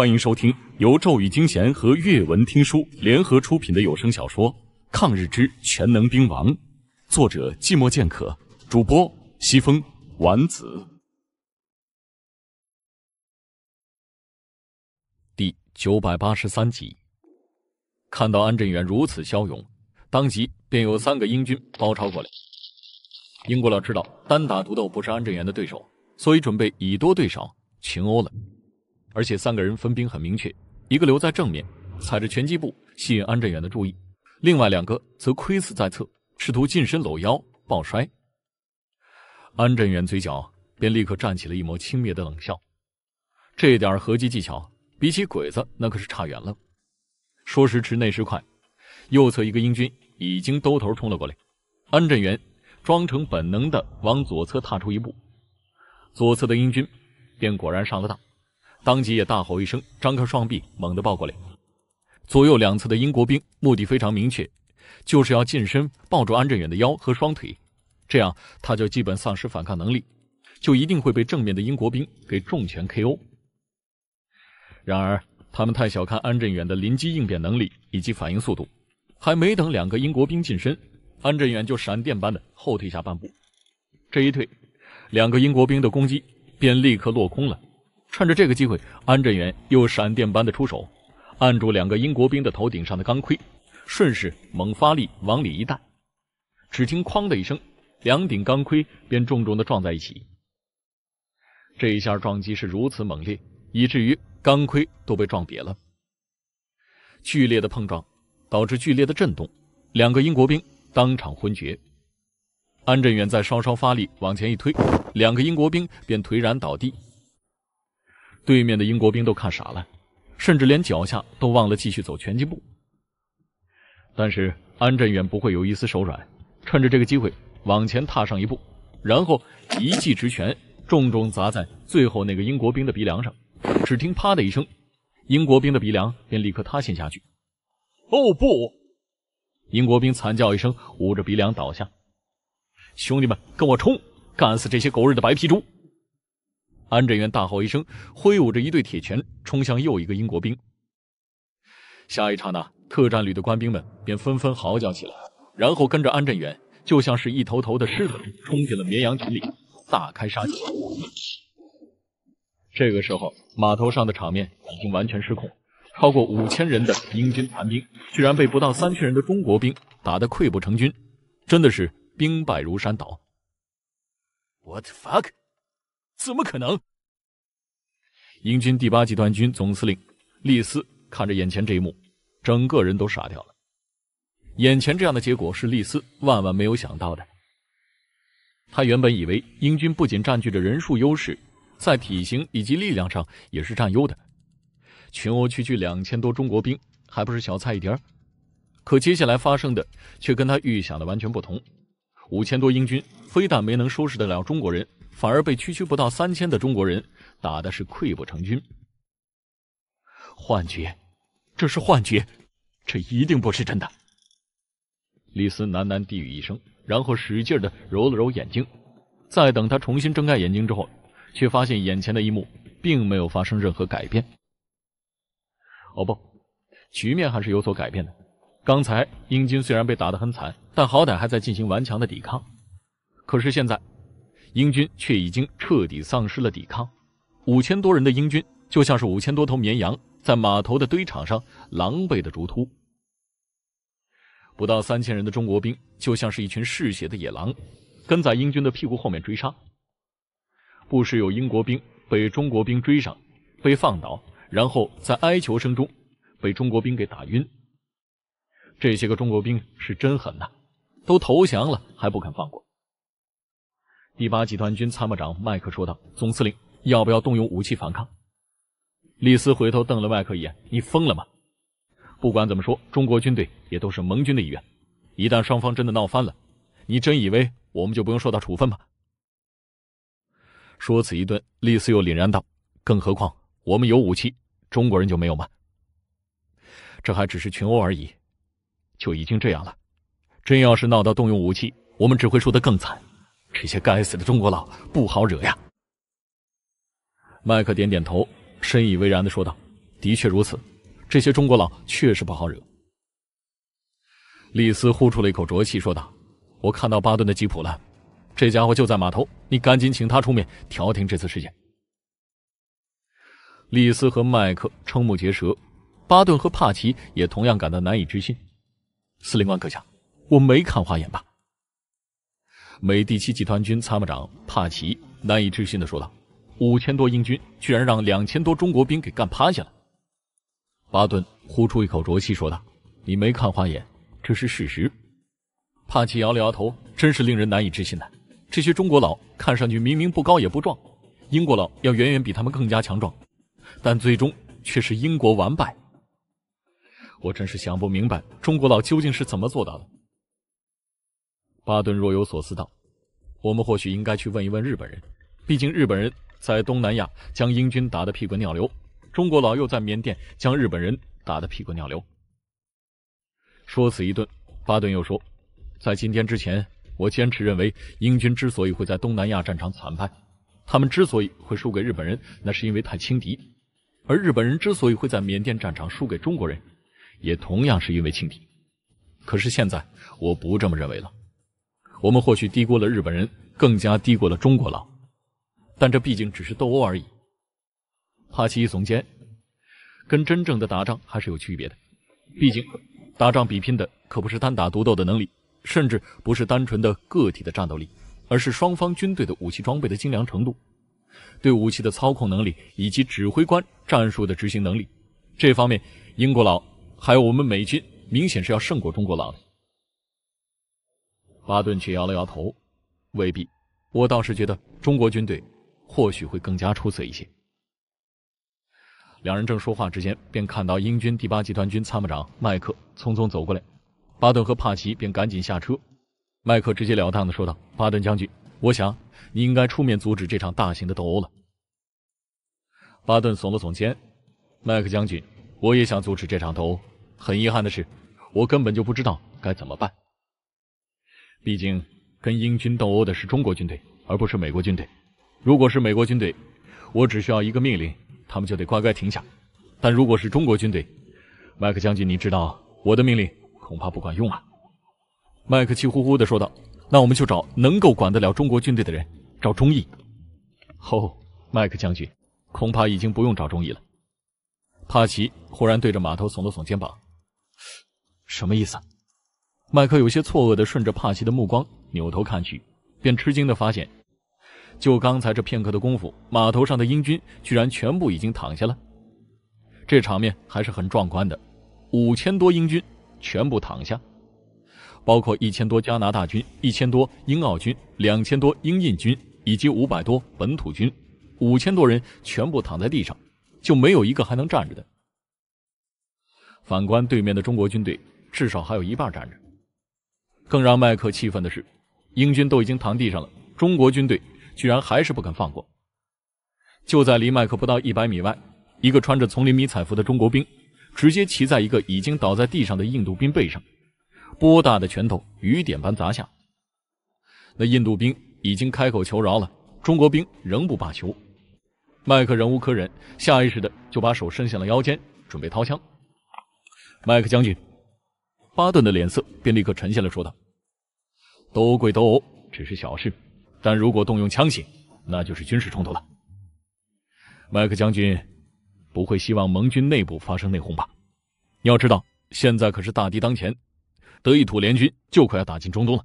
欢迎收听由咒语惊贤和阅文听书联合出品的有声小说《抗日之全能兵王》，作者寂寞剑客，主播西风丸子。第九百八十三集，看到安振元如此骁勇，当即便有三个英军包抄过来。英国佬知道单打独斗不是安振元的对手，所以准备以多对少群殴了。而且三个人分兵很明确，一个留在正面，踩着拳击步吸引安振远的注意，另外两个则窥伺在侧，试图近身搂腰抱摔。安振远嘴角便立刻站起了一抹轻蔑的冷笑，这点合击技巧比起鬼子那可是差远了。说时迟，那时快，右侧一个英军已经兜头冲了过来，安振远装成本能的往左侧踏出一步，左侧的英军便果然上了当。当即也大吼一声，张开双臂，猛地抱过来。左右两侧的英国兵目的非常明确，就是要近身抱住安振远的腰和双腿，这样他就基本丧失反抗能力，就一定会被正面的英国兵给重拳 KO。然而，他们太小看安振远的临机应变能力以及反应速度，还没等两个英国兵近身，安振远就闪电般的后退下半步。这一退，两个英国兵的攻击便立刻落空了。趁着这个机会，安振远又闪电般的出手，按住两个英国兵的头顶上的钢盔，顺势猛发力往里一带，只听“哐”的一声，两顶钢盔便重重的撞在一起。这一下撞击是如此猛烈，以至于钢盔都被撞瘪了。剧烈的碰撞导致剧烈的震动，两个英国兵当场昏厥。安振远再稍稍发力往前一推，两个英国兵便颓然倒地。对面的英国兵都看傻了，甚至连脚下都忘了继续走拳击步。但是安振远不会有一丝手软，趁着这个机会往前踏上一步，然后一记直拳重重砸在最后那个英国兵的鼻梁上。只听“啪”的一声，英国兵的鼻梁便立刻塌陷下去。哦不！英国兵惨叫一声，捂着鼻梁倒下。兄弟们，跟我冲！干死这些狗日的白皮猪！安振元大吼一声，挥舞着一对铁拳冲向又一个英国兵。下一刹那，特战旅的官兵们便纷纷嚎叫起来，然后跟着安振元，就像是一头头的狮子冲进了绵羊群里，大开杀戒。这个时候，码头上的场面已经完全失控，超过五千人的英军残兵，居然被不到三千人的中国兵打得溃不成军，真的是兵败如山倒。What fuck？怎么可能？英军第八集团军总司令利斯看着眼前这一幕，整个人都傻掉了。眼前这样的结果是利斯万万没有想到的。他原本以为英军不仅占据着人数优势，在体型以及力量上也是占优的，群殴区区两千多中国兵，还不是小菜一碟？可接下来发生的却跟他预想的完全不同。五千多英军非但没能收拾得了中国人。反而被区区不到三千的中国人打的是溃不成军。幻觉，这是幻觉，这一定不是真的。李斯喃喃低语一声，然后使劲的揉了揉眼睛。再等他重新睁开眼睛之后，却发现眼前的一幕并没有发生任何改变。哦不，局面还是有所改变的。刚才英军虽然被打得很惨，但好歹还在进行顽强的抵抗。可是现在。英军却已经彻底丧失了抵抗，五千多人的英军就像是五千多头绵羊，在码头的堆场上狼狈的逐突。不到三千人的中国兵，就像是一群嗜血的野狼，跟在英军的屁股后面追杀。不时有英国兵被中国兵追上，被放倒，然后在哀求声中被中国兵给打晕。这些个中国兵是真狠呐，都投降了还不肯放过。第八集团军参谋长麦克说道：“总司令，要不要动用武器反抗？”李斯回头瞪了麦克一眼：“你疯了吗？不管怎么说，中国军队也都是盟军的一员。一旦双方真的闹翻了，你真以为我们就不用受到处分吗？”说此一顿，李斯又凛然道：“更何况，我们有武器，中国人就没有吗？这还只是群殴而已，就已经这样了。真要是闹到动用武器，我们只会输得更惨。”这些该死的中国佬不好惹呀！麦克点点头，深以为然的说道：“的确如此，这些中国佬确实不好惹。”丽斯呼出了一口浊气，说道：“我看到巴顿的吉普了，这家伙就在码头，你赶紧请他出面调停这次事件。”丽斯和麦克瞠目结舌，巴顿和帕奇也同样感到难以置信：“司令官阁下，我没看花眼吧？”美第七集团军参谋长帕奇难以置信地说道：“五千多英军居然让两千多中国兵给干趴下了。”巴顿呼出一口浊气说道：“你没看花眼，这是事实。”帕奇摇了摇头：“真是令人难以置信的，这些中国佬看上去明明不高也不壮，英国佬要远远比他们更加强壮，但最终却是英国完败。我真是想不明白，中国佬究竟是怎么做到的。”巴顿若有所思道：“我们或许应该去问一问日本人，毕竟日本人，在东南亚将英军打得屁滚尿流；中国佬又在缅甸将日本人打得屁滚尿流。”说此一顿，巴顿又说：“在今天之前，我坚持认为英军之所以会在东南亚战场惨败，他们之所以会输给日本人，那是因为太轻敌；而日本人之所以会在缅甸战场输给中国人，也同样是因为轻敌。可是现在，我不这么认为了。”我们或许低估了日本人，更加低估了中国佬，但这毕竟只是斗殴而已。帕奇一耸肩，跟真正的打仗还是有区别的。毕竟，打仗比拼的可不是单打独斗的能力，甚至不是单纯的个体的战斗力，而是双方军队的武器装备的精良程度，对武器的操控能力以及指挥官战术的执行能力。这方面，英国佬还有我们美军明显是要胜过中国佬的。巴顿却摇了摇头：“未必，我倒是觉得中国军队或许会更加出色一些。”两人正说话之间，便看到英军第八集团军参谋长麦克匆匆走过来，巴顿和帕奇便赶紧下车。麦克直截了当的说道：“巴顿将军，我想你应该出面阻止这场大型的斗殴了。”巴顿耸了耸肩：“麦克将军，我也想阻止这场斗殴，很遗憾的是，我根本就不知道该怎么办。”毕竟，跟英军斗殴的是中国军队，而不是美国军队。如果是美国军队，我只需要一个命令，他们就得乖乖停下。但如果是中国军队，麦克将军，你知道我的命令恐怕不管用啊。”麦克气呼呼地说道。“那我们就找能够管得了中国军队的人，找中义。”“哦，麦克将军，恐怕已经不用找中义了。”帕奇忽然对着码头耸了耸肩膀，“什么意思？”麦克有些错愕的顺着帕奇的目光扭头看去，便吃惊的发现，就刚才这片刻的功夫，码头上的英军居然全部已经躺下了。这场面还是很壮观的，五千多英军全部躺下，包括一千多加拿大军、一千多英澳军、两千多英印军以及五百多本土军，五千多人全部躺在地上，就没有一个还能站着的。反观对面的中国军队，至少还有一半站着。更让麦克气愤的是，英军都已经躺地上了，中国军队居然还是不肯放过。就在离麦克不到一百米外，一个穿着丛林迷彩服的中国兵，直接骑在一个已经倒在地上的印度兵背上，波大的拳头雨点般砸下。那印度兵已经开口求饶了，中国兵仍不罢休。麦克忍无可忍，下意识的就把手伸向了腰间，准备掏枪。麦克将军。巴顿的脸色便立刻沉下了，说道：“斗殴、归斗殴只是小事，但如果动用枪械，那就是军事冲突了。”麦克将军不会希望盟军内部发生内讧吧？要知道，现在可是大敌当前，德意土联军就快要打进中东了。”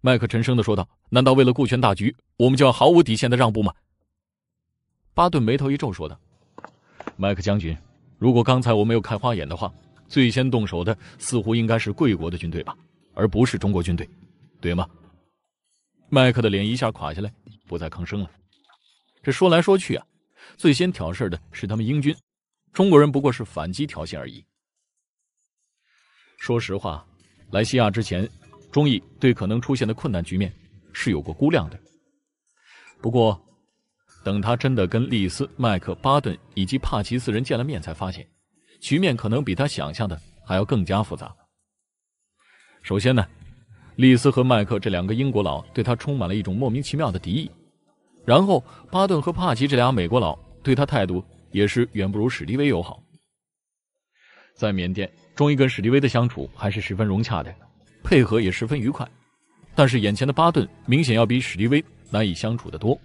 麦克沉声的说道：“难道为了顾全大局，我们就要毫无底线的让步吗？”巴顿眉头一皱，说道：“麦克将军，如果刚才我没有看花眼的话。”最先动手的似乎应该是贵国的军队吧，而不是中国军队，对吗？麦克的脸一下垮下来，不再吭声了。这说来说去啊，最先挑事的是他们英军，中国人不过是反击挑衅而已。说实话，来西亚之前，中意对可能出现的困难局面是有过估量的。不过，等他真的跟利斯、麦克巴顿以及帕奇四人见了面，才发现。局面可能比他想象的还要更加复杂。首先呢，丽丝和麦克这两个英国佬对他充满了一种莫名其妙的敌意；然后，巴顿和帕奇这俩美国佬对他态度也是远不如史迪威友好。在缅甸，中医跟史迪威的相处还是十分融洽的，配合也十分愉快。但是，眼前的巴顿明显要比史迪威难以相处的多，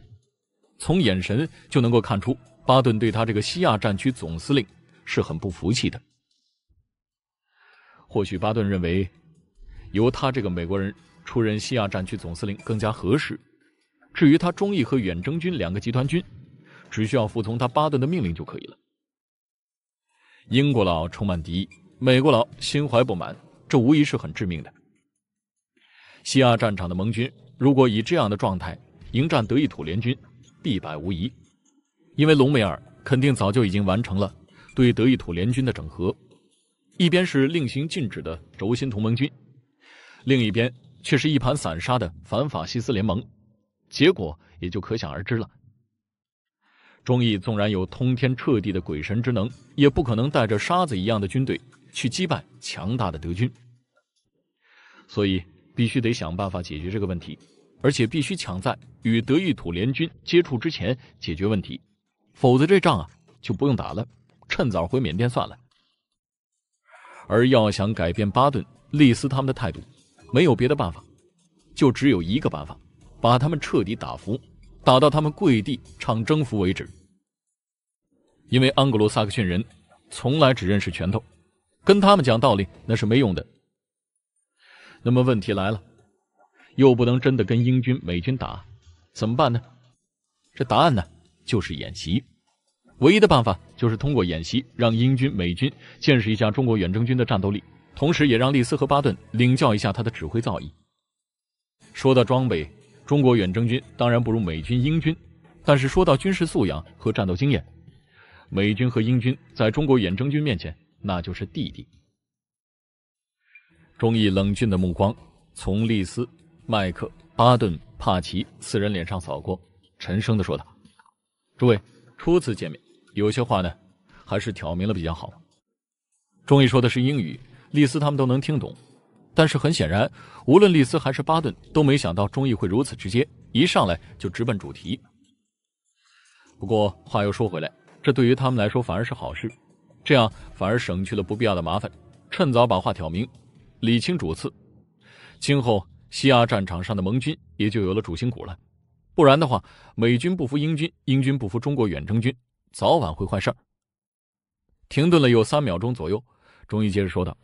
从眼神就能够看出，巴顿对他这个西亚战区总司令。是很不服气的。或许巴顿认为，由他这个美国人出任西亚战区总司令更加合适。至于他中意和远征军两个集团军，只需要服从他巴顿的命令就可以了。英国佬充满敌意，美国佬心怀不满，这无疑是很致命的。西亚战场的盟军如果以这样的状态迎战德意土联军，必败无疑。因为隆美尔肯定早就已经完成了。对德意土联军的整合，一边是令行禁止的轴心同盟军，另一边却是一盘散沙的反法西斯联盟，结果也就可想而知了。中意纵然有通天彻地的鬼神之能，也不可能带着沙子一样的军队去击败强大的德军，所以必须得想办法解决这个问题，而且必须抢在与德意土联军接触之前解决问题，否则这仗啊就不用打了。趁早回缅甸算了。而要想改变巴顿、利斯他们的态度，没有别的办法，就只有一个办法，把他们彻底打服，打到他们跪地唱征服为止。因为安格鲁萨克逊人从来只认识拳头，跟他们讲道理那是没用的。那么问题来了，又不能真的跟英军、美军打，怎么办呢？这答案呢，就是演习。唯一的办法就是通过演习，让英军、美军见识一下中国远征军的战斗力，同时也让利斯和巴顿领教一下他的指挥造诣。说到装备，中国远征军当然不如美军、英军，但是说到军事素养和战斗经验，美军和英军在中国远征军面前那就是弟弟。中意冷峻的目光从利斯、麦克、巴顿、帕奇四人脸上扫过，沉声的说道：“诸位，初次见面。”有些话呢，还是挑明了比较好。钟意说的是英语，丽丝他们都能听懂。但是很显然，无论丽丝还是巴顿，都没想到钟意会如此直接，一上来就直奔主题。不过话又说回来，这对于他们来说反而是好事，这样反而省去了不必要的麻烦，趁早把话挑明，理清主次。今后西亚战场上的盟军也就有了主心骨了。不然的话，美军不服英军，英军不服中国远征军。早晚会坏事。停顿了有三秒钟左右，钟毅接着说道：“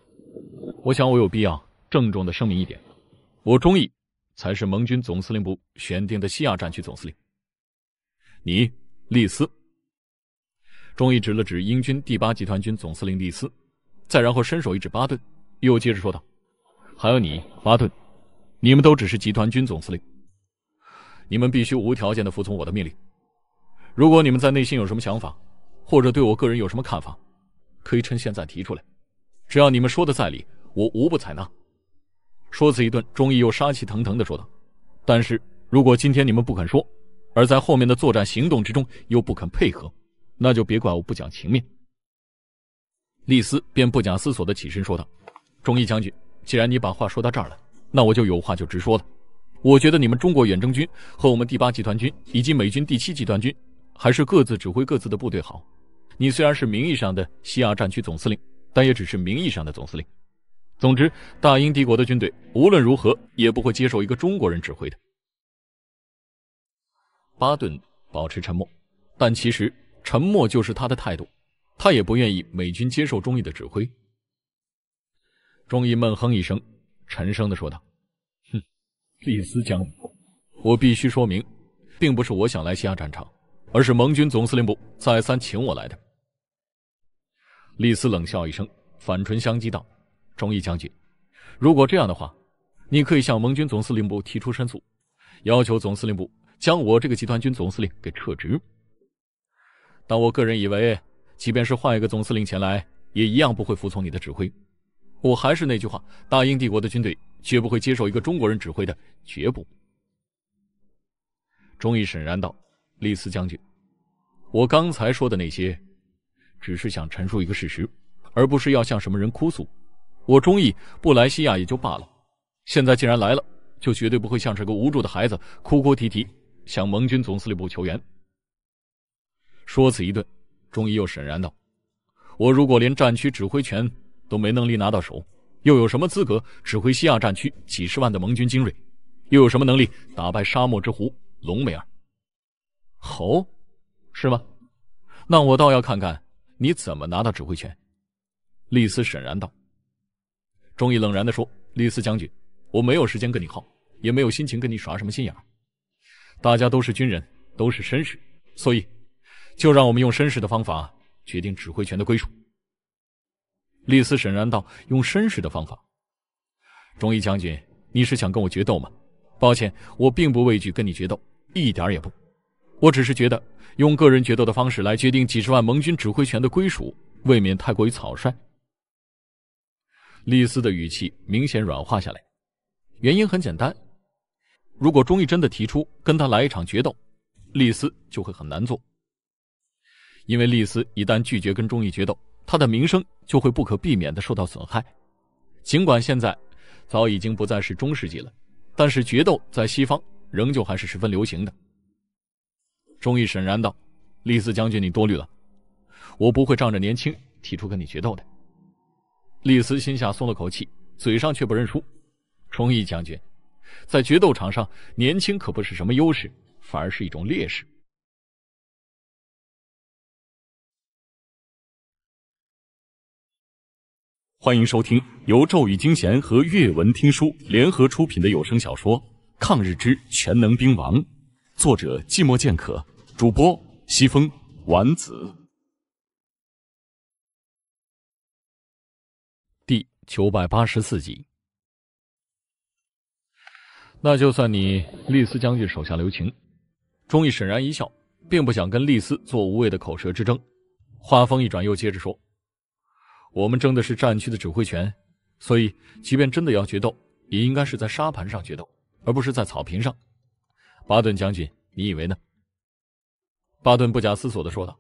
我想我有必要郑重的声明一点，我钟毅才是盟军总司令部选定的西亚战区总司令。你，利斯。”钟毅指了指英军第八集团军总司令利斯，再然后伸手一指巴顿，又接着说道：“还有你，巴顿，你们都只是集团军总司令，你们必须无条件的服从我的命令。”如果你们在内心有什么想法，或者对我个人有什么看法，可以趁现在提出来。只要你们说的在理，我无不采纳。说此一顿，钟义又杀气腾腾地说道：“但是如果今天你们不肯说，而在后面的作战行动之中又不肯配合，那就别怪我不讲情面。”丽斯便不假思索地起身说道：“钟义将军，既然你把话说到这儿了，那我就有话就直说了。我觉得你们中国远征军和我们第八集团军以及美军第七集团军。”还是各自指挥各自的部队好。你虽然是名义上的西亚战区总司令，但也只是名义上的总司令。总之，大英帝国的军队无论如何也不会接受一个中国人指挥的。巴顿保持沉默，但其实沉默就是他的态度。他也不愿意美军接受中意的指挥。中意闷哼一声，沉声的说道：“哼，李斯将我必须说明，并不是我想来西亚战场。”而是盟军总司令部再三请我来的，李斯冷笑一声，反唇相讥道：“忠义将军，如果这样的话，你可以向盟军总司令部提出申诉，要求总司令部将我这个集团军总司令给撤职。但我个人以为，即便是换一个总司令前来，也一样不会服从你的指挥。我还是那句话，大英帝国的军队绝不会接受一个中国人指挥的，绝不。”忠义沈然道。利斯将军，我刚才说的那些，只是想陈述一个事实，而不是要向什么人哭诉。我中意布莱西亚也就罢了，现在既然来了，就绝对不会像是个无助的孩子哭哭啼啼向盟军总司令部求援。说此一顿，中意又沈然道：“我如果连战区指挥权都没能力拿到手，又有什么资格指挥西亚战区几十万的盟军精锐？又有什么能力打败沙漠之狐隆美尔？”哦，是吗？那我倒要看看你怎么拿到指挥权。”李斯沈然道。钟义冷然的说：“李斯将军，我没有时间跟你耗，也没有心情跟你耍什么心眼。大家都是军人，都是绅士，所以就让我们用绅士的方法决定指挥权的归属。”李斯沈然道：“用绅士的方法，钟义将军，你是想跟我决斗吗？抱歉，我并不畏惧跟你决斗，一点也不。”我只是觉得，用个人决斗的方式来决定几十万盟军指挥权的归属，未免太过于草率。丽斯的语气明显软化下来，原因很简单：如果钟义真的提出跟他来一场决斗，丽斯就会很难做，因为丽斯一旦拒绝跟钟义决斗，他的名声就会不可避免的受到损害。尽管现在早已经不再是中世纪了，但是决斗在西方仍旧还是十分流行的。忠义沈然道：“丽斯将军，你多虑了，我不会仗着年轻提出跟你决斗的。”丽斯心下松了口气，嘴上却不认输。忠义将军，在决斗场上，年轻可不是什么优势，反而是一种劣势。欢迎收听由咒语惊贤和阅文听书联合出品的有声小说《抗日之全能兵王》。作者：寂寞剑客，主播：西风丸子，第九百八十四集。那就算你利斯将军手下留情，钟义沈然一笑，并不想跟利斯做无谓的口舌之争。话锋一转，又接着说：“我们争的是战区的指挥权，所以即便真的要决斗，也应该是在沙盘上决斗，而不是在草坪上。”巴顿将军，你以为呢？巴顿不假思索地说道：“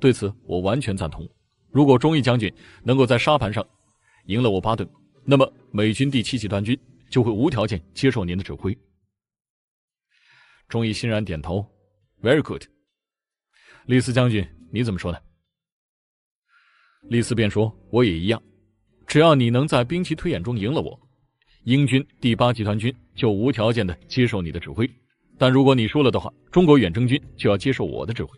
对此，我完全赞同。如果忠义将军能够在沙盘上赢了我巴顿，那么美军第七集团军就会无条件接受您的指挥。”忠义欣然点头：“Very good。”李斯将军，你怎么说呢？李斯便说：“我也一样。只要你能在兵棋推演中赢了我，英军第八集团军就无条件的接受你的指挥。”但如果你输了的话，中国远征军就要接受我的指挥。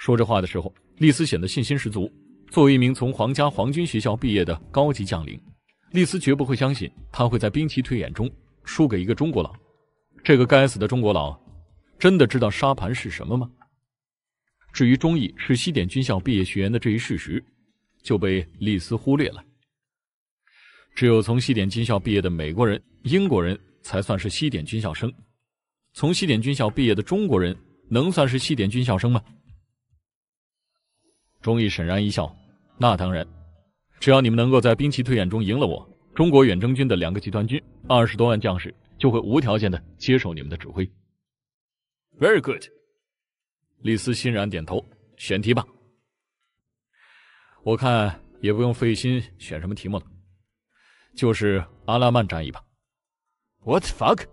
说这话的时候，丽丝显得信心十足。作为一名从皇家皇军学校毕业的高级将领，丽丝绝不会相信他会在兵棋推演中输给一个中国佬。这个该死的中国佬，真的知道沙盘是什么吗？至于中义是西点军校毕业学员的这一事实，就被丽丝忽略了。只有从西点军校毕业的美国人、英国人才算是西点军校生。从西点军校毕业的中国人能算是西点军校生吗？钟义沈然一笑：“那当然，只要你们能够在兵棋推演中赢了我，中国远征军的两个集团军，二十多万将士就会无条件的接受你们的指挥。” Very good，李斯欣然点头。选题吧，我看也不用费心选什么题目了，就是阿拉曼战役吧。What fuck？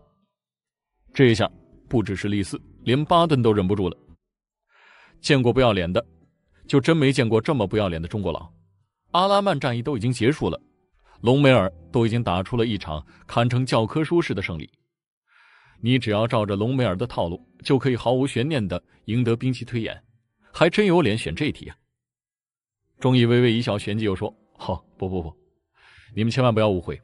这一下，不只是利斯，连巴顿都忍不住了。见过不要脸的，就真没见过这么不要脸的中国佬。阿拉曼战役都已经结束了，隆美尔都已经打出了一场堪称教科书式的胜利。你只要照着隆美尔的套路，就可以毫无悬念的赢得兵棋推演。还真有脸选这题啊！钟义微微一笑，旋即又说：“哦，不不不，你们千万不要误会。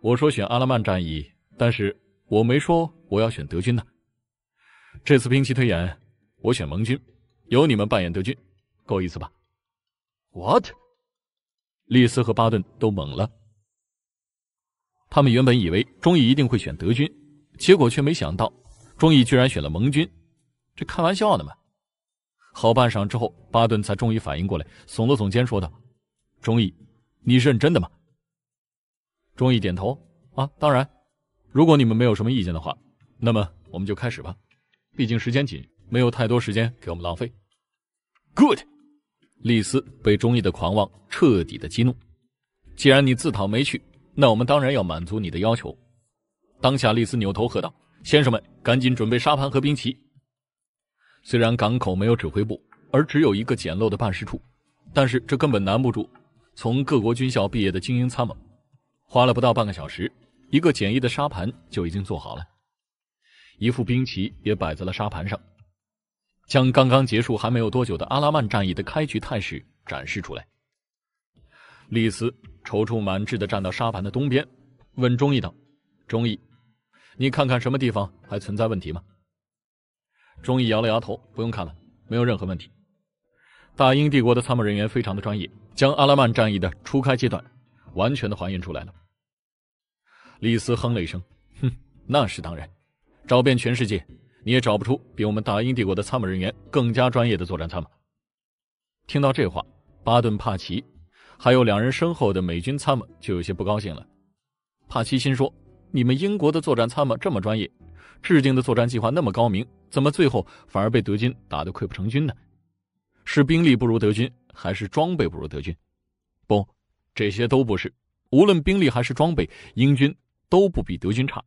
我说选阿拉曼战役，但是我没说。”我要选德军呢。这次兵棋推演，我选盟军，由你们扮演德军，够意思吧？What？利斯和巴顿都懵了。他们原本以为中义一定会选德军，结果却没想到中义居然选了盟军，这开玩笑呢嘛？好半晌之后，巴顿才终于反应过来，耸了耸肩，说道：“中义，你是认真的吗？”中义点头。啊，当然，如果你们没有什么意见的话。那么我们就开始吧，毕竟时间紧，没有太多时间给我们浪费。Good，丽丝被中意的狂妄彻底的激怒。既然你自讨没趣，那我们当然要满足你的要求。当下，丽丝扭头喝道：“先生们，赶紧准备沙盘和兵棋。”虽然港口没有指挥部，而只有一个简陋的办事处，但是这根本难不住从各国军校毕业的精英参谋。花了不到半个小时，一个简易的沙盘就已经做好了。一副兵棋也摆在了沙盘上，将刚刚结束还没有多久的阿拉曼战役的开局态势展示出来。李斯踌躇满志地站到沙盘的东边，问忠义道：“忠义，你看看什么地方还存在问题吗？”忠义摇了摇头：“不用看了，没有任何问题。”大英帝国的参谋人员非常的专业，将阿拉曼战役的初开阶段完全的还原出来了。李斯哼了一声：“哼，那是当然。”找遍全世界，你也找不出比我们大英帝国的参谋人员更加专业的作战参谋。听到这话，巴顿、帕奇，还有两人身后的美军参谋就有些不高兴了。帕奇心说：“你们英国的作战参谋这么专业，制定的作战计划那么高明，怎么最后反而被德军打得溃不成军呢？是兵力不如德军，还是装备不如德军？不，这些都不是。无论兵力还是装备，英军都不比德军差。”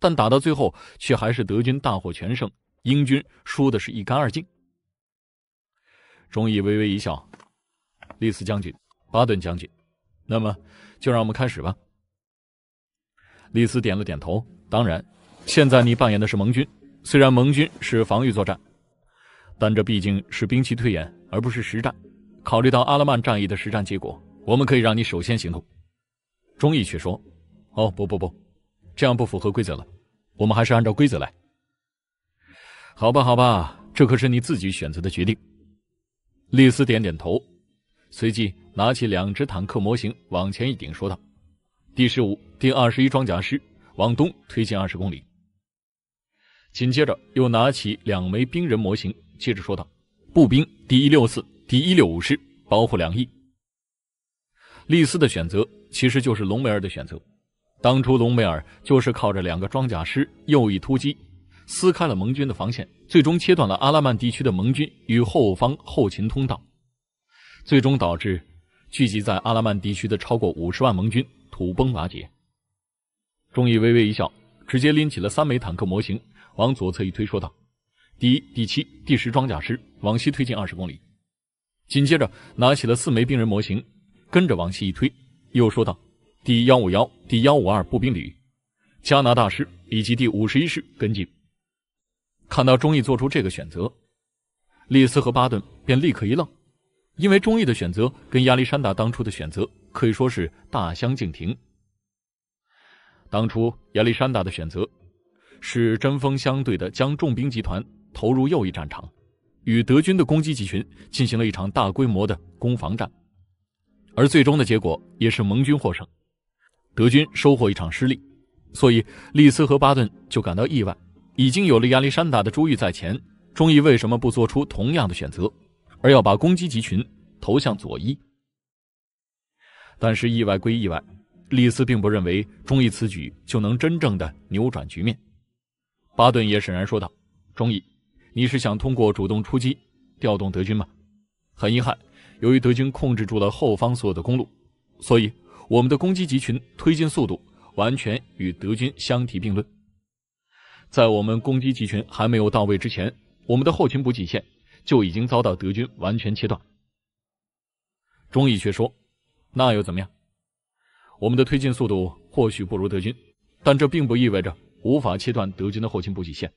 但打到最后，却还是德军大获全胜，英军输的是一干二净。钟毅微微一笑：“利斯将军，巴顿将军，那么就让我们开始吧。”利斯点了点头：“当然，现在你扮演的是盟军，虽然盟军是防御作战，但这毕竟是兵器推演，而不是实战。考虑到阿拉曼战役的实战结果，我们可以让你首先行动。”钟毅却说：“哦，不不不。”这样不符合规则了，我们还是按照规则来。好吧，好吧，这可是你自己选择的决定。丽丝点点头，随即拿起两只坦克模型往前一顶，说道：“第十五、第二十一装甲师往东推进二十公里。”紧接着又拿起两枚兵人模型，接着说道：“步兵第一六四、第一六五师保护两翼。”丽丝的选择其实就是隆美尔的选择。当初隆美尔就是靠着两个装甲师右翼突击，撕开了盟军的防线，最终切断了阿拉曼地区的盟军与后方后勤通道，最终导致聚集在阿拉曼地区的超过五十万盟军土崩瓦解。钟意微微一笑，直接拎起了三枚坦克模型往左侧一推，说道：“第一、第七、第十装甲师往西推进二十公里。”紧接着拿起了四枚病人模型，跟着往西一推，又说道。第幺五幺、第幺五二步兵旅、加拿大师以及第五十一师跟进。看到中义做出这个选择，利斯和巴顿便立刻一愣，因为中义的选择跟亚历山大当初的选择可以说是大相径庭。当初亚历山大的选择是针锋相对的，将重兵集团投入右翼战场，与德军的攻击集群进行了一场大规模的攻防战，而最终的结果也是盟军获胜。德军收获一场失利，所以利斯和巴顿就感到意外。已经有了亚历山大的珠玉在前，中意为什么不做出同样的选择，而要把攻击集群投向左翼？但是意外归意外，利斯并不认为中意此举就能真正的扭转局面。巴顿也沈然说道：“中意，你是想通过主动出击调动德军吗？很遗憾，由于德军控制住了后方所有的公路，所以。”我们的攻击集群推进速度完全与德军相提并论，在我们攻击集群还没有到位之前，我们的后勤补给线就已经遭到德军完全切断。中义却说：“那又怎么样？我们的推进速度或许不如德军，但这并不意味着无法切断德军的后勤补给线。”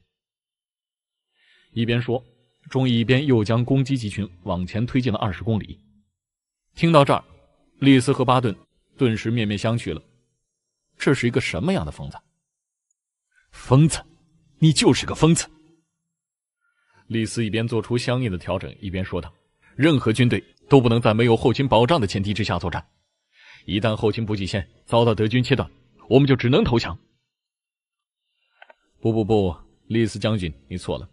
一边说，中义一边又将攻击集群往前推进了二十公里。听到这儿，利斯和巴顿。顿时面面相觑了，这是一个什么样的疯子？疯子，你就是个疯子！李斯一边做出相应的调整，一边说道：“任何军队都不能在没有后勤保障的前提之下作战，一旦后勤补给线遭到德军切断，我们就只能投降。”不不不，李斯将军，你错了。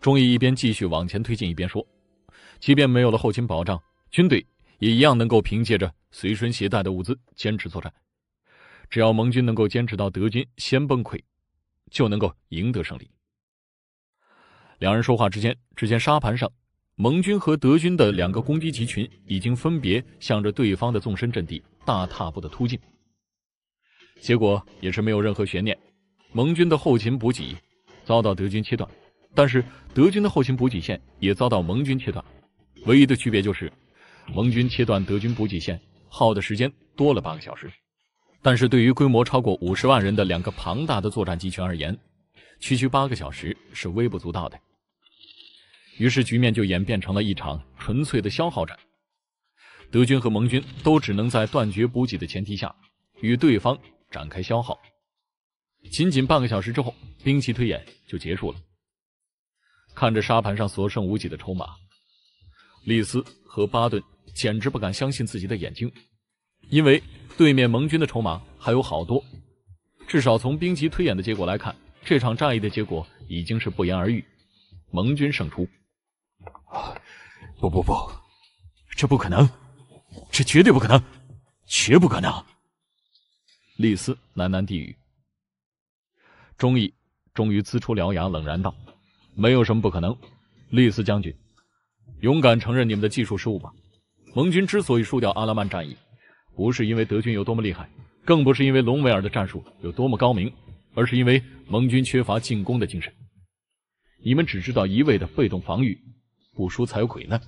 中医一边继续往前推进，一边说：“即便没有了后勤保障，军队也一样能够凭借着。”随身携带的物资，坚持作战。只要盟军能够坚持到德军先崩溃，就能够赢得胜利。两人说话之间，只见沙盘上，盟军和德军的两个攻击集群已经分别向着对方的纵深阵地大踏步的突进。结果也是没有任何悬念，盟军的后勤补给遭到德军切断，但是德军的后勤补给线也遭到盟军切断。唯一的区别就是，盟军切断德军补给线。耗的时间多了八个小时，但是对于规模超过五十万人的两个庞大的作战集群而言，区区八个小时是微不足道的。于是局面就演变成了一场纯粹的消耗战，德军和盟军都只能在断绝补给的前提下与对方展开消耗。仅仅半个小时之后，兵棋推演就结束了。看着沙盘上所剩无几的筹码，利斯和巴顿。简直不敢相信自己的眼睛，因为对面盟军的筹码还有好多。至少从兵棋推演的结果来看，这场战役的结果已经是不言而喻，盟军胜出。不不不，这不可能！这绝对不可能！绝不可能！李斯喃喃低语。钟义终于呲出獠牙，冷然道：“没有什么不可能，李斯将军，勇敢承认你们的技术失误吧。”盟军之所以输掉阿拉曼战役，不是因为德军有多么厉害，更不是因为隆美尔的战术有多么高明，而是因为盟军缺乏进攻的精神。你们只知道一味的被动防御，不输才有鬼呢！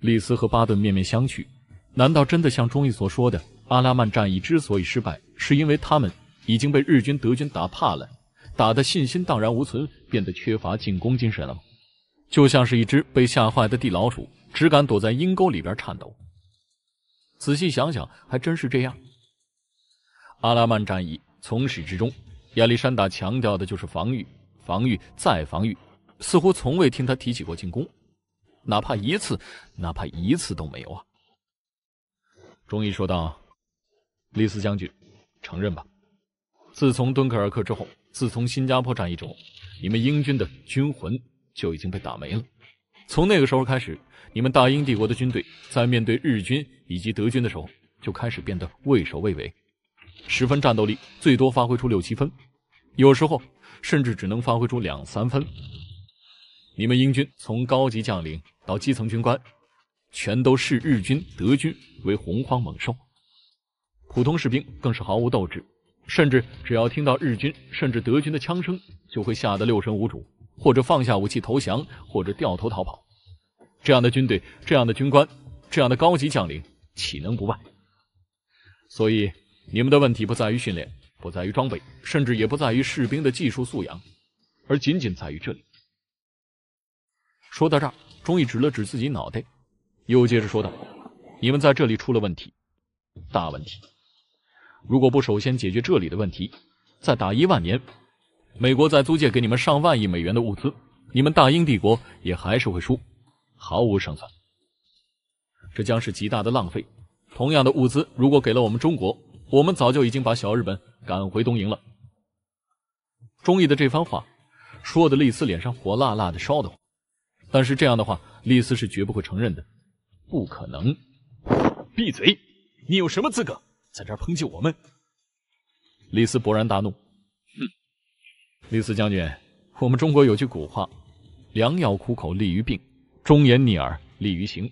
利斯和巴顿面面相觑，难道真的像中尉所说的，阿拉曼战役之所以失败，是因为他们已经被日军、德军打怕了，打的信心荡然无存，变得缺乏进攻精神了吗？就像是一只被吓坏的地老鼠，只敢躲在阴沟里边颤抖。仔细想想，还真是这样。阿拉曼战役从始至终，亚历山大强调的就是防御，防御再防御，似乎从未听他提起过进攻，哪怕一次，哪怕一次都没有啊！终于说道：“丽斯将军，承认吧，自从敦刻尔克之后，自从新加坡战役之后，你们英军的军魂。”就已经被打没了。从那个时候开始，你们大英帝国的军队在面对日军以及德军的时候，就开始变得畏首畏尾，十分战斗力最多发挥出六七分，有时候甚至只能发挥出两三分。你们英军从高级将领到基层军官，全都视日军、德军为洪荒猛兽，普通士兵更是毫无斗志，甚至只要听到日军甚至德军的枪声，就会吓得六神无主。或者放下武器投降，或者掉头逃跑，这样的军队，这样的军官，这样的高级将领，岂能不败？所以，你们的问题不在于训练，不在于装备，甚至也不在于士兵的技术素养，而仅仅在于这里。说到这儿，钟义指了指自己脑袋，又接着说道：“你们在这里出了问题，大问题。如果不首先解决这里的问题，再打一万年。”美国在租借给你们上万亿美元的物资，你们大英帝国也还是会输，毫无胜算。这将是极大的浪费。同样的物资，如果给了我们中国，我们早就已经把小日本赶回东瀛了。中意的这番话，说的丽丝脸上火辣辣的烧得慌，但是这样的话，丽丝是绝不会承认的，不可能。闭嘴！你有什么资格在这抨击我们？丽丝勃然大怒。利斯将军，我们中国有句古话：“良药苦口利于病，忠言逆耳利于行。”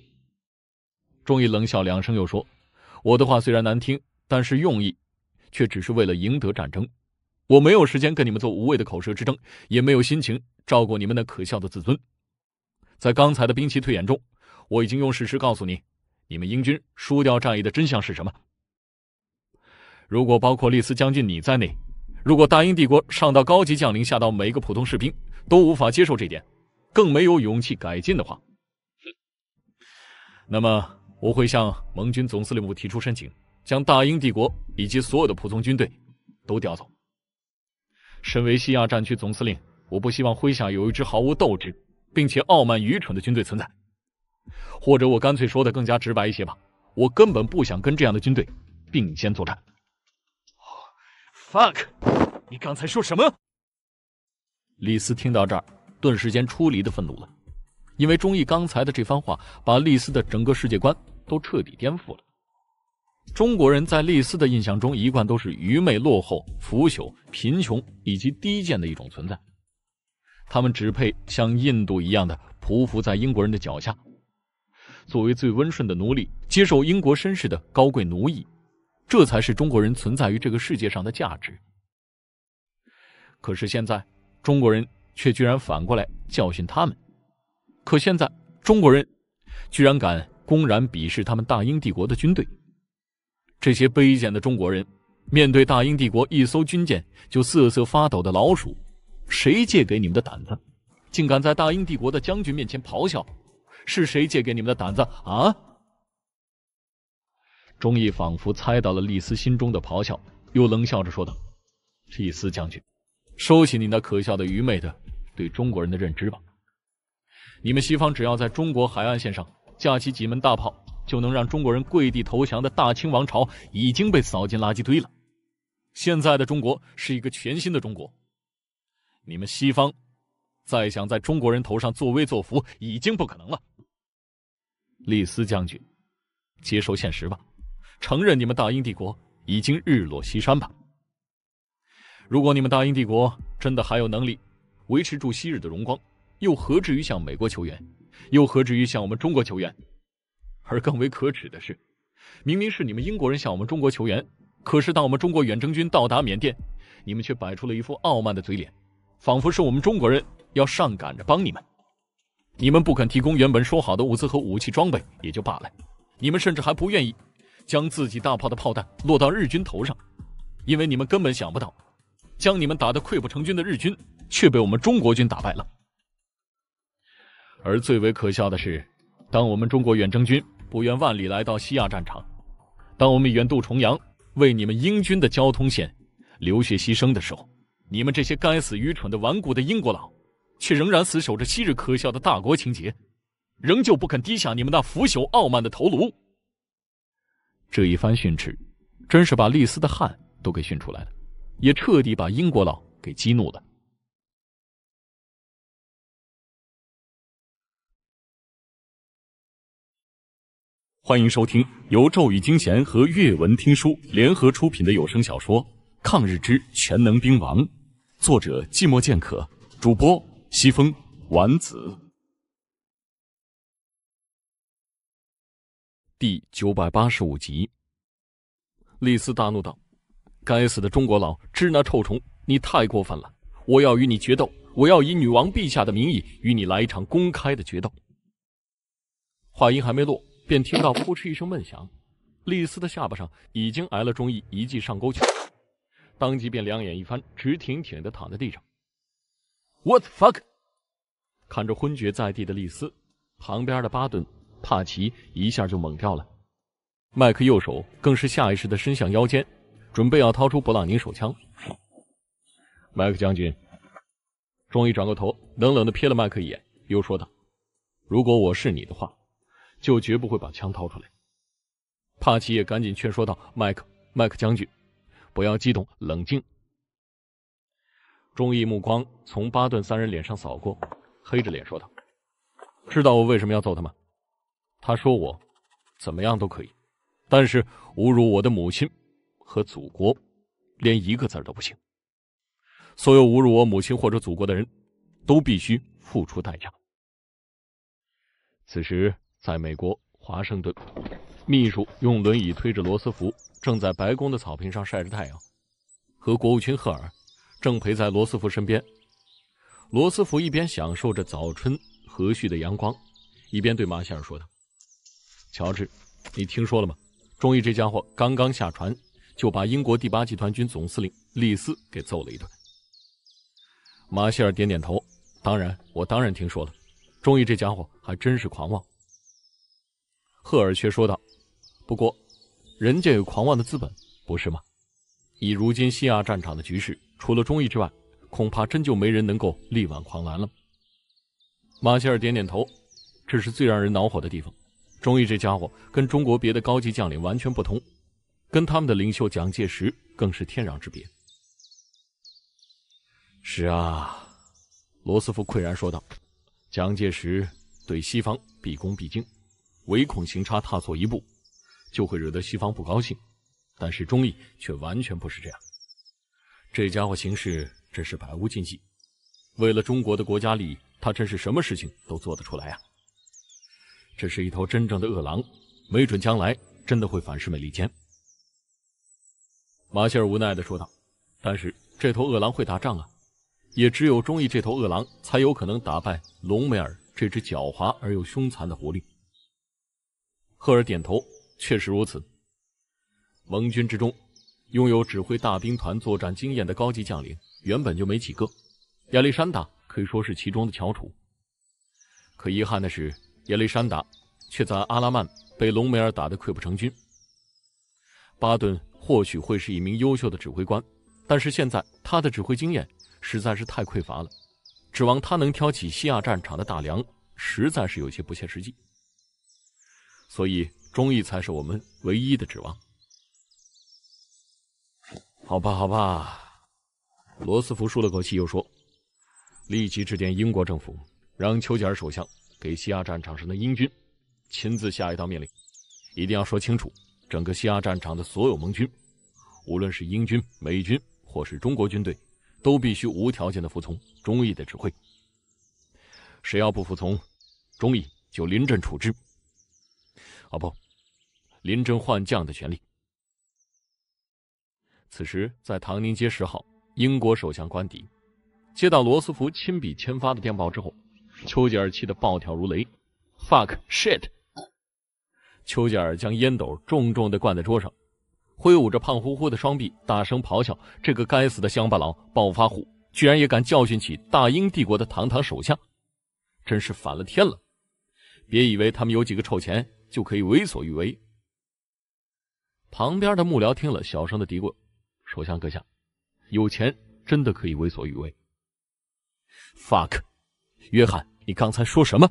终于冷笑两声，又说：“我的话虽然难听，但是用意却只是为了赢得战争。我没有时间跟你们做无谓的口舌之争，也没有心情照顾你们那可笑的自尊。在刚才的兵棋推演中，我已经用事实告诉你，你们英军输掉战役的真相是什么。如果包括利斯将军你在内。”如果大英帝国上到高级将领，下到每个普通士兵都无法接受这点，更没有勇气改进的话，那么我会向盟军总司令部提出申请，将大英帝国以及所有的普通军队都调走。身为西亚战区总司令，我不希望麾下有一支毫无斗志并且傲慢愚蠢的军队存在，或者我干脆说的更加直白一些吧，我根本不想跟这样的军队并肩作战。fuck！你刚才说什么？李斯听到这儿，顿时间出离的愤怒了，因为中义刚才的这番话，把李斯的整个世界观都彻底颠覆了。中国人在李斯的印象中，一贯都是愚昧、落后、腐朽、贫穷以及低贱的一种存在，他们只配像印度一样的匍匐在英国人的脚下，作为最温顺的奴隶，接受英国绅士的高贵奴役。这才是中国人存在于这个世界上的价值。可是现在，中国人却居然反过来教训他们。可现在，中国人居然敢公然鄙视他们大英帝国的军队。这些卑贱的中国人，面对大英帝国一艘军舰就瑟瑟发抖的老鼠，谁借给你们的胆子？竟敢在大英帝国的将军面前咆哮？是谁借给你们的胆子啊？钟毅仿佛猜到了丽斯心中的咆哮，又冷笑着说道：“丽斯将军，收起你那可笑的愚昧的对中国人的认知吧。你们西方只要在中国海岸线上架起几门大炮，就能让中国人跪地投降的大清王朝已经被扫进垃圾堆了。现在的中国是一个全新的中国，你们西方再想在中国人头上作威作福，已经不可能了。丽斯将军，接受现实吧。”承认你们大英帝国已经日落西山吧！如果你们大英帝国真的还有能力维持住昔日的荣光，又何至于向美国求援，又何至于向我们中国求援？而更为可耻的是，明明是你们英国人向我们中国求援，可是当我们中国远征军到达缅甸，你们却摆出了一副傲慢的嘴脸，仿佛是我们中国人要上赶着帮你们。你们不肯提供原本说好的物资和武器装备也就罢了，你们甚至还不愿意。将自己大炮的炮弹落到日军头上，因为你们根本想不到，将你们打得溃不成军的日军却被我们中国军打败了。而最为可笑的是，当我们中国远征军不远万里来到西亚战场，当我们远渡重洋为你们英军的交通线流血牺牲的时候，你们这些该死愚蠢的顽固的英国佬，却仍然死守着昔日可笑的大国情结，仍旧不肯低下你们那腐朽傲慢的头颅。这一番训斥，真是把丽丝的汗都给训出来了，也彻底把英国佬给激怒了。欢迎收听由咒语惊弦和阅文听书联合出品的有声小说《抗日之全能兵王》，作者：寂寞剑客，主播：西风丸子。第九百八十五集，丽斯大怒道：“该死的中国佬，支那臭虫，你太过分了！我要与你决斗，我要以女王陛下的名义与你来一场公开的决斗。”话音还没落，便听到扑哧一声闷响，丽斯的下巴上已经挨了钟意一记上勾拳，当即便两眼一翻，直挺挺的躺在地上。What fuck？看着昏厥在地的丽斯，旁边的巴顿。帕奇一下就懵掉了，麦克右手更是下意识的伸向腰间，准备要掏出勃朗宁手枪。麦克将军终于转过头，冷冷的瞥了麦克一眼，又说道：“如果我是你的话，就绝不会把枪掏出来。”帕奇也赶紧劝说道：“麦克，麦克将军，不要激动，冷静。”钟义目光从巴顿三人脸上扫过，黑着脸说道：“知道我为什么要揍他吗？”他说：“我怎么样都可以，但是侮辱我的母亲和祖国，连一个字都不行。所有侮辱我母亲或者祖国的人，都必须付出代价。”此时，在美国华盛顿，秘书用轮椅推着罗斯福，正在白宫的草坪上晒着太阳；和国务卿赫尔正陪在罗斯福身边。罗斯福一边享受着早春和煦的阳光，一边对马歇尔说道。乔治，你听说了吗？中意这家伙刚刚下船，就把英国第八集团军总司令李斯给揍了一顿。马歇尔点点头。当然，我当然听说了。中意这家伙还真是狂妄。赫尔却说道：“不过，人家有狂妄的资本，不是吗？以如今西亚战场的局势，除了中意之外，恐怕真就没人能够力挽狂澜了。”马歇尔点点头。这是最让人恼火的地方。忠义这家伙跟中国别的高级将领完全不同，跟他们的领袖蒋介石更是天壤之别。是啊，罗斯福喟然说道：“蒋介石对西方毕恭毕敬，唯恐行差踏错一步，就会惹得西方不高兴。但是忠义却完全不是这样，这家伙行事真是百无禁忌，为了中国的国家利益，他真是什么事情都做得出来啊。”这是一头真正的恶狼，没准将来真的会反噬美利坚。”马歇尔无奈的说道。“但是这头恶狼会打仗啊，也只有中意这头恶狼，才有可能打败隆美尔这只狡猾而又凶残的狐狸。”赫尔点头：“确实如此。盟军之中，拥有指挥大兵团作战经验的高级将领原本就没几个，亚历山大可以说是其中的翘楚。可遗憾的是。”亚历山大却在阿拉曼被隆美尔打得溃不成军。巴顿或许会是一名优秀的指挥官，但是现在他的指挥经验实在是太匮乏了，指望他能挑起西亚战场的大梁，实在是有些不切实际。所以，忠义才是我们唯一的指望。好吧，好吧，罗斯福舒了口气，又说：“立即致电英国政府，让丘吉尔首相。”给西亚战场上的英军，亲自下一道命令，一定要说清楚，整个西亚战场的所有盟军，无论是英军、美军或是中国军队，都必须无条件的服从中意的指挥。谁要不服从，中意就临阵处置。啊不，临阵换将的权利。此时，在唐宁街十号，英国首相官邸，接到罗斯福亲笔签发的电报之后。丘吉尔气得暴跳如雷，fuck shit！丘吉尔将烟斗重重的灌在桌上，挥舞着胖乎乎的双臂，大声咆哮：“这个该死的乡巴佬、暴发户，居然也敢教训起大英帝国的堂堂首相，真是反了天了！别以为他们有几个臭钱就可以为所欲为。”旁边的幕僚听了，小声的嘀咕：“首相阁下，有钱真的可以为所欲为。”fuck！约翰，你刚才说什么？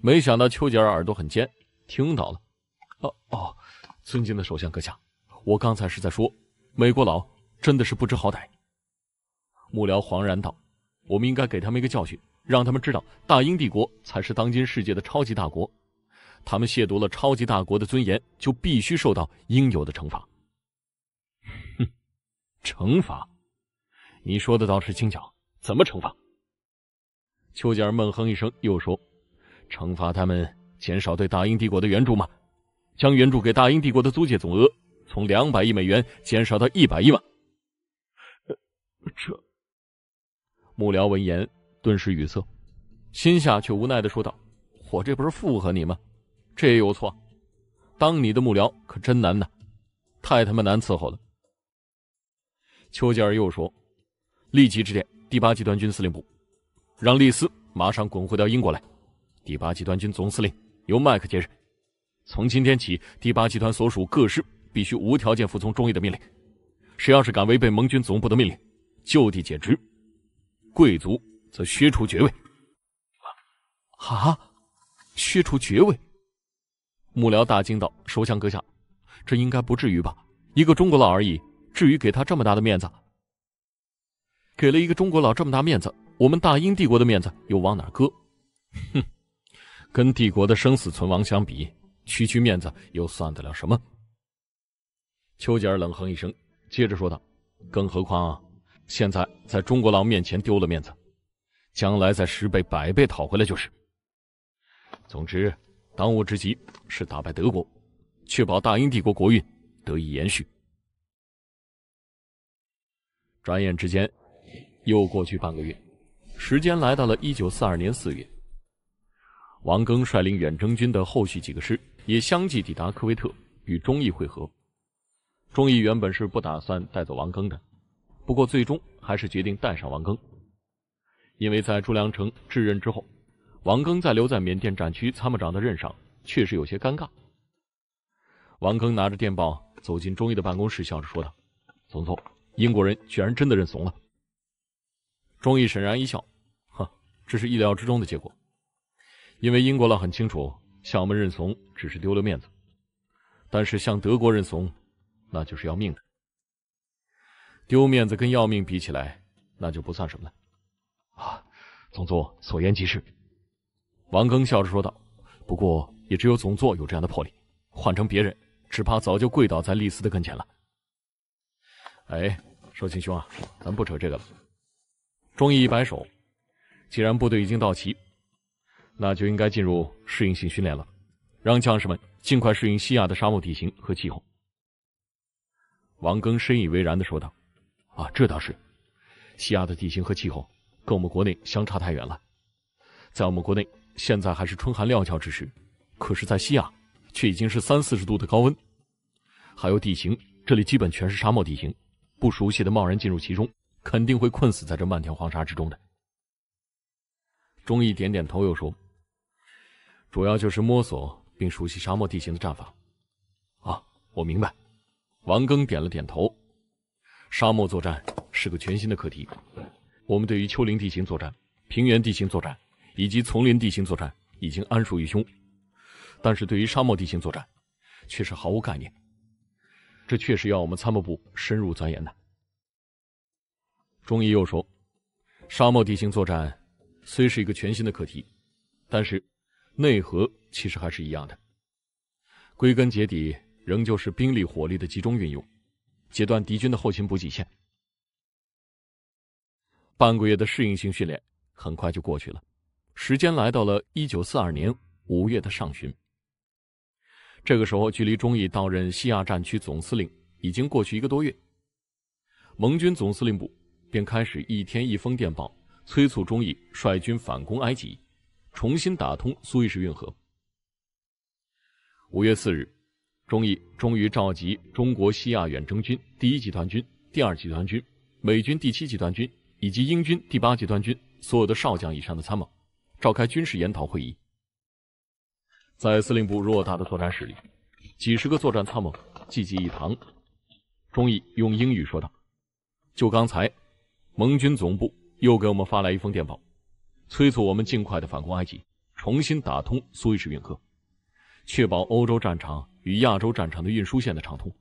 没想到丘吉尔耳朵很尖，听到了。哦哦，尊敬的首相阁下，我刚才是在说，美国佬真的是不知好歹。幕僚惶然道：“我们应该给他们一个教训，让他们知道大英帝国才是当今世界的超级大国。他们亵渎了超级大国的尊严，就必须受到应有的惩罚。”哼，惩罚？你说的倒是轻巧，怎么惩罚？丘吉尔闷哼一声，又说：“惩罚他们，减少对大英帝国的援助吗？将援助给大英帝国的租借总额从两百亿美元减少到一百亿万。”这幕僚闻言顿时语塞，心下却无奈的说道：“我这不是附和你吗？这也有错？当你的幕僚可真难呐，太他妈难伺候了。”丘吉尔又说：“立即致电第八集团军司令部。”让丽斯马上滚回到英国来。第八集团军总司令由麦克接任。从今天起，第八集团所属各师必须无条件服从中尉的命令。谁要是敢违背盟军总部的命令，就地解职；贵族则削除爵位。啊！削除爵位！幕僚大惊道：“首相阁下，这应该不至于吧？一个中国佬而已，至于给他这么大的面子？给了一个中国佬这么大面子？”我们大英帝国的面子又往哪搁？哼，跟帝国的生死存亡相比，区区面子又算得了什么？丘吉尔冷哼一声，接着说道：“更何况，现在在中国佬面前丢了面子，将来再十倍、百倍讨回来就是。总之，当务之急是打败德国，确保大英帝国国运得以延续。”转眼之间，又过去半个月。时间来到了一九四二年四月，王庚率领远征军的后续几个师也相继抵达科威特，与中义会合。中义原本是不打算带走王庚的，不过最终还是决定带上王庚，因为在朱良成致任之后，王庚在留在缅甸战区参谋长的任上确实有些尴尬。王庚拿着电报走进中义的办公室，笑着说道：“总聪，英国人居然真的认怂了。”中义沈然一笑。这是意料之中的结果，因为英国佬很清楚，向我们认怂只是丢了面子，但是向德国认怂，那就是要命的。丢面子跟要命比起来，那就不算什么了。啊，总座所言极是，王庚笑着说道。不过也只有总座有这样的魄力，换成别人，只怕早就跪倒在丽丝的跟前了。哎，少卿兄啊，咱不扯这个了。钟义一摆手。既然部队已经到齐，那就应该进入适应性训练了，让将士们尽快适应西亚的沙漠地形和气候。王庚深以为然地说道：“啊，这倒是，西亚的地形和气候跟我们国内相差太远了。在我们国内，现在还是春寒料峭之时，可是，在西亚，却已经是三四十度的高温。还有地形，这里基本全是沙漠地形，不熟悉的贸然进入其中，肯定会困死在这漫天黄沙之中的。”钟毅点点头，又说：“主要就是摸索并熟悉沙漠地形的战法。”啊，我明白。王庚点了点头。沙漠作战是个全新的课题，我们对于丘陵地形作战、平原地形作战以及丛林地形作战已经安熟于胸，但是对于沙漠地形作战却是毫无概念。这确实要我们参谋部深入钻研的。钟毅又说：“沙漠地形作战。”虽是一个全新的课题，但是内核其实还是一样的。归根结底，仍旧是兵力火力的集中运用，截断敌军的后勤补给线。半个月的适应性训练很快就过去了，时间来到了一九四二年五月的上旬。这个时候，距离中义到任西亚战区总司令已经过去一个多月，盟军总司令部便开始一天一封电报。催促中义率军反攻埃及，重新打通苏伊士运河。五月四日，中义终于召集中国西亚远征军第一集团军、第二集团军、美军第七集团军以及英军第八集团军所有的少将以上的参谋，召开军事研讨会议。在司令部偌大的作战室里，几十个作战参谋聚集一堂，中义用英语说道：“就刚才，盟军总部。”又给我们发来一封电报，催促我们尽快的反攻埃及，重新打通苏伊士运河，确保欧洲战场与亚洲战场的运输线的畅通。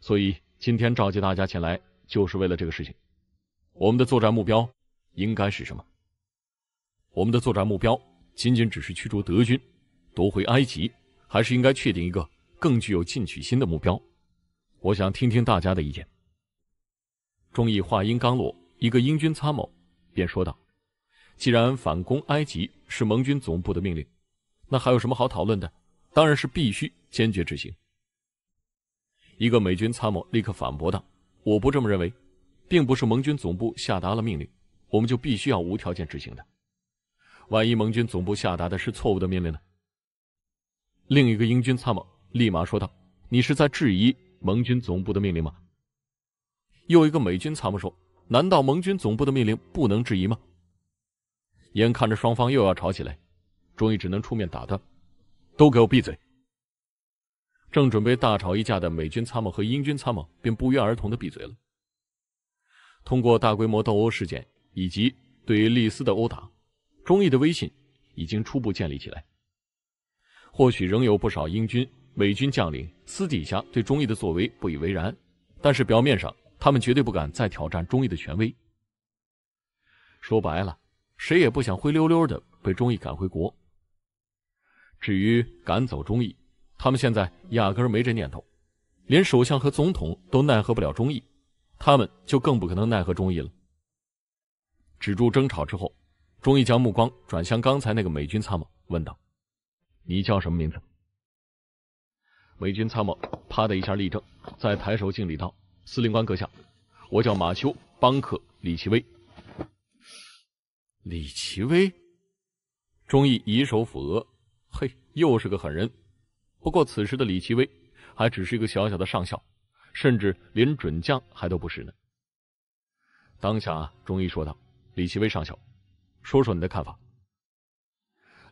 所以今天召集大家前来，就是为了这个事情。我们的作战目标应该是什么？我们的作战目标仅仅只是驱逐德军，夺回埃及，还是应该确定一个更具有进取心的目标？我想听听大家的意见。中意话音刚落。一个英军参谋便说道：“既然反攻埃及是盟军总部的命令，那还有什么好讨论的？当然是必须坚决执行。”一个美军参谋立刻反驳道：“我不这么认为，并不是盟军总部下达了命令，我们就必须要无条件执行的。万一盟军总部下达的是错误的命令呢？”另一个英军参谋立马说道：“你是在质疑盟军总部的命令吗？”又一个美军参谋说。难道盟军总部的命令不能质疑吗？眼看着双方又要吵起来，中义只能出面打断：“都给我闭嘴！”正准备大吵一架的美军参谋和英军参谋便不约而同的闭嘴了。通过大规模斗殴事件以及对于利斯的殴打，中义的威信已经初步建立起来。或许仍有不少英军、美军将领私底下对中义的作为不以为然，但是表面上。他们绝对不敢再挑战中意的权威。说白了，谁也不想灰溜溜的被中意赶回国。至于赶走中意，他们现在压根儿没这念头，连首相和总统都奈何不了中意，他们就更不可能奈何中意了。止住争吵之后，中意将目光转向刚才那个美军参谋，问道：“你叫什么名字？”美军参谋啪的一下立正，再抬手敬礼道。司令官阁下，我叫马修·邦克·李奇微。李奇微，中义以手抚额，嘿，又是个狠人。不过此时的李奇微还只是一个小小的上校，甚至连准将还都不是呢。当下，中医说道：“李奇微上校，说说你的看法。”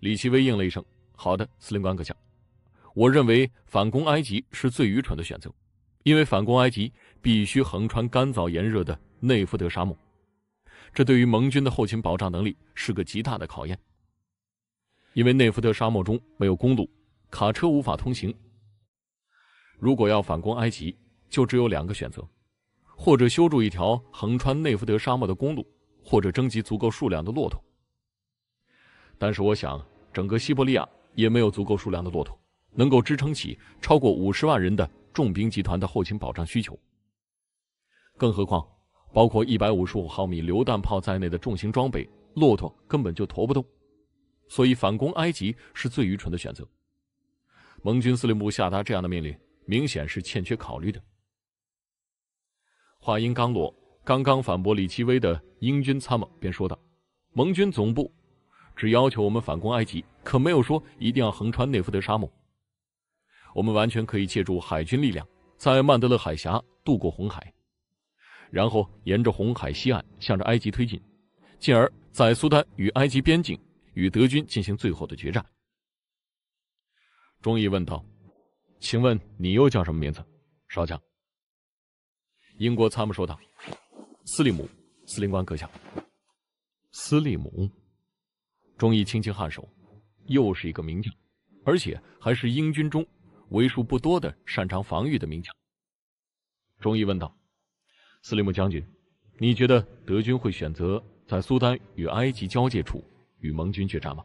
李奇微应了一声：“好的，司令官阁下，我认为反攻埃及是最愚蠢的选择，因为反攻埃及。”必须横穿干燥炎热的内夫德沙漠，这对于盟军的后勤保障能力是个极大的考验。因为内夫德沙漠中没有公路，卡车无法通行。如果要反攻埃及，就只有两个选择：或者修筑一条横穿内夫德沙漠的公路，或者征集足够数量的骆驼。但是，我想整个西伯利亚也没有足够数量的骆驼，能够支撑起超过五十万人的重兵集团的后勤保障需求。更何况，包括一百五十五毫米榴弹炮在内的重型装备，骆驼根本就驮不动，所以反攻埃及是最愚蠢的选择。盟军司令部下达这样的命令，明显是欠缺考虑的。话音刚落，刚刚反驳李奇微的英军参谋便说道：“盟军总部只要求我们反攻埃及，可没有说一定要横穿内弗德沙漠。我们完全可以借助海军力量，在曼德勒海峡渡过红海。”然后沿着红海西岸向着埃及推进，进而，在苏丹与埃及边境与德军进行最后的决战。中义问道：“请问你又叫什么名字，少将？”英国参谋说道：“斯利姆，司令官阁下。”斯利姆。中义轻轻颔首，又是一个名将，而且还是英军中为数不多的擅长防御的名将。中义问道。斯利姆将军，你觉得德军会选择在苏丹与埃及交界处与盟军决战吗？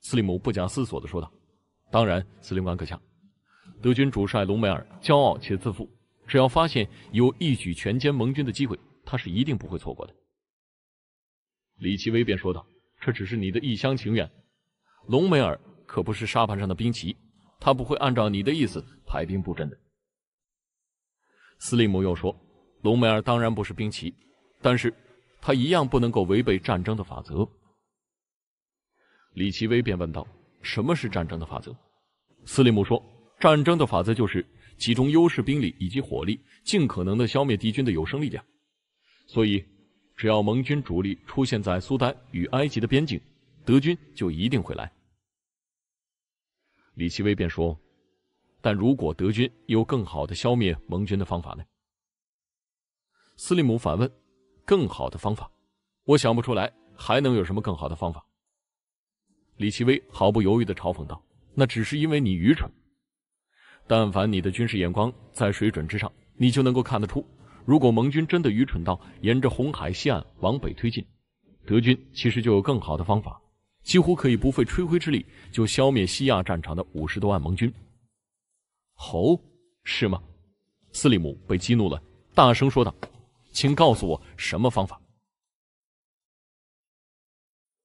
斯利姆不假思索地说道：“当然，司令官阁下，德军主帅隆美尔骄傲且自负，只要发现有一举全歼盟军的机会，他是一定不会错过的。”李奇微便说道：“这只是你的一厢情愿，隆美尔可不是沙盘上的兵棋，他不会按照你的意思排兵布阵的。”斯利姆又说。隆美尔当然不是兵棋，但是，他一样不能够违背战争的法则。李奇微便问道：“什么是战争的法则？”斯利姆说：“战争的法则就是集中优势兵力以及火力，尽可能的消灭敌军的有生力量。所以，只要盟军主力出现在苏丹与埃及的边境，德军就一定会来。”李奇微便说：“但如果德军有更好的消灭盟军的方法呢？”斯利姆反问：“更好的方法，我想不出来还能有什么更好的方法。”李奇微毫不犹豫地嘲讽道：“那只是因为你愚蠢。但凡你的军事眼光在水准之上，你就能够看得出，如果盟军真的愚蠢到沿着红海西岸往北推进，德军其实就有更好的方法，几乎可以不费吹灰之力就消灭西亚战场的五十多万盟军。”“哦，是吗？”斯利姆被激怒了，大声说道。请告诉我什么方法？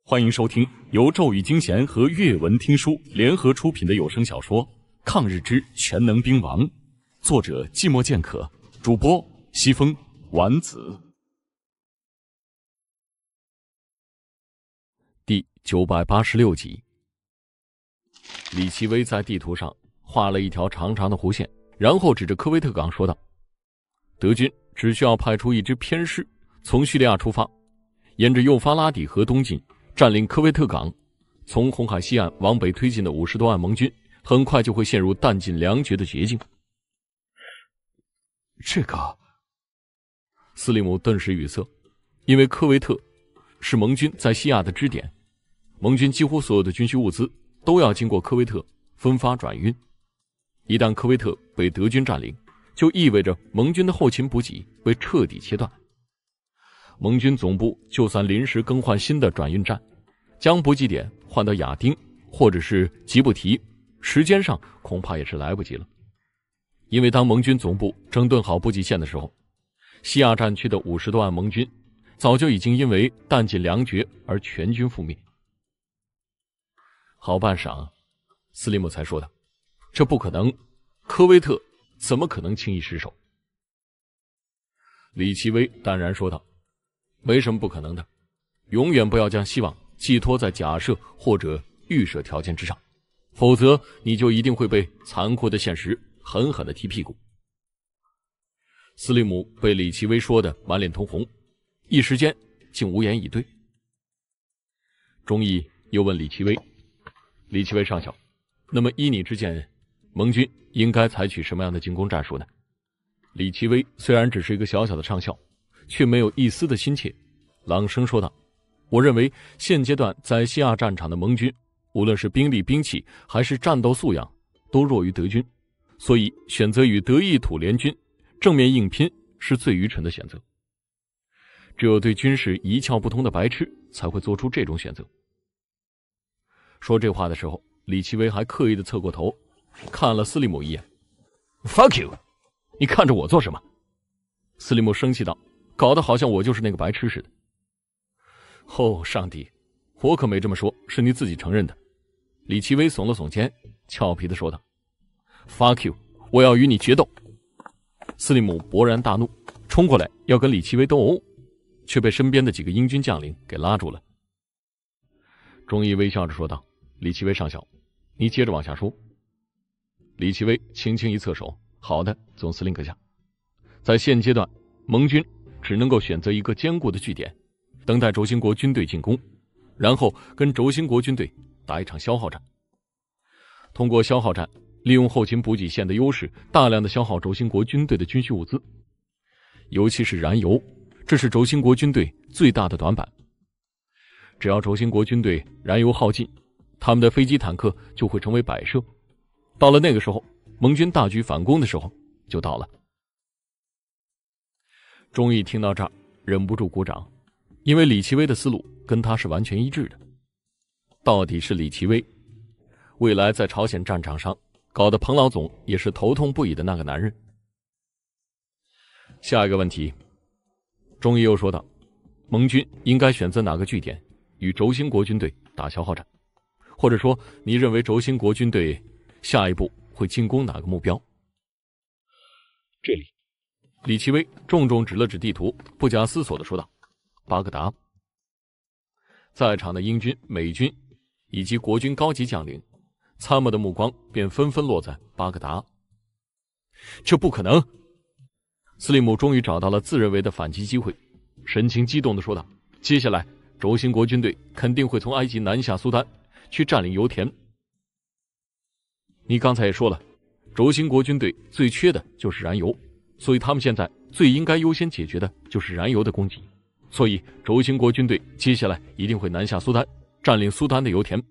欢迎收听由《咒语惊贤》和《阅文听书》联合出品的有声小说《抗日之全能兵王》，作者：寂寞剑客，主播：西风丸子。第九百八十六集，李奇微在地图上画了一条长长的弧线，然后指着科威特港说道：“德军。”只需要派出一支偏师，从叙利亚出发，沿着幼发拉底河东进，占领科威特港，从红海西岸往北推进的五十多万盟军，很快就会陷入弹尽粮绝的绝境。这个，斯利姆顿时语塞，因为科威特是盟军在西亚的支点，盟军几乎所有的军需物资都要经过科威特分发转运，一旦科威特被德军占领。就意味着盟军的后勤补给被彻底切断。盟军总部就算临时更换新的转运站，将补给点换到亚丁或者是吉布提，时间上恐怕也是来不及了。因为当盟军总部整顿好补给线的时候，西亚战区的五十多万盟军早就已经因为弹尽粮绝而全军覆灭。好半晌，斯利姆才说道：“这不可能，科威特。”怎么可能轻易失手？李奇微淡然说道：“没什么不可能的，永远不要将希望寄托在假设或者预设条件之上，否则你就一定会被残酷的现实狠狠的踢屁股。”斯利姆被李奇微说的满脸通红，一时间竟无言以对。钟意又问李奇微：“李奇微上校，那么依你之见，盟军？”应该采取什么样的进攻战术呢？李奇微虽然只是一个小小的上校，却没有一丝的心切，朗声说道：“我认为现阶段在西亚战场的盟军，无论是兵力、兵器，还是战斗素养，都弱于德军，所以选择与德意土联军正面硬拼是最愚蠢的选择。只有对军事一窍不通的白痴才会做出这种选择。”说这话的时候，李奇微还刻意的侧过头。看了斯利姆一眼，fuck you，你看着我做什么？斯利姆生气道：“搞得好像我就是那个白痴似的。”哦，上帝，我可没这么说，是你自己承认的。”李奇微耸了耸肩，俏皮的说道：“fuck you，我要与你决斗。”斯利姆勃然大怒，冲过来要跟李奇微斗殴，却被身边的几个英军将领给拉住了。中医微笑着说道：“李奇微上校，你接着往下说。”李奇微轻轻一侧手，好的，总司令阁下，在现阶段，盟军只能够选择一个坚固的据点，等待轴心国军队进攻，然后跟轴心国军队打一场消耗战。通过消耗战，利用后勤补给线的优势，大量的消耗轴心国军队的军需物资，尤其是燃油，这是轴心国军队最大的短板。只要轴心国军队燃油耗尽，他们的飞机、坦克就会成为摆设。到了那个时候，盟军大举反攻的时候就到了。钟毅听到这儿，忍不住鼓掌，因为李奇微的思路跟他是完全一致的。到底是李奇微，未来在朝鲜战场上搞得彭老总也是头痛不已的那个男人。下一个问题，钟毅又说道：“盟军应该选择哪个据点，与轴心国军队打消耗战？或者说，你认为轴心国军队？”下一步会进攻哪个目标？这里，李奇微重重指了指地图，不假思索的说道：“巴格达。”在场的英军、美军以及国军高级将领、参谋的目光便纷纷落在巴格达。这不可能！斯利姆终于找到了自认为的反击机会，神情激动的说道：“接下来，轴心国军队肯定会从埃及南下苏丹，去占领油田。”你刚才也说了，轴心国军队最缺的就是燃油，所以他们现在最应该优先解决的就是燃油的供给。所以轴心国军队接下来一定会南下苏丹，占领苏丹的油田。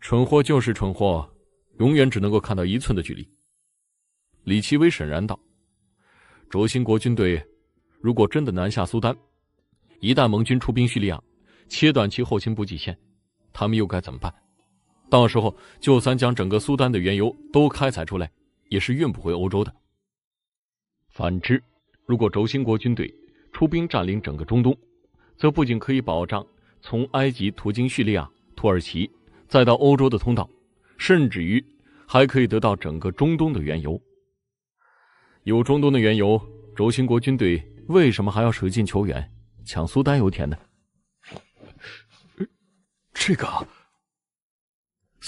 蠢货就是蠢货，永远只能够看到一寸的距离。”李奇微沈然道：“轴心国军队如果真的南下苏丹，一旦盟军出兵叙利亚，切断其后勤补给线，他们又该怎么办？”到时候就算将整个苏丹的原油都开采出来，也是运不回欧洲的。反之，如果轴心国军队出兵占领整个中东，则不仅可以保障从埃及途经叙利亚、土耳其再到欧洲的通道，甚至于还可以得到整个中东的原油。有中东的原油，轴心国军队为什么还要舍近求远抢苏丹油田呢？这个。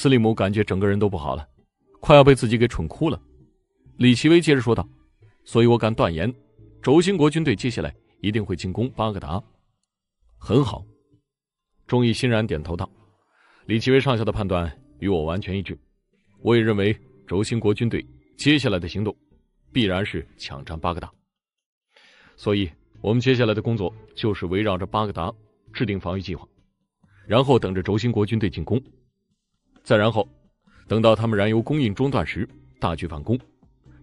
斯利姆感觉整个人都不好了，快要被自己给蠢哭了。李奇微接着说道：“所以我敢断言，轴心国军队接下来一定会进攻巴格达。很好。”中毅欣然点头道：“李奇微上校的判断与我完全一致，我也认为轴心国军队接下来的行动，必然是抢占巴格达。所以，我们接下来的工作就是围绕着巴格达制定防御计划，然后等着轴心国军队进攻。”再然后，等到他们燃油供应中断时，大举反攻，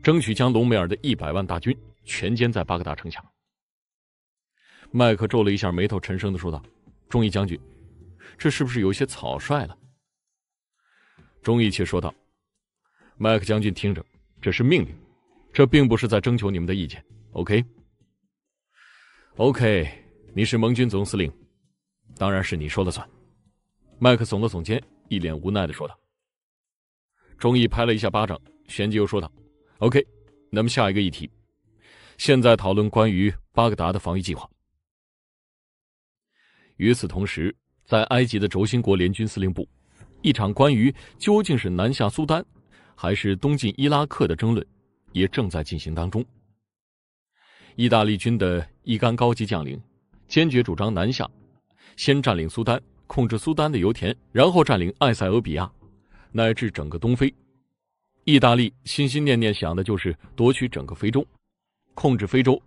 争取将隆美尔的一百万大军全歼在巴格达城墙。麦克皱了一下眉头，沉声的说道：“忠义将军，这是不是有些草率了？”忠义却说道：“麦克将军，听着，这是命令，这并不是在征求你们的意见。OK，OK，你是盟军总司令，当然是你说了算。”麦克耸了耸肩。一脸无奈的说道：“钟意拍了一下巴掌，旋即又说道：‘O.K.，那么下一个议题，现在讨论关于巴格达的防御计划。’与此同时，在埃及的轴心国联军司令部，一场关于究竟是南下苏丹，还是东进伊拉克的争论，也正在进行当中。意大利军的一干高级将领，坚决主张南下，先占领苏丹。”控制苏丹的油田，然后占领埃塞俄比亚，乃至整个东非。意大利心心念念想的就是夺取整个非洲，控制非洲，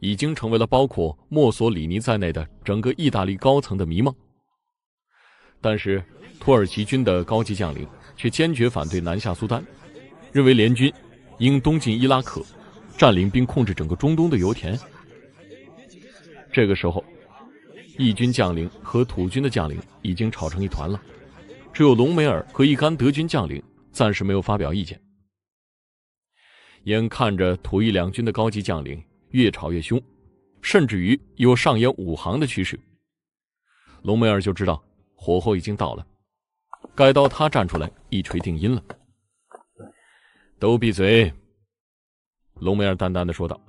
已经成为了包括墨索里尼在内的整个意大利高层的迷梦。但是，土耳其军的高级将领却坚决反对南下苏丹，认为联军应东进伊拉克，占领并控制整个中东的油田。这个时候。义军将领和土军的将领已经吵成一团了，只有隆美尔和一干德军将领暂时没有发表意见。眼看着土意两军的高级将领越吵越凶，甚至于有上演武行的趋势，隆美尔就知道火候已经到了，该到他站出来一锤定音了。都闭嘴！隆美尔淡淡的说道。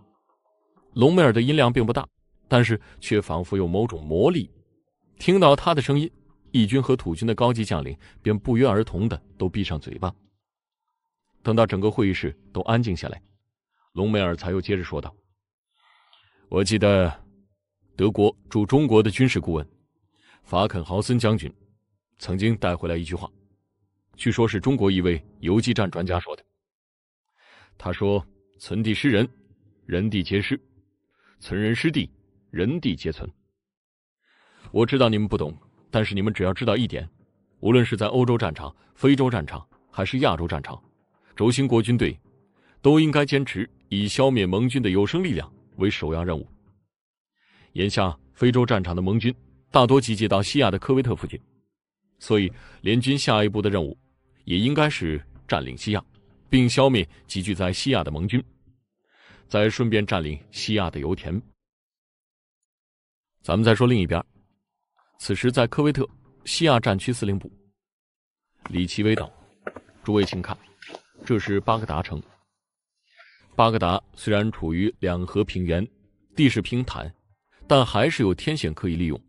隆美尔的音量并不大。但是却仿佛有某种魔力，听到他的声音，义军和土军的高级将领便不约而同的都闭上嘴巴。等到整个会议室都安静下来，隆美尔才又接着说道：“我记得，德国驻中国的军事顾问法肯豪森将军，曾经带回来一句话，据说是中国一位游击战专家说的。他说：‘存地失人，人地皆失；存人失地。’”人地皆存，我知道你们不懂，但是你们只要知道一点：，无论是在欧洲战场、非洲战场，还是亚洲战场，轴心国军队都应该坚持以消灭盟军的有生力量为首要任务。眼下，非洲战场的盟军大多集结到西亚的科威特附近，所以联军下一步的任务也应该是占领西亚，并消灭集聚在西亚的盟军，再顺便占领西亚的油田。咱们再说另一边，此时在科威特西亚战区司令部，李奇微道：“诸位，请看，这是巴格达城。巴格达虽然处于两河平原，地势平坦，但还是有天险可以利用。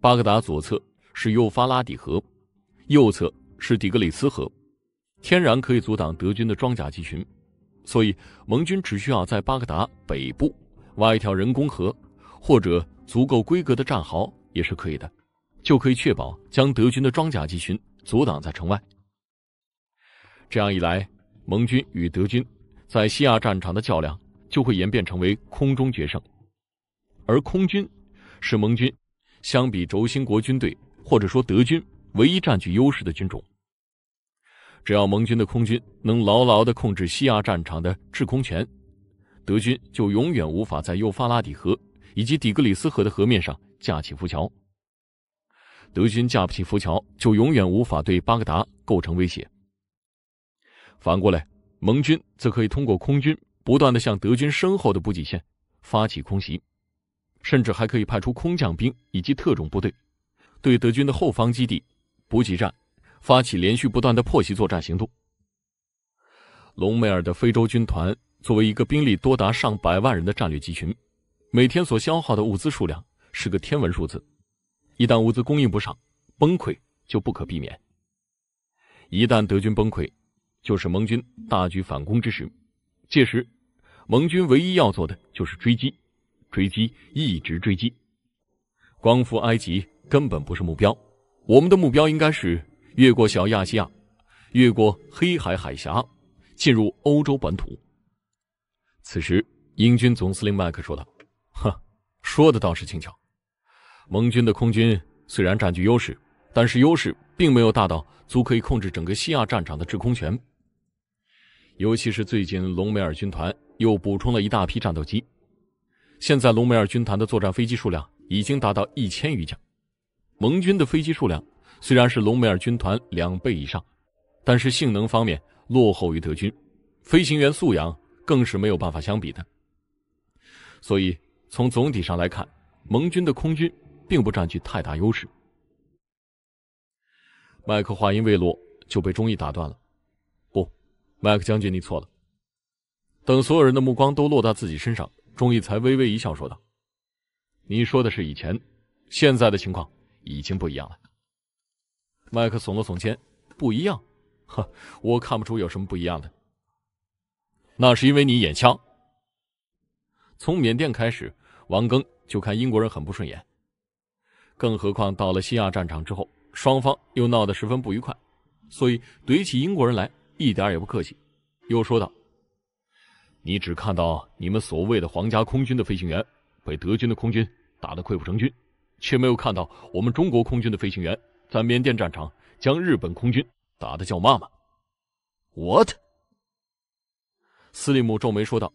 巴格达左侧是幼发拉底河，右侧是底格里斯河，天然可以阻挡德军的装甲集群，所以盟军只需要在巴格达北部挖一条人工河，或者。足够规格的战壕也是可以的，就可以确保将德军的装甲集群阻挡在城外。这样一来，盟军与德军在西亚战场的较量就会演变成为空中决胜。而空军是盟军相比轴心国军队或者说德军唯一占据优势的军种。只要盟军的空军能牢牢地控制西亚战场的制空权，德军就永远无法在幼发拉底河。以及底格里斯河的河面上架起浮桥，德军架不起浮桥，就永远无法对巴格达构成威胁。反过来，盟军则可以通过空军不断的向德军身后的补给线发起空袭，甚至还可以派出空降兵以及特种部队，对德军的后方基地、补给站发起连续不断的破袭作战行动。隆美尔的非洲军团作为一个兵力多达上百万人的战略集群。每天所消耗的物资数量是个天文数字，一旦物资供应不上，崩溃就不可避免。一旦德军崩溃，就是盟军大举反攻之时。届时，盟军唯一要做的就是追击，追击，一直追击。光复埃及根本不是目标，我们的目标应该是越过小亚细亚，越过黑海海峡，进入欧洲本土。此时，英军总司令麦克说道。说的倒是轻巧，盟军的空军虽然占据优势，但是优势并没有大到足可以控制整个西亚战场的制空权。尤其是最近，隆美尔军团又补充了一大批战斗机，现在隆美尔军团的作战飞机数量已经达到一千余架。盟军的飞机数量虽然是隆美尔军团两倍以上，但是性能方面落后于德军，飞行员素养更是没有办法相比的，所以。从总体上来看，盟军的空军并不占据太大优势。麦克话音未落，就被钟义打断了：“不，麦克将军，你错了。”等所有人的目光都落到自己身上，钟义才微微一笑说道：“你说的是以前，现在的情况已经不一样了。”麦克耸了耸肩：“不一样？呵，我看不出有什么不一样的。那是因为你眼瞎。从缅甸开始。”王庚就看英国人很不顺眼，更何况到了西亚战场之后，双方又闹得十分不愉快，所以怼起英国人来一点也不客气。又说道：“你只看到你们所谓的皇家空军的飞行员被德军的空军打得溃不成军，却没有看到我们中国空军的飞行员在缅甸战场将日本空军打得叫妈妈。”What？斯利姆皱眉说道：“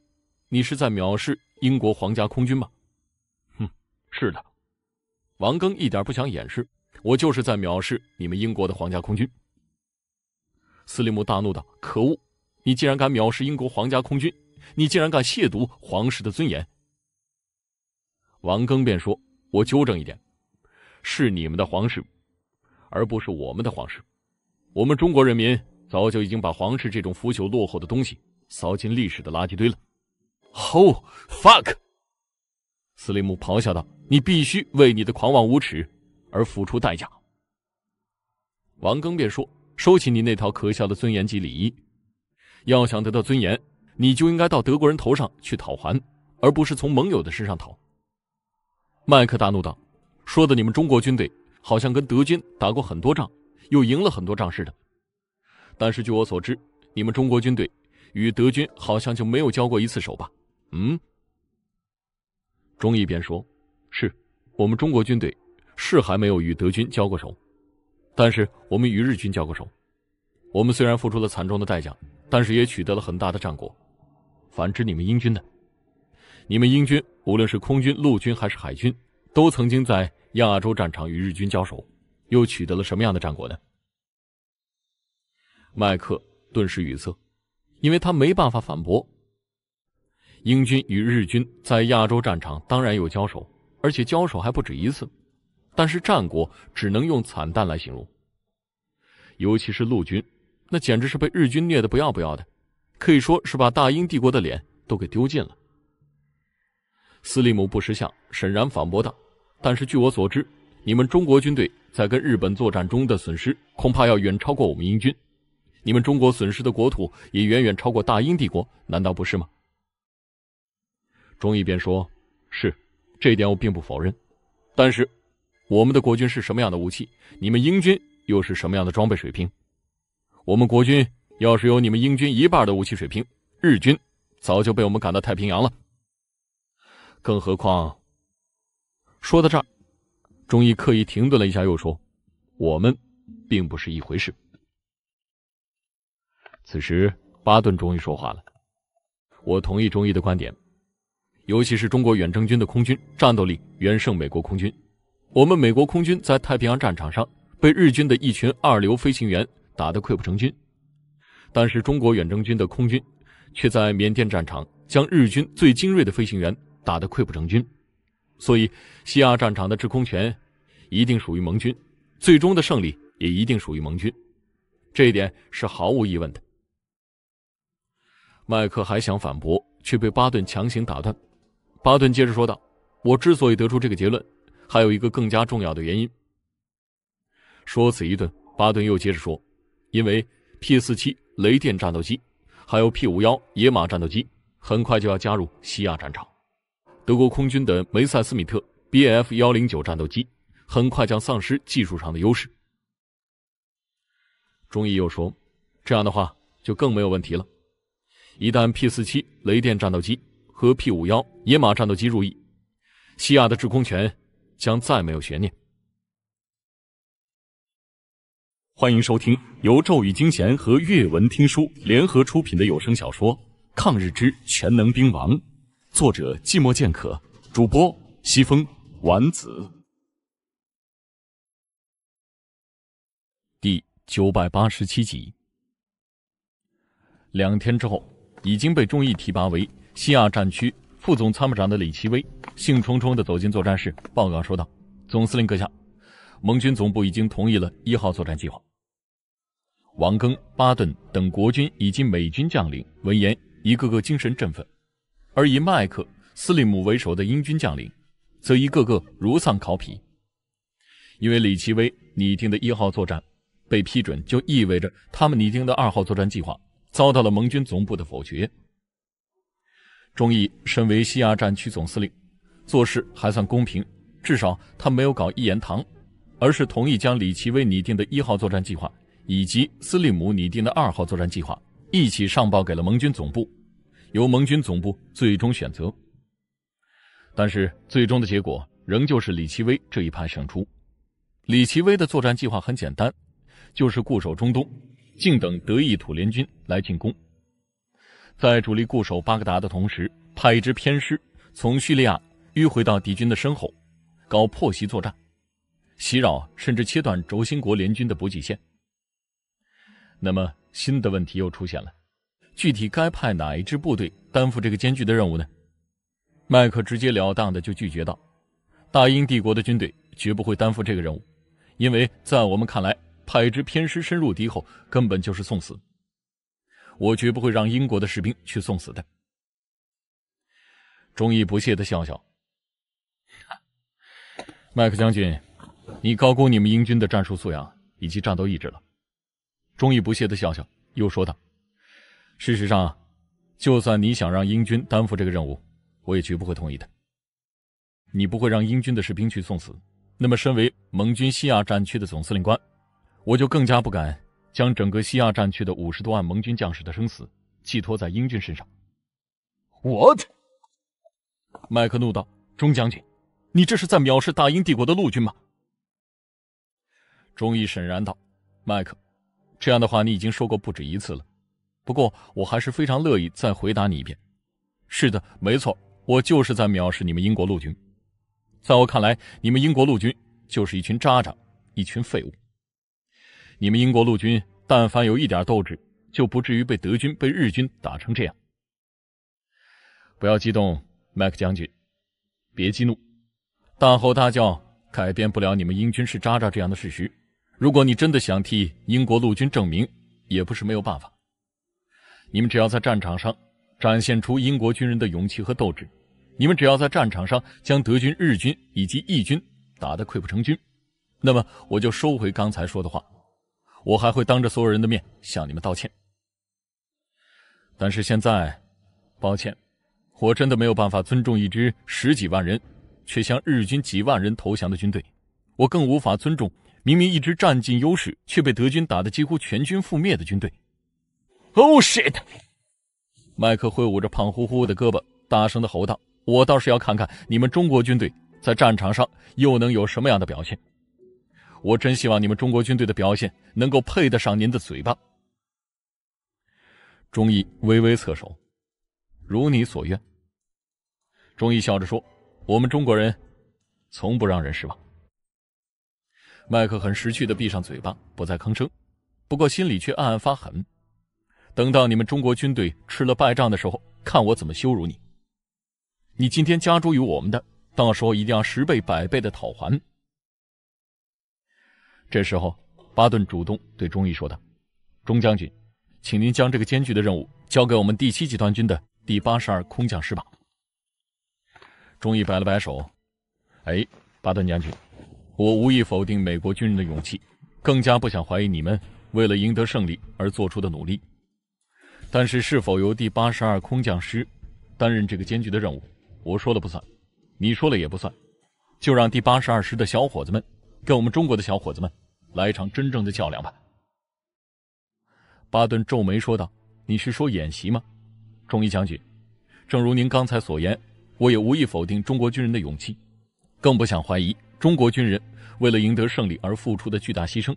你是在藐视英国皇家空军吗？”是的，王庚一点不想掩饰，我就是在藐视你们英国的皇家空军。斯令姆大怒道：“可恶！你竟然敢藐视英国皇家空军，你竟然敢亵渎皇室的尊严！”王庚便说：“我纠正一点，是你们的皇室，而不是我们的皇室。我们中国人民早就已经把皇室这种腐朽落后的东西扫进历史的垃圾堆了。”Oh fuck！斯利姆咆哮道：“你必须为你的狂妄无耻而付出代价。”王庚便说：“收起你那套可笑的尊严及礼仪，要想得到尊严，你就应该到德国人头上去讨还，而不是从盟友的身上讨。”麦克大怒道：“说的你们中国军队好像跟德军打过很多仗，又赢了很多仗似的。但是据我所知，你们中国军队与德军好像就没有交过一次手吧？嗯？”钟义边说：“是，我们中国军队是还没有与德军交过手，但是我们与日军交过手，我们虽然付出了惨重的代价，但是也取得了很大的战果。反之，你们英军呢？你们英军无论是空军、陆军还是海军，都曾经在亚洲战场与日军交手，又取得了什么样的战果呢？”麦克顿时语塞，因为他没办法反驳。英军与日军在亚洲战场当然有交手，而且交手还不止一次，但是战果只能用惨淡来形容。尤其是陆军，那简直是被日军虐得不要不要的，可以说是把大英帝国的脸都给丢尽了。斯利姆不识相，沈然反驳道：“但是据我所知，你们中国军队在跟日本作战中的损失，恐怕要远超过我们英军，你们中国损失的国土也远远超过大英帝国，难道不是吗？”钟医便说：“是，这一点我并不否认。但是，我们的国军是什么样的武器？你们英军又是什么样的装备水平？我们国军要是有你们英军一半的武器水平，日军早就被我们赶到太平洋了。更何况，说到这儿，钟义刻意停顿了一下，又说：‘我们并不是一回事。’此时，巴顿终于说话了：‘我同意钟医的观点。’”尤其是中国远征军的空军战斗力远胜美国空军。我们美国空军在太平洋战场上被日军的一群二流飞行员打得溃不成军，但是中国远征军的空军却在缅甸战场将日军最精锐的飞行员打得溃不成军。所以，西亚战场的制空权一定属于盟军，最终的胜利也一定属于盟军，这一点是毫无疑问的。麦克还想反驳，却被巴顿强行打断。巴顿接着说道：“我之所以得出这个结论，还有一个更加重要的原因。”说此一顿，巴顿又接着说：“因为 P 四七雷电战斗机，还有 P 五幺野马战斗机，很快就要加入西亚战场，德国空军的梅塞斯米特 Bf 幺零九战斗机，很快将丧失技术上的优势。”中医又说：“这样的话，就更没有问题了。一旦 P 四七雷电战斗机。”和 P 五幺野马战斗机入役，西亚的制空权将再没有悬念。欢迎收听由咒语惊贤和阅文听书联合出品的有声小说《抗日之全能兵王》，作者：寂寞剑客，主播：西风丸子。第九百八十七集。两天之后，已经被中义提拔为。西亚战区副总参谋长的李奇微兴冲冲地走进作战室，报告说道：“总司令阁下，盟军总部已经同意了一号作战计划。”王庚、巴顿等国军以及美军将领闻言，一个个精神振奋；而以麦克、斯利姆为首的英军将领，则一个个如丧考妣。因为李奇微拟定的一号作战被批准，就意味着他们拟定的二号作战计划遭到了盟军总部的否决。中义身为西亚战区总司令，做事还算公平，至少他没有搞一言堂，而是同意将李奇微拟定的一号作战计划以及斯利姆拟定的二号作战计划一起上报给了盟军总部，由盟军总部最终选择。但是最终的结果仍旧是李奇微这一派胜出。李奇微的作战计划很简单，就是固守中东，静等德意土联军来进攻。在主力固守巴格达的同时，派一支偏师从叙利亚迂回到敌军的身后，搞破袭作战，袭扰甚至切断轴心国联军的补给线。那么新的问题又出现了，具体该派哪一支部队担负这个艰巨的任务呢？麦克直截了当的就拒绝道：“大英帝国的军队绝不会担负这个任务，因为在我们看来，派一支偏师深入敌后，根本就是送死。”我绝不会让英国的士兵去送死的。忠义不屑的笑笑，麦克将军，你高估你们英军的战术素养以及战斗意志了。忠义不屑的笑笑，又说道：“事实上，就算你想让英军担负这个任务，我也绝不会同意的。你不会让英军的士兵去送死，那么身为盟军西亚战区的总司令官，我就更加不敢。”将整个西亚战区的五十多万盟军将士的生死寄托在英军身上。What？麦克怒道：“钟将军，你这是在藐视大英帝国的陆军吗？”钟义沈然道：“麦克，这样的话你已经说过不止一次了。不过我还是非常乐意再回答你一遍。是的，没错，我就是在藐视你们英国陆军。在我看来，你们英国陆军就是一群渣渣，一群废物。”你们英国陆军但凡有一点斗志，就不至于被德军、被日军打成这样。不要激动，麦克将军，别激怒，大吼大叫改变不了你们英军是渣渣这样的事实。如果你真的想替英国陆军证明，也不是没有办法。你们只要在战场上展现出英国军人的勇气和斗志，你们只要在战场上将德军、日军以及义军打得溃不成军，那么我就收回刚才说的话。我还会当着所有人的面向你们道歉，但是现在，抱歉，我真的没有办法尊重一支十几万人却向日军几万人投降的军队，我更无法尊重明明一直占尽优势却被德军打得几乎全军覆灭的军队。Oh shit！麦克挥舞着胖乎乎的胳膊，大声的吼道：“我倒是要看看你们中国军队在战场上又能有什么样的表现。”我真希望你们中国军队的表现能够配得上您的嘴巴。钟义微微侧首，如你所愿。钟义笑着说：“我们中国人，从不让人失望。”麦克很识趣的闭上嘴巴，不再吭声，不过心里却暗暗发狠：等到你们中国军队吃了败仗的时候，看我怎么羞辱你！你今天加诸于我们的，到时候一定要十倍、百倍的讨还。这时候，巴顿主动对中尉说道：“钟将军，请您将这个艰巨的任务交给我们第七集团军的第八十二空降师吧。”中毅摆了摆手：“哎，巴顿将军，我无意否定美国军人的勇气，更加不想怀疑你们为了赢得胜利而做出的努力。但是，是否由第八十二空降师担任这个艰巨的任务，我说了不算，你说了也不算，就让第八十二师的小伙子们。”跟我们中国的小伙子们来一场真正的较量吧！”巴顿皱眉说道，“你是说演习吗，中医将军？正如您刚才所言，我也无意否定中国军人的勇气，更不想怀疑中国军人为了赢得胜利而付出的巨大牺牲。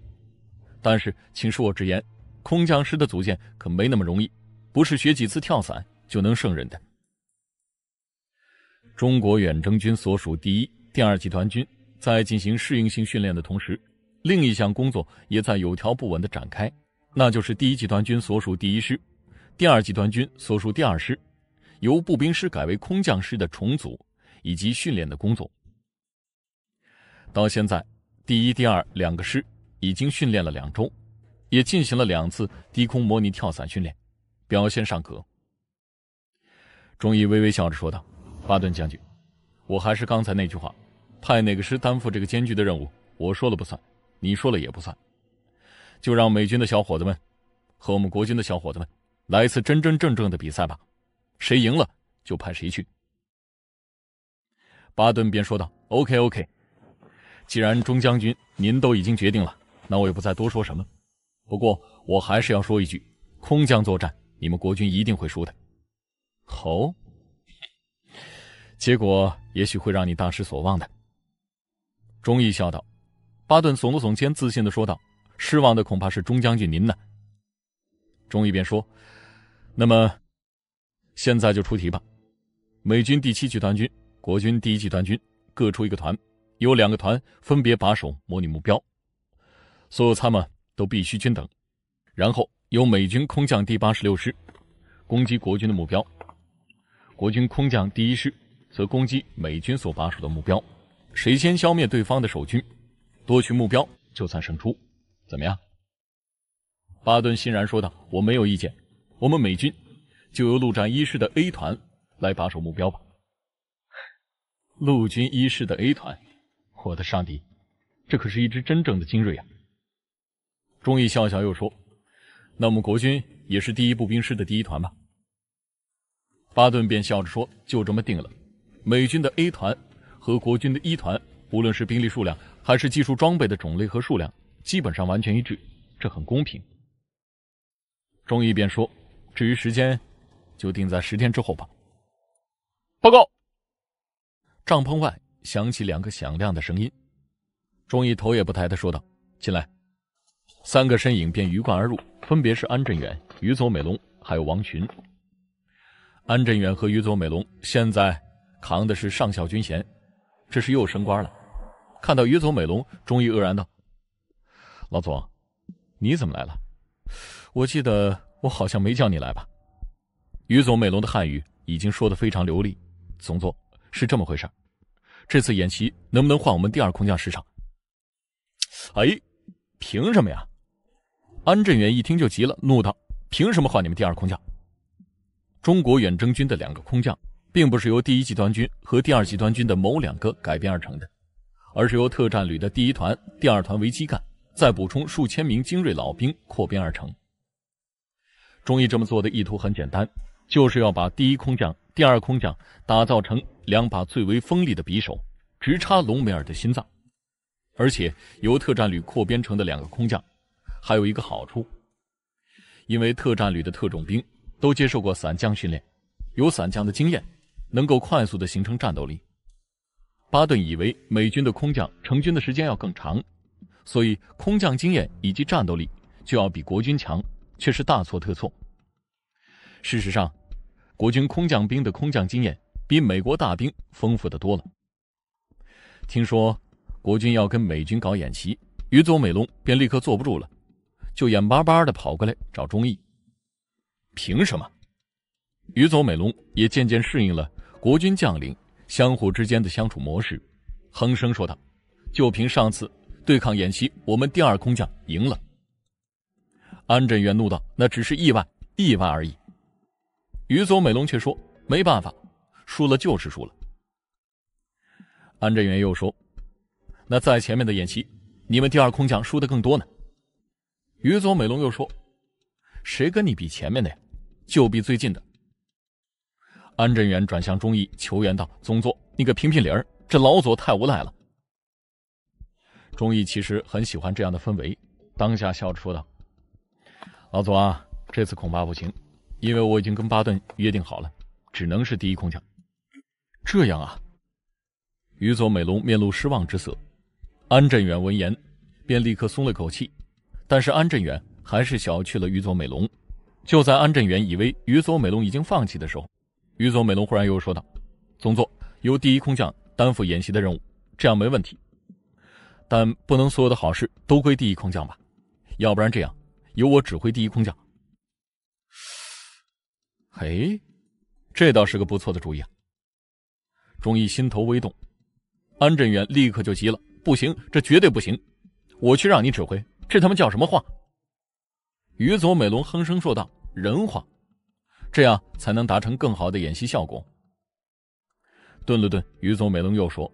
但是，请恕我直言，空降师的组建可没那么容易，不是学几次跳伞就能胜任的。中国远征军所属第一、第二集团军。”在进行适应性训练的同时，另一项工作也在有条不紊的展开，那就是第一集团军所属第一师、第二集团军所属第二师，由步兵师改为空降师的重组以及训练的工作。到现在，第一、第二两个师已经训练了两周，也进行了两次低空模拟跳伞训练，表现尚可。中医微微笑着说道：“巴顿将军，我还是刚才那句话。”派哪个师担负这个艰巨的任务？我说了不算，你说了也不算，就让美军的小伙子们和我们国军的小伙子们来一次真真正正的比赛吧，谁赢了就派谁去。巴顿便说道：“OK，OK，既然中将军您都已经决定了，那我也不再多说什么。不过我还是要说一句，空降作战，你们国军一定会输的。好。结果也许会让你大失所望的。”钟义笑道：“巴顿耸了耸肩，自信的说道：‘失望的恐怕是钟将军您呢。’”钟义便说：“那么，现在就出题吧。美军第七集团军、国军第一集团军各出一个团，有两个团分别把守模拟目标，所有参谋都必须均等。然后由美军空降第八十六师攻击国军的目标，国军空降第一师则攻击美军所把守的目标。”谁先消灭对方的守军，夺取目标就算胜出，怎么样？巴顿欣然说道：“我没有意见，我们美军就由陆战一师的 A 团来把守目标吧。”陆军一师的 A 团，我的上帝，这可是一支真正的精锐啊！钟毅笑笑又说：“那我们国军也是第一步兵师的第一团吧？”巴顿便笑着说：“就这么定了，美军的 A 团。”和国军的一团，无论是兵力数量还是技术装备的种类和数量，基本上完全一致，这很公平。钟义便说：“至于时间，就定在十天之后吧。”报告。帐篷外响起两个响亮的声音。钟义头也不抬的说道：“进来。”三个身影便鱼贯而入，分别是安振远、于佐美龙，还有王群。安振远和于佐美龙现在扛的是上校军衔。这是又升官了。看到于总美龙，终于愕然道：“老总，你怎么来了？我记得我好像没叫你来吧？”于总美龙的汉语已经说得非常流利。总座是这么回事，这次演习能不能换我们第二空降师场？哎，凭什么呀？安振远一听就急了，怒道：“凭什么换你们第二空降？中国远征军的两个空降。”并不是由第一集团军和第二集团军的某两个改编而成的，而是由特战旅的第一团、第二团为基干，再补充数千名精锐老兵扩编而成。中医这么做的意图很简单，就是要把第一空降、第二空降打造成两把最为锋利的匕首，直插隆美尔的心脏。而且由特战旅扩编成的两个空降，还有一个好处，因为特战旅的特种兵都接受过伞降训练，有伞降的经验。能够快速的形成战斗力。巴顿以为美军的空降成军的时间要更长，所以空降经验以及战斗力就要比国军强，却是大错特错。事实上，国军空降兵的空降经验比美国大兵丰富的多了。听说国军要跟美军搞演习，于左美龙便立刻坐不住了，就眼巴巴的跑过来找忠毅。凭什么？于左美龙也渐渐适应了。国军将领相互之间的相处模式，哼声说道：“就凭上次对抗演习，我们第二空降赢了。”安振元怒道：“那只是意外，意外而已。”于总美龙却说：“没办法，输了就是输了。”安振元又说：“那在前面的演习，你们第二空降输的更多呢？”于总美龙又说：“谁跟你比前面的呀？就比最近的。”安振远转向钟义，求援道：“宗座，你给评评理儿，这老左太无赖了。”钟义其实很喜欢这样的氛围，当下笑着说道：“老左啊，这次恐怕不行，因为我已经跟巴顿约定好了，只能是第一空降。”这样啊，宇佐美龙面露失望之色。安振远闻言，便立刻松了口气。但是安振远还是小觑了宇佐美龙。就在安振远以为宇佐美龙已经放弃的时候，于总美龙忽然又说道：“总座，由第一空降担负演习的任务，这样没问题。但不能所有的好事都归第一空降吧？要不然这样，由我指挥第一空降。哎，这倒是个不错的主意啊！”钟毅心头微动，安震远立刻就急了：“不行，这绝对不行！我去让你指挥，这他妈叫什么话？”于佐美龙哼声说道：“人话。”这样才能达成更好的演习效果。顿了顿，于总美龙又说：“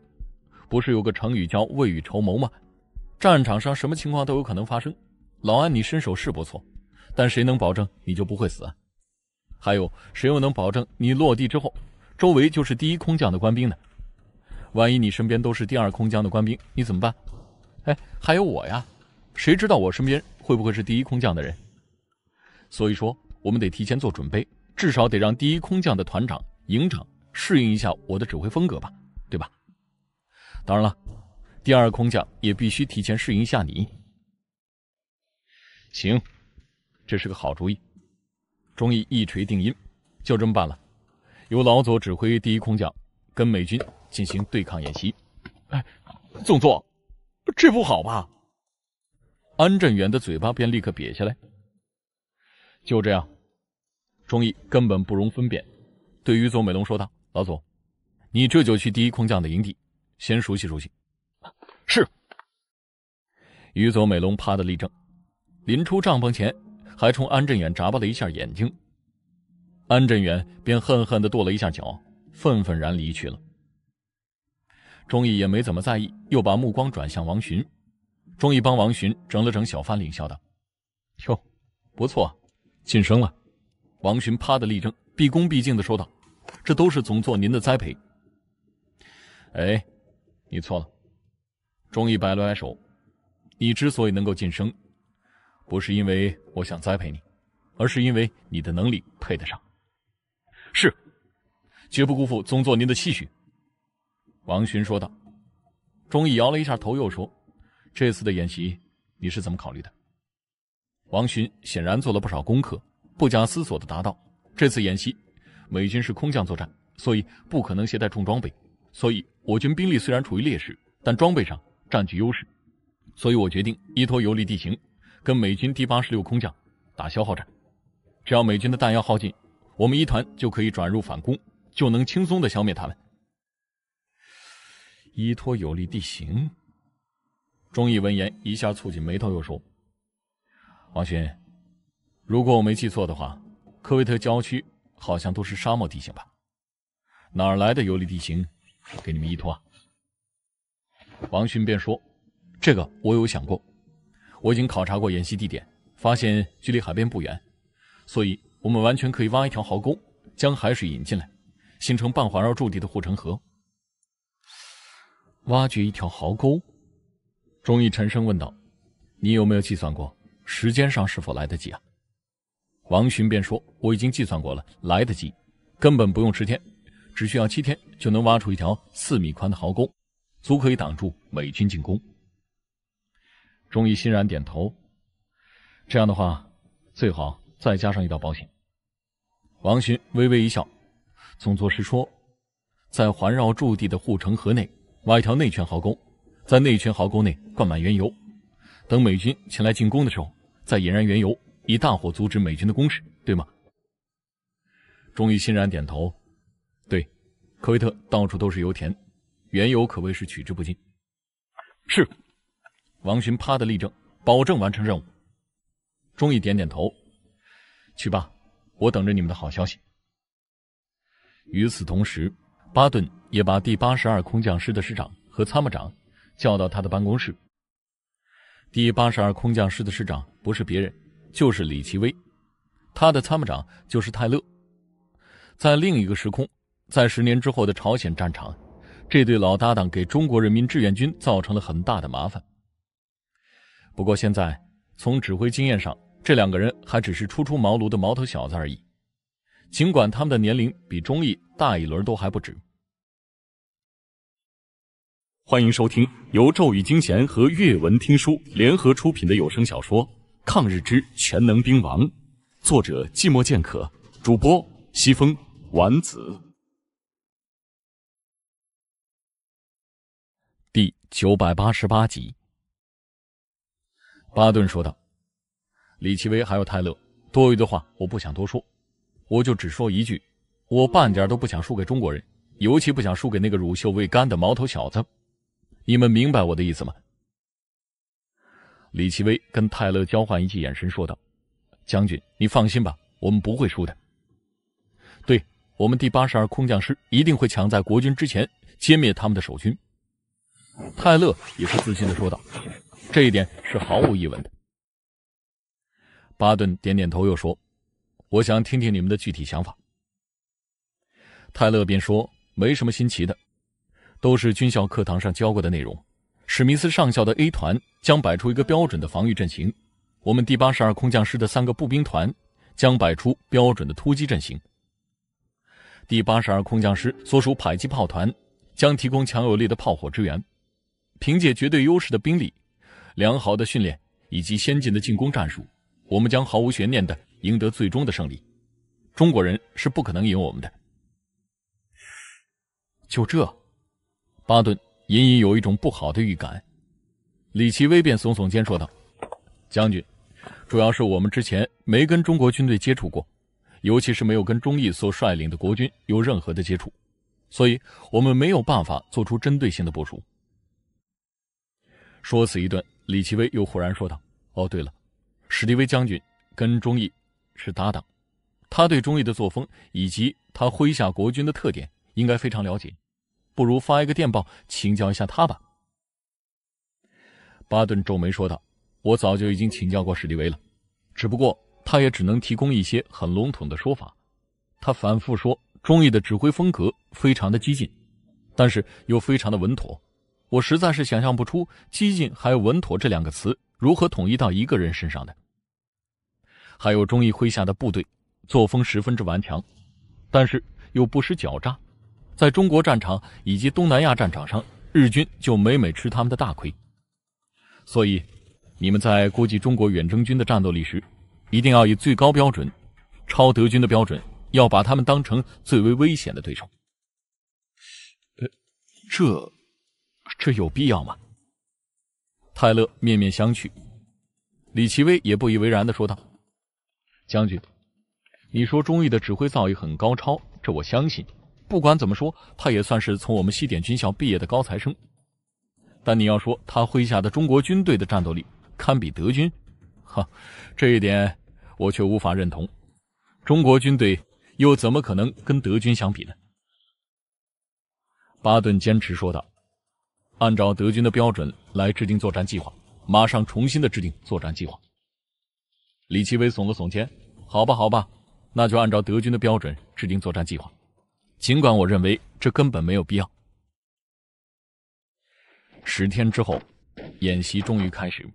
不是有个成语叫‘未雨绸缪’吗？战场上什么情况都有可能发生。老安，你身手是不错，但谁能保证你就不会死？还有，谁又能保证你落地之后，周围就是第一空降的官兵呢？万一你身边都是第二空降的官兵，你怎么办？哎，还有我呀，谁知道我身边会不会是第一空降的人？所以说，我们得提前做准备。”至少得让第一空降的团长、营长适应一下我的指挥风格吧，对吧？当然了，第二空降也必须提前适应一下你。行，这是个好主意。中意一锤定音，就这么办了。由老左指挥第一空降，跟美军进行对抗演习。哎，总座，这不好吧？安振远的嘴巴便立刻瘪下来。就这样。钟意根本不容分辨，对于左美龙说道：“老总，你这就去第一空降的营地，先熟悉熟悉。”是。于左美龙啪的立正，临出帐篷前还冲安振远眨巴了一下眼睛，安振远便恨恨的跺了一下脚，愤愤然离去了。钟意也没怎么在意，又把目光转向王寻。钟义帮王寻整了整小翻领，笑道：“哟，不错，晋升了。”王寻啪的立正，毕恭毕敬的说道：“这都是总座您的栽培。”哎，你错了。钟义摆了摆手：“你之所以能够晋升，不是因为我想栽培你，而是因为你的能力配得上。”是，绝不辜负总座您的期许。”王寻说道。钟义摇了一下头，又说：“这次的演习，你是怎么考虑的？”王寻显然做了不少功课。不假思索地答道：“这次演习，美军是空降作战，所以不可能携带重装备。所以我军兵力虽然处于劣势，但装备上占据优势。所以我决定依托有利地形，跟美军第八十六空降打消耗战。只要美军的弹药耗尽，我们一团就可以转入反攻，就能轻松地消灭他们。依托有利地形。”钟毅闻言一下蹙紧眉头，又说：“王勋，如果我没记错的话，科威特郊区好像都是沙漠地形吧？哪儿来的游离地形给你们依托？王迅便说：“这个我有想过，我已经考察过演习地点，发现距离海边不远，所以我们完全可以挖一条壕沟，将海水引进来，形成半环绕驻地的护城河。挖掘一条壕沟。”钟义沉声问道：“你有没有计算过时间上是否来得及啊？”王巡便说：“我已经计算过了，来得及，根本不用十天，只需要七天就能挖出一条四米宽的壕沟，足可以挡住美军进攻。”钟义欣然点头：“这样的话，最好再加上一道保险。”王寻微微一笑，总作师说：“在环绕驻地的护城河内挖一条内圈壕沟，在内圈壕沟内灌满原油，等美军前来进攻的时候，再引燃原油。”以大火阻止美军的攻势，对吗？钟毅欣然点头，对，科威特到处都是油田，原油可谓是取之不尽。是，王勋啪的立正，保证完成任务。钟毅点点头，去吧，我等着你们的好消息。与此同时，巴顿也把第八十二空降师的师长和参谋长叫到他的办公室。第八十二空降师的师长不是别人。就是李奇微，他的参谋长就是泰勒。在另一个时空，在十年之后的朝鲜战场，这对老搭档给中国人民志愿军造成了很大的麻烦。不过现在，从指挥经验上，这两个人还只是初出茅庐的毛头小子而已。尽管他们的年龄比中毅大一轮都还不止。欢迎收听由咒语惊弦和阅文听书联合出品的有声小说。《抗日之全能兵王》，作者：寂寞剑客，主播：西风丸子，第九百八十八集。巴顿说道：“李奇微还有泰勒，多余的话我不想多说，我就只说一句：我半点都不想输给中国人，尤其不想输给那个乳臭未干的毛头小子。你们明白我的意思吗？”李奇微跟泰勒交换一句眼神，说道：“将军，你放心吧，我们不会输的。对我们第八十二空降师，一定会抢在国军之前歼灭他们的守军。”泰勒也是自信的说道：“这一点是毫无疑问的。”巴顿点点头，又说：“我想听听你们的具体想法。”泰勒便说：“没什么新奇的，都是军校课堂上教过的内容。”史密斯上校的 A 团将摆出一个标准的防御阵型，我们第八十二空降师的三个步兵团将摆出标准的突击阵型。第八十二空降师所属迫击炮团将提供强有力的炮火支援。凭借绝对优势的兵力、良好的训练以及先进的进攻战术，我们将毫无悬念的赢得最终的胜利。中国人是不可能赢我们的。就这，巴顿。隐隐有一种不好的预感，李奇微便耸耸肩说道：“将军，主要是我们之前没跟中国军队接触过，尤其是没有跟中意所率领的国军有任何的接触，所以我们没有办法做出针对性的部署。”说此一顿，李奇微又忽然说道：“哦，对了，史迪威将军跟中意是搭档，他对中意的作风以及他麾下国军的特点应该非常了解。”不如发一个电报请教一下他吧。”巴顿皱眉说道，“我早就已经请教过史蒂威了，只不过他也只能提供一些很笼统的说法。他反复说，中意的指挥风格非常的激进，但是又非常的稳妥。我实在是想象不出激进还有‘稳妥这两个词如何统一到一个人身上的。还有中意麾下的部队，作风十分之顽强，但是又不失狡诈。”在中国战场以及东南亚战场上，日军就每每吃他们的大亏。所以，你们在估计中国远征军的战斗力时，一定要以最高标准，超德军的标准，要把他们当成最为危险的对手。呃，这，这有必要吗？泰勒面面相觑，李奇微也不以为然的说道：“将军，你说中意的指挥造诣很高超，这我相信。”不管怎么说，他也算是从我们西点军校毕业的高材生。但你要说他麾下的中国军队的战斗力堪比德军，哈，这一点我却无法认同。中国军队又怎么可能跟德军相比呢？巴顿坚持说道：“按照德军的标准来制定作战计划，马上重新的制定作战计划。”李奇微耸了耸肩：“好吧，好吧，那就按照德军的标准制定作战计划。”尽管我认为这根本没有必要。十天之后，演习终于开始。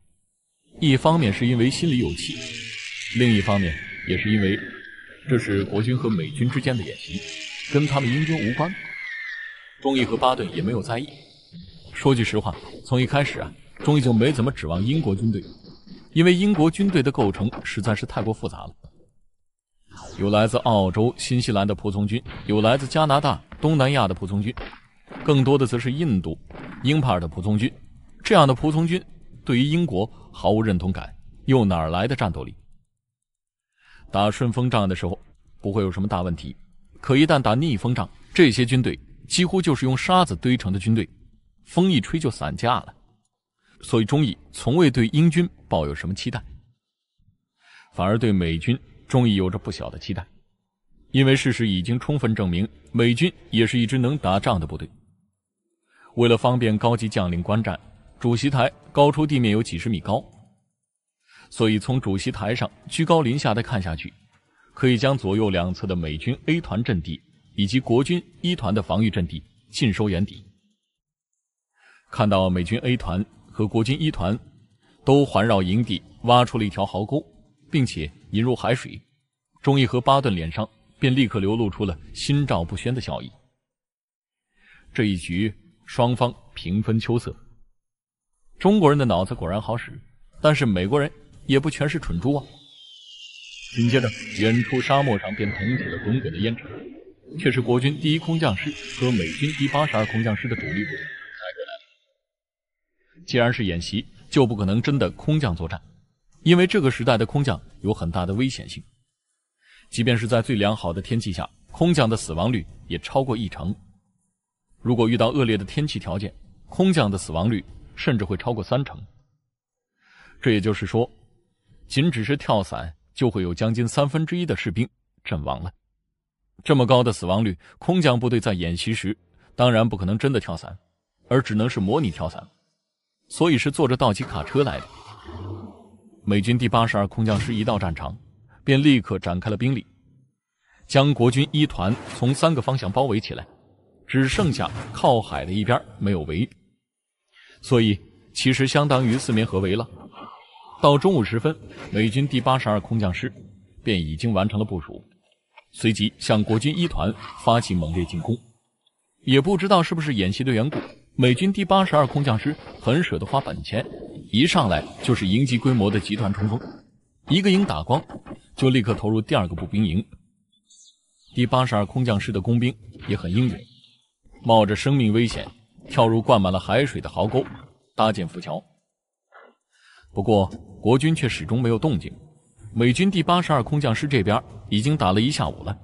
一方面是因为心里有气，另一方面也是因为这是国军和美军之间的演习，跟他们英军无关。钟毅和巴顿也没有在意。说句实话，从一开始啊，钟毅就没怎么指望英国军队，因为英国军队的构成实在是太过复杂了。有来自澳洲、新西兰的仆从军，有来自加拿大、东南亚的仆从军，更多的则是印度、英帕尔的仆从军。这样的仆从军对于英国毫无认同感，又哪来的战斗力？打顺风仗的时候不会有什么大问题，可一旦打逆风仗，这些军队几乎就是用沙子堆成的军队，风一吹就散架了。所以中意从未对英军抱有什么期待，反而对美军。终于有着不小的期待，因为事实已经充分证明，美军也是一支能打仗的部队。为了方便高级将领观战，主席台高出地面有几十米高，所以从主席台上居高临下的看下去，可以将左右两侧的美军 A 团阵地以及国军一团的防御阵地尽收眼底。看到美军 A 团和国军一团都环绕营地挖出了一条壕沟。并且引入海水，钟毅和巴顿脸上便立刻流露出了心照不宣的笑意。这一局双方平分秋色，中国人的脑子果然好使，但是美国人也不全是蠢猪啊！紧接着，远处沙漠上便腾起了滚滚的烟尘，却是国军第一空降师和美军第八十二空降师的主力部队开来了。既然是演习，就不可能真的空降作战。因为这个时代的空降有很大的危险性，即便是在最良好的天气下，空降的死亡率也超过一成。如果遇到恶劣的天气条件，空降的死亡率甚至会超过三成。这也就是说，仅只是跳伞，就会有将近三分之一的士兵阵亡了。这么高的死亡率，空降部队在演习时，当然不可能真的跳伞，而只能是模拟跳伞，所以是坐着道奇卡车来的。美军第八十二空降师一到战场，便立刻展开了兵力，将国军一团从三个方向包围起来，只剩下靠海的一边没有围，所以其实相当于四面合围了。到中午时分，美军第八十二空降师便已经完成了部署，随即向国军一团发起猛烈进攻。也不知道是不是演习的缘故。美军第八十二空降师很舍得花本钱，一上来就是营级规模的集团冲锋，一个营打光，就立刻投入第二个步兵营。第八十二空降师的工兵也很英勇，冒着生命危险跳入灌满了海水的壕沟，搭建浮桥。不过国军却始终没有动静。美军第八十二空降师这边已经打了一下午了，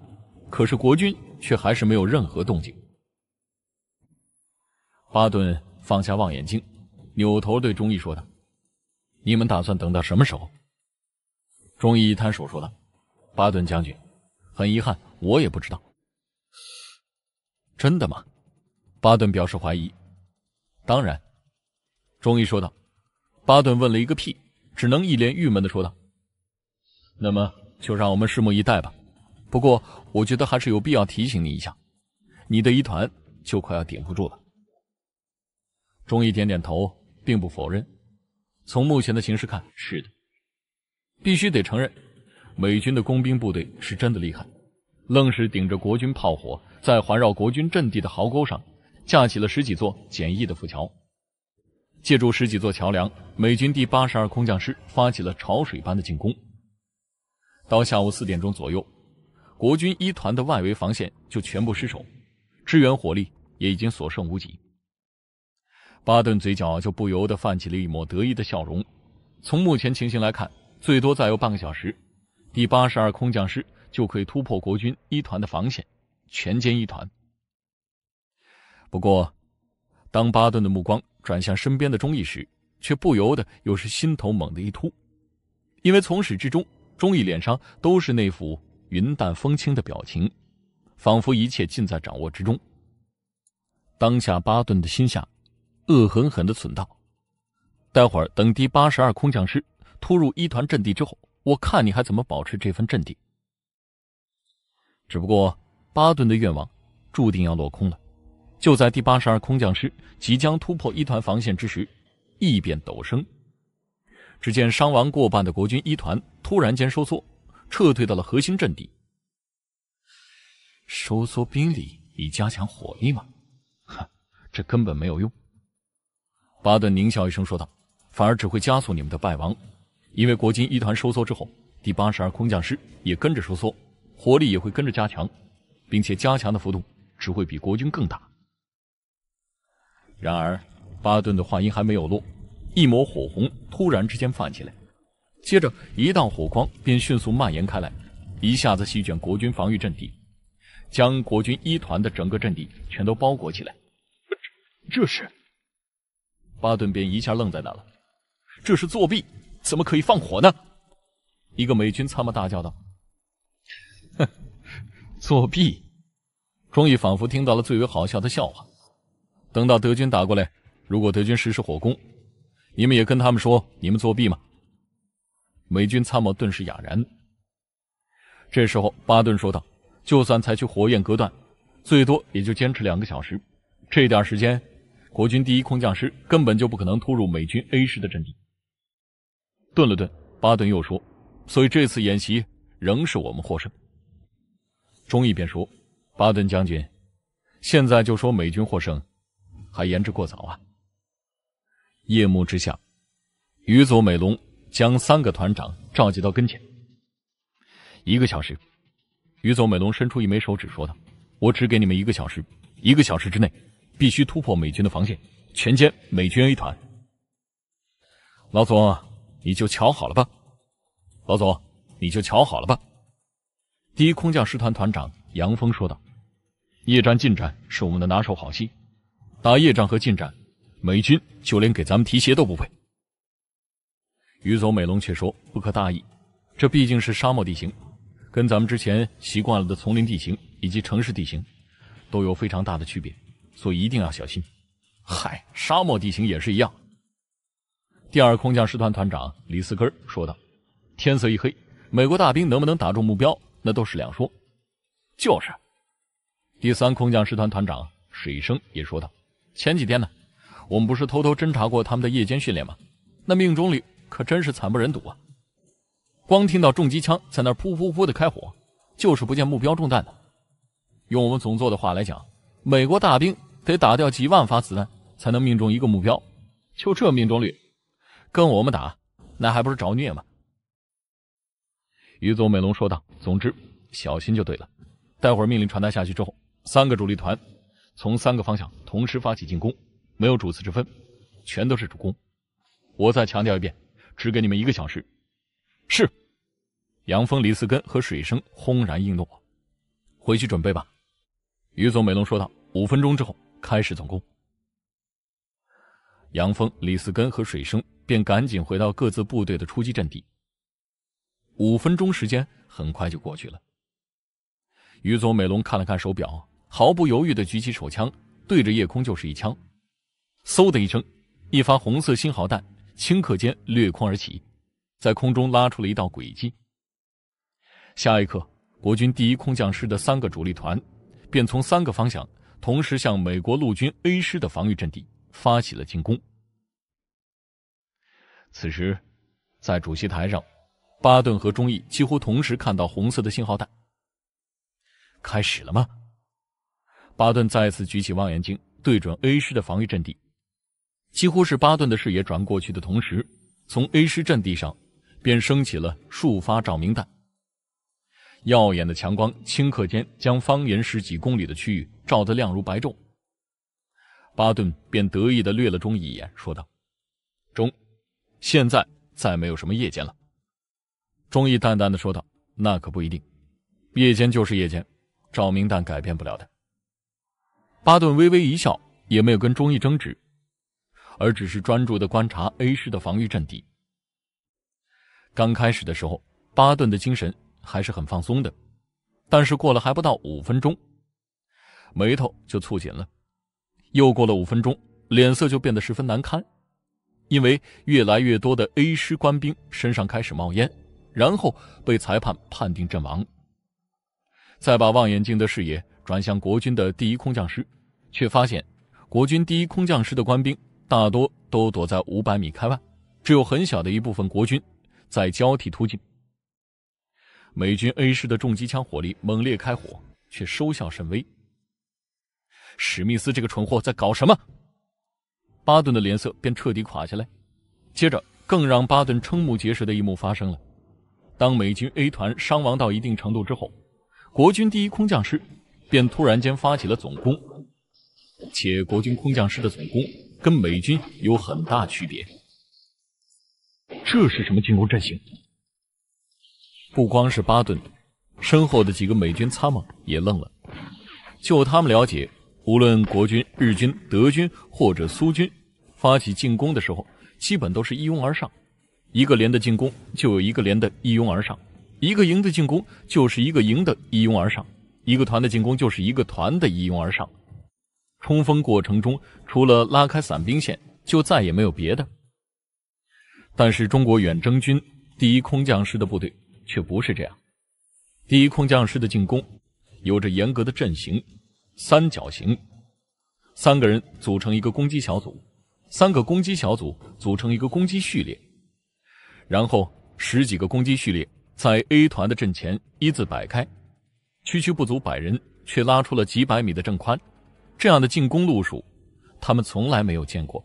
可是国军却还是没有任何动静。巴顿放下望远镜，扭头对中医说道：“你们打算等到什么时候？”中医一摊手说道：“巴顿将军，很遗憾，我也不知道。”“真的吗？”巴顿表示怀疑。“当然。”中医说道。巴顿问了一个屁，只能一脸郁闷的说道：“那么就让我们拭目以待吧。不过，我觉得还是有必要提醒你一下，你的一团就快要顶不住了。”钟毅点点头，并不否认。从目前的形势看，是的，必须得承认，美军的工兵部队是真的厉害，愣是顶着国军炮火，在环绕国军阵地的壕沟上架起了十几座简易的浮桥。借助十几座桥梁，美军第八十二空降师发起了潮水般的进攻。到下午四点钟左右，国军一团的外围防线就全部失守，支援火力也已经所剩无几。巴顿嘴角就不由得泛起了一抹得意的笑容。从目前情形来看，最多再有半个小时，第八十二空降师就可以突破国军一团的防线，全歼一团。不过，当巴顿的目光转向身边的钟义时，却不由得又是心头猛地一突，因为从始至终，钟义脸上都是那副云淡风轻的表情，仿佛一切尽在掌握之中。当下，巴顿的心下。恶狠狠地损道：“待会儿等第八十二空降师突入一团阵地之后，我看你还怎么保持这份阵地。”只不过巴顿的愿望注定要落空了。就在第八十二空降师即将突破一团防线之时，异变陡生。只见伤亡过半的国军一团突然间收缩，撤退到了核心阵地。收缩兵力以加强火力吗？哼，这根本没有用。巴顿狞笑一声说道：“反而只会加速你们的败亡，因为国军一团收缩之后，第八十二空降师也跟着收缩，火力也会跟着加强，并且加强的幅度只会比国军更大。”然而，巴顿的话音还没有落，一抹火红突然之间泛起来，接着一道火光便迅速蔓延开来，一下子席卷国军防御阵地，将国军一团的整个阵地全都包裹起来。这这是？巴顿便一下愣在那了，这是作弊，怎么可以放火呢？一个美军参谋大叫道：“哼，作弊！”庄毅仿佛听到了最为好笑的笑话。等到德军打过来，如果德军实施火攻，你们也跟他们说你们作弊吗？美军参谋顿时哑然。这时候，巴顿说道：“就算采取火焰隔断，最多也就坚持两个小时，这点时间。”国军第一空降师根本就不可能突入美军 A 师的阵地。顿了顿，巴顿又说：“所以这次演习仍是我们获胜。”钟毅便说：“巴顿将军，现在就说美军获胜，还言之过早啊。”夜幕之下，宇佐美龙将三个团长召集到跟前。一个小时，宇佐美龙伸出一枚手指说道：“我只给你们一个小时，一个小时之内。”必须突破美军的防线，全歼美军 A 团。老总，你就瞧好了吧。老总，你就瞧好了吧。第一空降师团团长杨峰说道：“夜战进战是我们的拿手好戏，打夜战和进战，美军就连给咱们提鞋都不配。”于总美龙却说：“不可大意，这毕竟是沙漠地形，跟咱们之前习惯了的丛林地形以及城市地形都有非常大的区别。”所以一定要小心，嗨，沙漠地形也是一样。第二空降师团团长李四根说道：“天色一黑，美国大兵能不能打中目标，那都是两说。”就是，第三空降师团团长水生也说道：“前几天呢，我们不是偷偷侦查过他们的夜间训练吗？那命中率可真是惨不忍睹啊！光听到重机枪在那儿噗噗噗的开火，就是不见目标中弹的。用我们总座的话来讲，美国大兵。”得打掉几万发子弹才能命中一个目标，就这命中率，跟我们打，那还不是找虐吗？于总美龙说道。总之，小心就对了。待会儿命令传达下去之后，三个主力团从三个方向同时发起进攻，没有主次之分，全都是主攻。我再强调一遍，只给你们一个小时。是。杨峰、李四根和水生轰然应诺。回去准备吧。于总美龙说道。五分钟之后。开始总攻，杨峰、李四根和水生便赶紧回到各自部队的出击阵地。五分钟时间很快就过去了。于左美龙看了看手表，毫不犹豫的举起手枪，对着夜空就是一枪，嗖的一声，一发红色信号弹顷刻间掠空而起，在空中拉出了一道轨迹。下一刻，国军第一空降师的三个主力团，便从三个方向。同时向美国陆军 A 师的防御阵地发起了进攻。此时，在主席台上，巴顿和中义几乎同时看到红色的信号弹。开始了吗？巴顿再次举起望远镜，对准 A 师的防御阵地。几乎是巴顿的视野转过去的同时，从 A 师阵地上便升起了数发照明弹。耀眼的强光顷刻间将方圆十几公里的区域。照得亮如白昼，巴顿便得意的掠了钟一眼，说道：“钟，现在再没有什么夜间了。”钟毅淡淡的说道：“那可不一定，夜间就是夜间，照明弹改变不了的。”巴顿微微一笑，也没有跟钟毅争执，而只是专注的观察 A 市的防御阵地。刚开始的时候，巴顿的精神还是很放松的，但是过了还不到五分钟。眉头就蹙紧了，又过了五分钟，脸色就变得十分难堪，因为越来越多的 A 师官兵身上开始冒烟，然后被裁判判定阵亡。再把望远镜的视野转向国军的第一空降师，却发现国军第一空降师的官兵大多都躲在五百米开外，只有很小的一部分国军在交替突进。美军 A 师的重机枪火力猛烈开火，却收效甚微。史密斯这个蠢货在搞什么？巴顿的脸色便彻底垮下来。接着，更让巴顿瞠目结舌的一幕发生了：当美军 A 团伤亡到一定程度之后，国军第一空降师便突然间发起了总攻。且国军空降师的总攻跟美军有很大区别。这是什么进攻阵型？不光是巴顿，身后的几个美军参谋也愣了。就他们了解。无论国军、日军、德军或者苏军发起进攻的时候，基本都是一拥而上。一个连的进攻就有一个连的一拥而上，一个营的进攻就是一个营的一拥而上，一个团的进攻就是一个团的一拥而上。冲锋过程中，除了拉开伞兵线，就再也没有别的。但是中国远征军第一空降师的部队却不是这样。第一空降师的进攻有着严格的阵型。三角形，三个人组成一个攻击小组，三个攻击小组组成一个攻击序列，然后十几个攻击序列在 A 团的阵前一字摆开，区区不足百人却拉出了几百米的阵宽，这样的进攻路数，他们从来没有见过。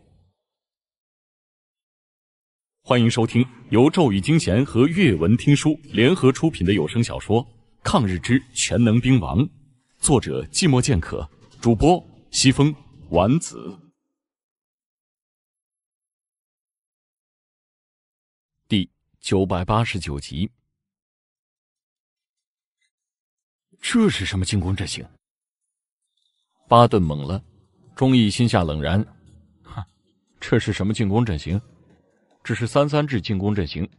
欢迎收听由咒语惊贤和阅文听书联合出品的有声小说《抗日之全能兵王》。作者：寂寞剑客，主播：西风丸子，第九百八十九集。这是什么进攻阵型？巴顿懵了。钟义心下冷然：“哈，这是什么进攻阵型？这是三三制进攻阵型，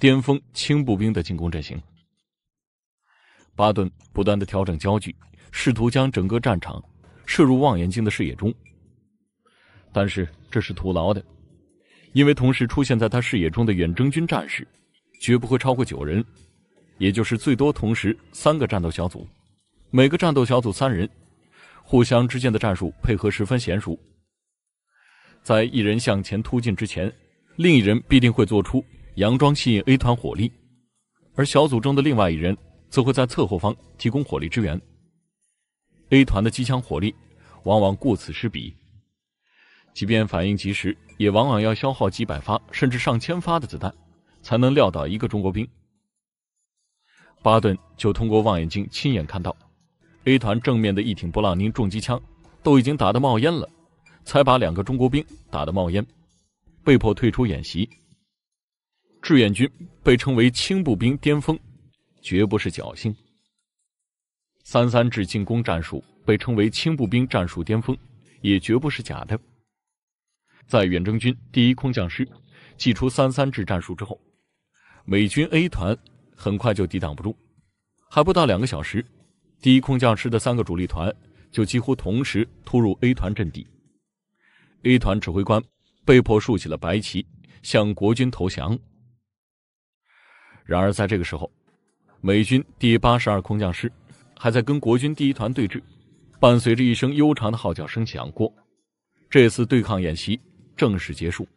巅峰轻步兵的进攻阵型。”巴顿不断的调整焦距。试图将整个战场射入望远镜的视野中，但是这是徒劳的，因为同时出现在他视野中的远征军战士绝不会超过九人，也就是最多同时三个战斗小组，每个战斗小组三人，互相之间的战术配合十分娴熟。在一人向前突进之前，另一人必定会做出佯装吸引 A 团火力，而小组中的另外一人则会在侧后方提供火力支援。A 团的机枪火力往往顾此失彼，即便反应及时，也往往要消耗几百发甚至上千发的子弹，才能撂倒一个中国兵。巴顿就通过望远镜亲眼看到，A 团正面的一挺波浪宁重机枪都已经打得冒烟了，才把两个中国兵打得冒烟，被迫退出演习。志愿军被称为轻步兵巅峰，绝不是侥幸。三三制进攻战术被称为轻步兵战术巅峰，也绝不是假的。在远征军第一空降师祭出三三制战术之后，美军 A 团很快就抵挡不住。还不到两个小时，第一空降师的三个主力团就几乎同时突入 A 团阵地。A 团指挥官被迫竖起了白旗，向国军投降。然而在这个时候，美军第八十二空降师。还在跟国军第一团对峙，伴随着一声悠长的号角声响过，这次对抗演习正式结束。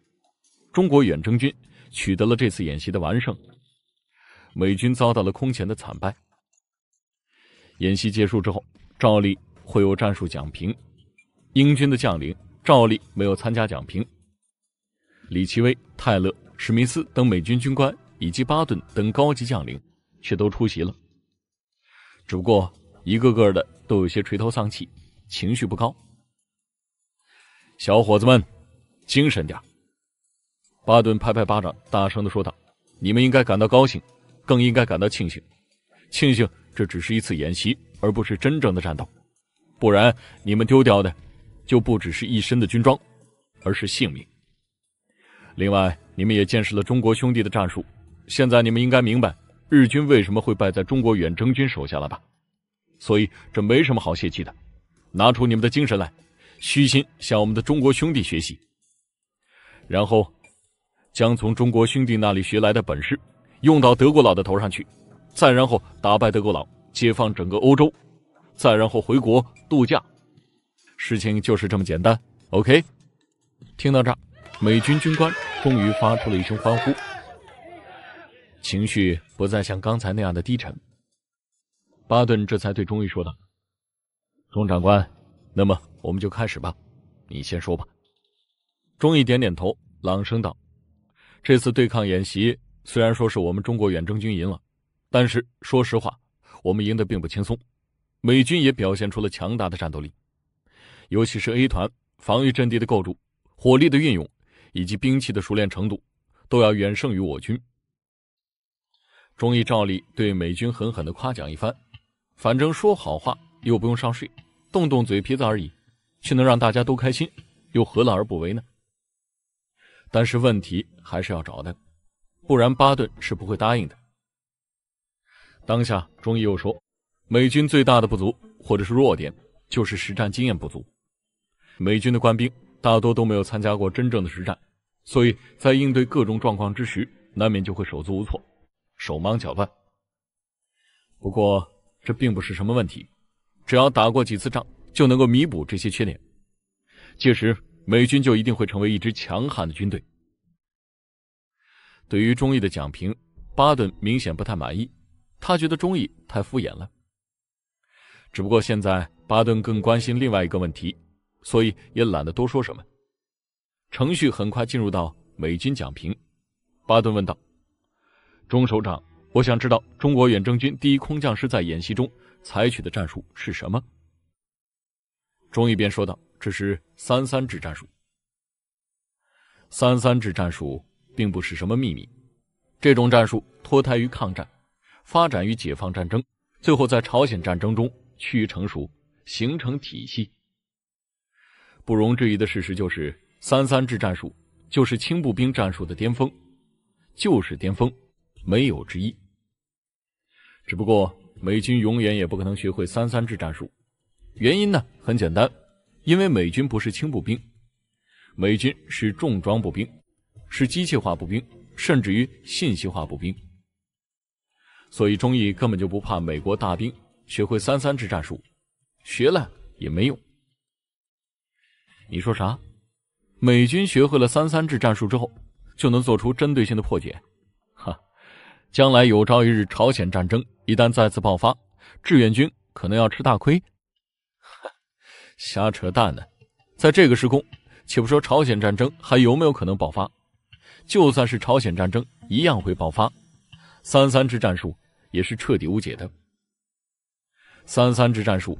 中国远征军取得了这次演习的完胜，美军遭到了空前的惨败。演习结束之后，照例会有战术讲评，英军的将领照例没有参加讲评，李奇微、泰勒、史密斯等美军军官以及巴顿等高级将领却都出席了。只不过，一个个的都有些垂头丧气，情绪不高。小伙子们，精神点巴顿拍拍巴掌，大声的说道：“你们应该感到高兴，更应该感到庆幸，庆幸这只是一次演习，而不是真正的战斗。不然，你们丢掉的就不只是一身的军装，而是性命。另外，你们也见识了中国兄弟的战术。现在，你们应该明白。”日军为什么会败在中国远征军手下了吧？所以这没什么好泄气的，拿出你们的精神来，虚心向我们的中国兄弟学习，然后将从中国兄弟那里学来的本事用到德国佬的头上去，再然后打败德国佬，解放整个欧洲，再然后回国度假。事情就是这么简单。OK，听到这，美军军官终于发出了一声欢呼。情绪不再像刚才那样的低沉。巴顿这才对钟毅说道：“钟长官，那么我们就开始吧，你先说吧。”钟毅点点头，朗声道：“这次对抗演习虽然说是我们中国远征军赢了，但是说实话，我们赢得并不轻松。美军也表现出了强大的战斗力，尤其是 A 团防御阵地的构筑、火力的运用以及兵器的熟练程度，都要远胜于我军。”中医照例对美军狠狠的夸奖一番，反正说好话又不用上税，动动嘴皮子而已，却能让大家都开心，又何乐而不为呢？但是问题还是要找的，不然巴顿是不会答应的。当下，中医又说，美军最大的不足或者是弱点，就是实战经验不足。美军的官兵大多都没有参加过真正的实战，所以在应对各种状况之时，难免就会手足无措。手忙脚乱，不过这并不是什么问题，只要打过几次仗，就能够弥补这些缺点。届时，美军就一定会成为一支强悍的军队。对于中意的讲评，巴顿明显不太满意，他觉得中意太敷衍了。只不过现在巴顿更关心另外一个问题，所以也懒得多说什么。程序很快进入到美军讲评，巴顿问道。钟首长，我想知道中国远征军第一空降师在演习中采取的战术是什么？钟一边说道：“这是三三制战术。三三制战术并不是什么秘密，这种战术脱胎于抗战，发展于解放战争，最后在朝鲜战争中趋于成熟，形成体系。不容置疑的事实就是，三三制战术就是轻步兵战术的巅峰，就是巅峰。”没有之一。只不过美军永远也不可能学会三三制战术，原因呢很简单，因为美军不是轻步兵，美军是重装步兵，是机械化步兵，甚至于信息化步兵。所以中意根本就不怕美国大兵学会三三制战术，学了也没用。你说啥？美军学会了三三制战术之后，就能做出针对性的破解？将来有朝一日，朝鲜战争一旦再次爆发，志愿军可能要吃大亏。瞎扯淡呢！在这个时空，且不说朝鲜战争还有没有可能爆发，就算是朝鲜战争一样会爆发。三三制战术也是彻底无解的。三三制战术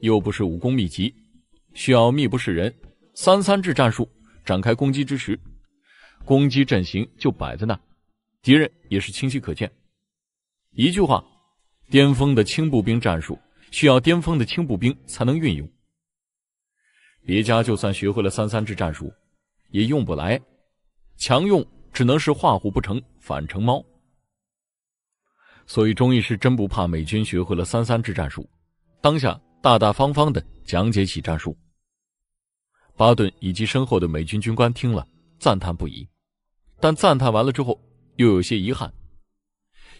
又不是武功秘籍，需要秘不示人。三三制战术展开攻击之时，攻击阵型就摆在那。敌人也是清晰可见。一句话，巅峰的轻步兵战术需要巅峰的轻步兵才能运用。别家就算学会了三三制战术，也用不来，强用只能是画虎不成反成猫。所以，钟义师真不怕美军学会了三三制战术，当下大大方方的讲解起战术。巴顿以及身后的美军军官听了赞叹不已，但赞叹完了之后。又有些遗憾，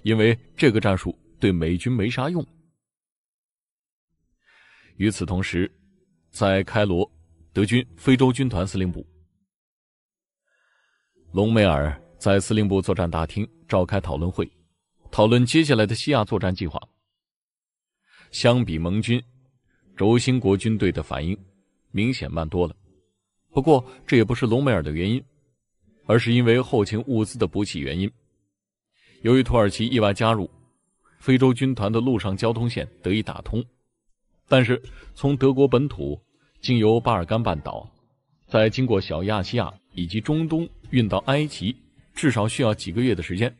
因为这个战术对美军没啥用。与此同时，在开罗，德军非洲军团司令部，隆美尔在司令部作战大厅召开讨论会，讨论接下来的西亚作战计划。相比盟军，轴心国军队的反应明显慢多了。不过，这也不是隆美尔的原因。而是因为后勤物资的补给原因。由于土耳其意外加入，非洲军团的陆上交通线得以打通。但是，从德国本土经由巴尔干半岛，再经过小亚细亚以及中东运到埃及，至少需要几个月的时间。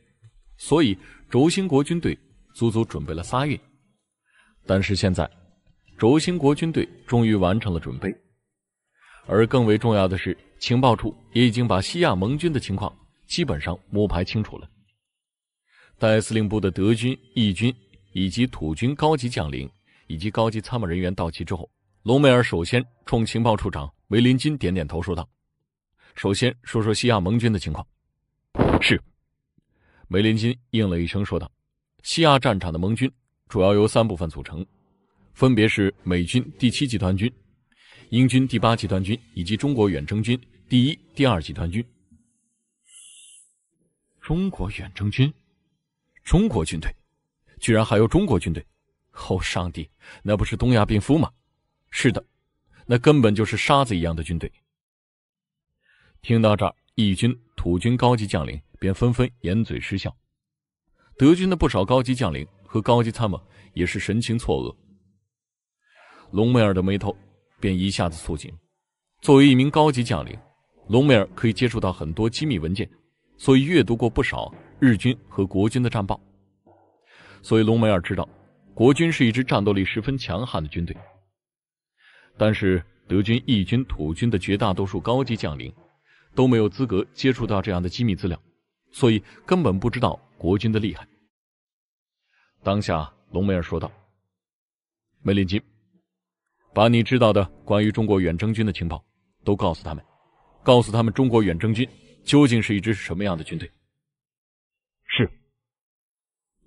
所以，轴心国军队足足准备了仨月。但是现在，轴心国军队终于完成了准备。而更为重要的是。情报处也已经把西亚盟军的情况基本上摸排清楚了。待司令部的德军、意军以及土军高级将领以及高级参谋人员到齐之后，隆美尔首先冲情报处长梅林金点点头，说道：“首先说说西亚盟军的情况。”是。梅林金应了一声，说道：“西亚战场的盟军主要由三部分组成，分别是美军第七集团军。”英军第八集团军以及中国远征军第一、第二集团军，中国远征军，中国军队，居然还有中国军队！哦，上帝，那不是东亚病夫吗？是的，那根本就是沙子一样的军队。听到这儿，义军、土军高级将领便纷纷掩嘴失笑；德军的不少高级将领和高级参谋也是神情错愕。隆美尔的眉头。便一下子肃静。作为一名高级将领，隆美尔可以接触到很多机密文件，所以阅读过不少日军和国军的战报。所以隆美尔知道，国军是一支战斗力十分强悍的军队。但是德军、意军、土军的绝大多数高级将领都没有资格接触到这样的机密资料，所以根本不知道国军的厉害。当下，隆美尔说道：“梅林基。”把你知道的关于中国远征军的情报，都告诉他们，告诉他们中国远征军究竟是一支什么样的军队。是。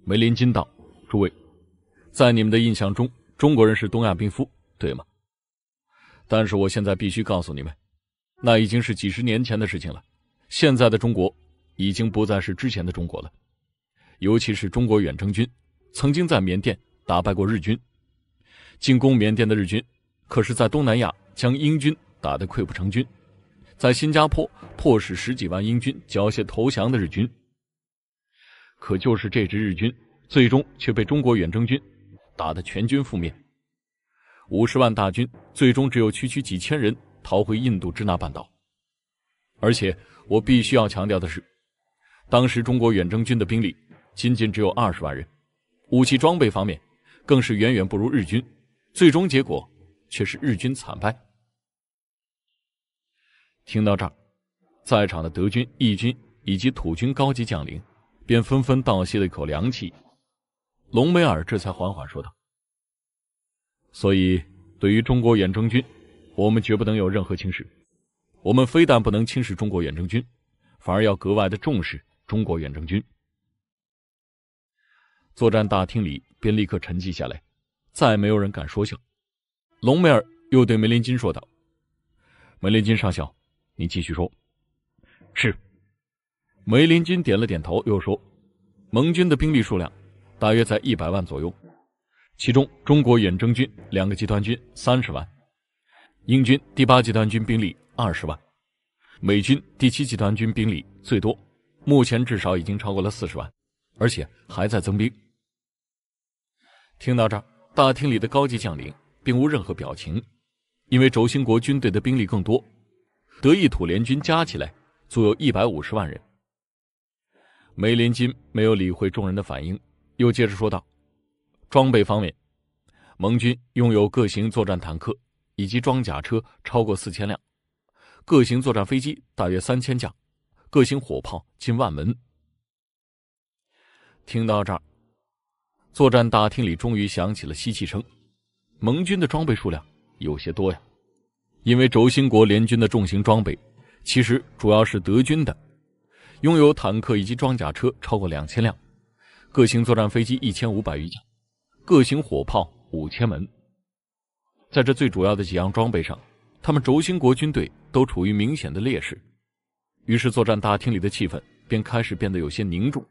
梅林金道，诸位，在你们的印象中，中国人是东亚病夫，对吗？但是我现在必须告诉你们，那已经是几十年前的事情了。现在的中国，已经不再是之前的中国了，尤其是中国远征军，曾经在缅甸打败过日军，进攻缅甸的日军。可是，在东南亚将英军打得溃不成军，在新加坡迫使十几万英军缴械投降的日军，可就是这支日军，最终却被中国远征军打得全军覆灭，五十万大军最终只有区区几千人逃回印度支那半岛。而且，我必须要强调的是，当时中国远征军的兵力仅仅只有二十万人，武器装备方面更是远远不如日军，最终结果。却是日军惨败。听到这儿，在场的德军、意军以及土军高级将领便纷纷倒吸了一口凉气。隆美尔这才缓缓说道：“所以，对于中国远征军，我们绝不能有任何轻视。我们非但不能轻视中国远征军，反而要格外的重视中国远征军。”作战大厅里便立刻沉寂下来，再没有人敢说笑。隆美尔又对梅林金说道：“梅林金上校，你继续说。”是。梅林金点了点头，又说：“盟军的兵力数量，大约在一百万左右。其中，中国远征军两个集团军三十万，英军第八集团军兵力二十万，美军第七集团军兵力最多，目前至少已经超过了四十万，而且还在增兵。”听到这儿，大厅里的高级将领。并无任何表情，因为轴心国军队的兵力更多，德意土联军加起来足有一百五十万人。梅林金没有理会众人的反应，又接着说道：“装备方面，盟军拥有各型作战坦克以及装甲车超过四千辆，各型作战飞机大约三千架，各型火炮近万门。”听到这儿，作战大厅里终于响起了吸气声。盟军的装备数量有些多呀，因为轴心国联军的重型装备，其实主要是德军的，拥有坦克以及装甲车超过两千辆，各型作战飞机一千五百余架，各型火炮五千门。在这最主要的几样装备上，他们轴心国军队都处于明显的劣势，于是作战大厅里的气氛便开始变得有些凝重，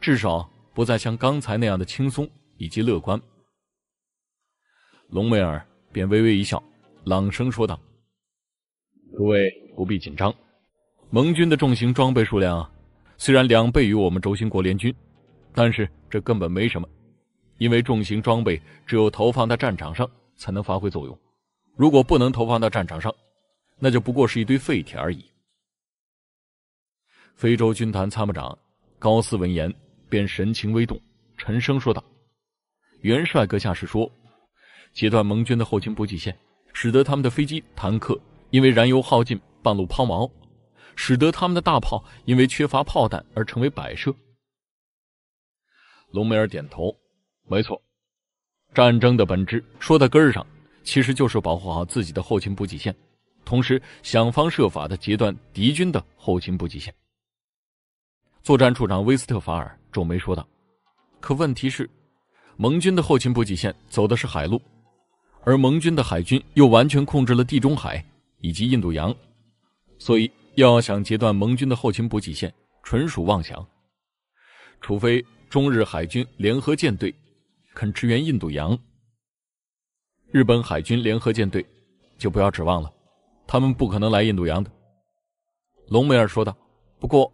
至少不再像刚才那样的轻松以及乐观。隆美尔便微微一笑，朗声说道：“诸位不必紧张，盟军的重型装备数量虽然两倍于我们轴心国联军，但是这根本没什么，因为重型装备只有投放在战场上才能发挥作用。如果不能投放到战场上，那就不过是一堆废铁而已。”非洲军团参谋长高斯闻言便神情微动，沉声说道：“元帅阁下是说？”截断盟军的后勤补给线，使得他们的飞机、坦克因为燃油耗尽半路抛锚，使得他们的大炮因为缺乏炮弹而成为摆设。隆美尔点头，没错，战争的本质，说到根儿上，其实就是保护好自己的后勤补给线，同时想方设法的截断敌军的后勤补给线。作战处长威斯特法尔皱眉说道：“可问题是，盟军的后勤补给线走的是海路。”而盟军的海军又完全控制了地中海以及印度洋，所以要想截断盟军的后勤补给线，纯属妄想。除非中日海军联合舰队肯支援印度洋，日本海军联合舰队就不要指望了，他们不可能来印度洋的。”隆美尔说道。“不过，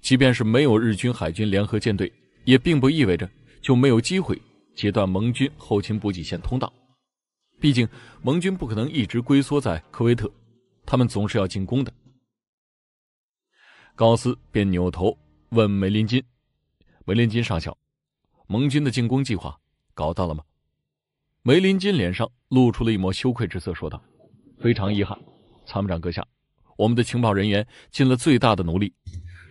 即便是没有日军海军联合舰队，也并不意味着就没有机会截断盟军后勤补给线通道。”毕竟，盟军不可能一直龟缩在科威特，他们总是要进攻的。高斯便扭头问梅林金：“梅林金上校，盟军的进攻计划搞到了吗？”梅林金脸上露出了一抹羞愧之色，说道：“非常遗憾，参谋长阁下，我们的情报人员尽了最大的努力，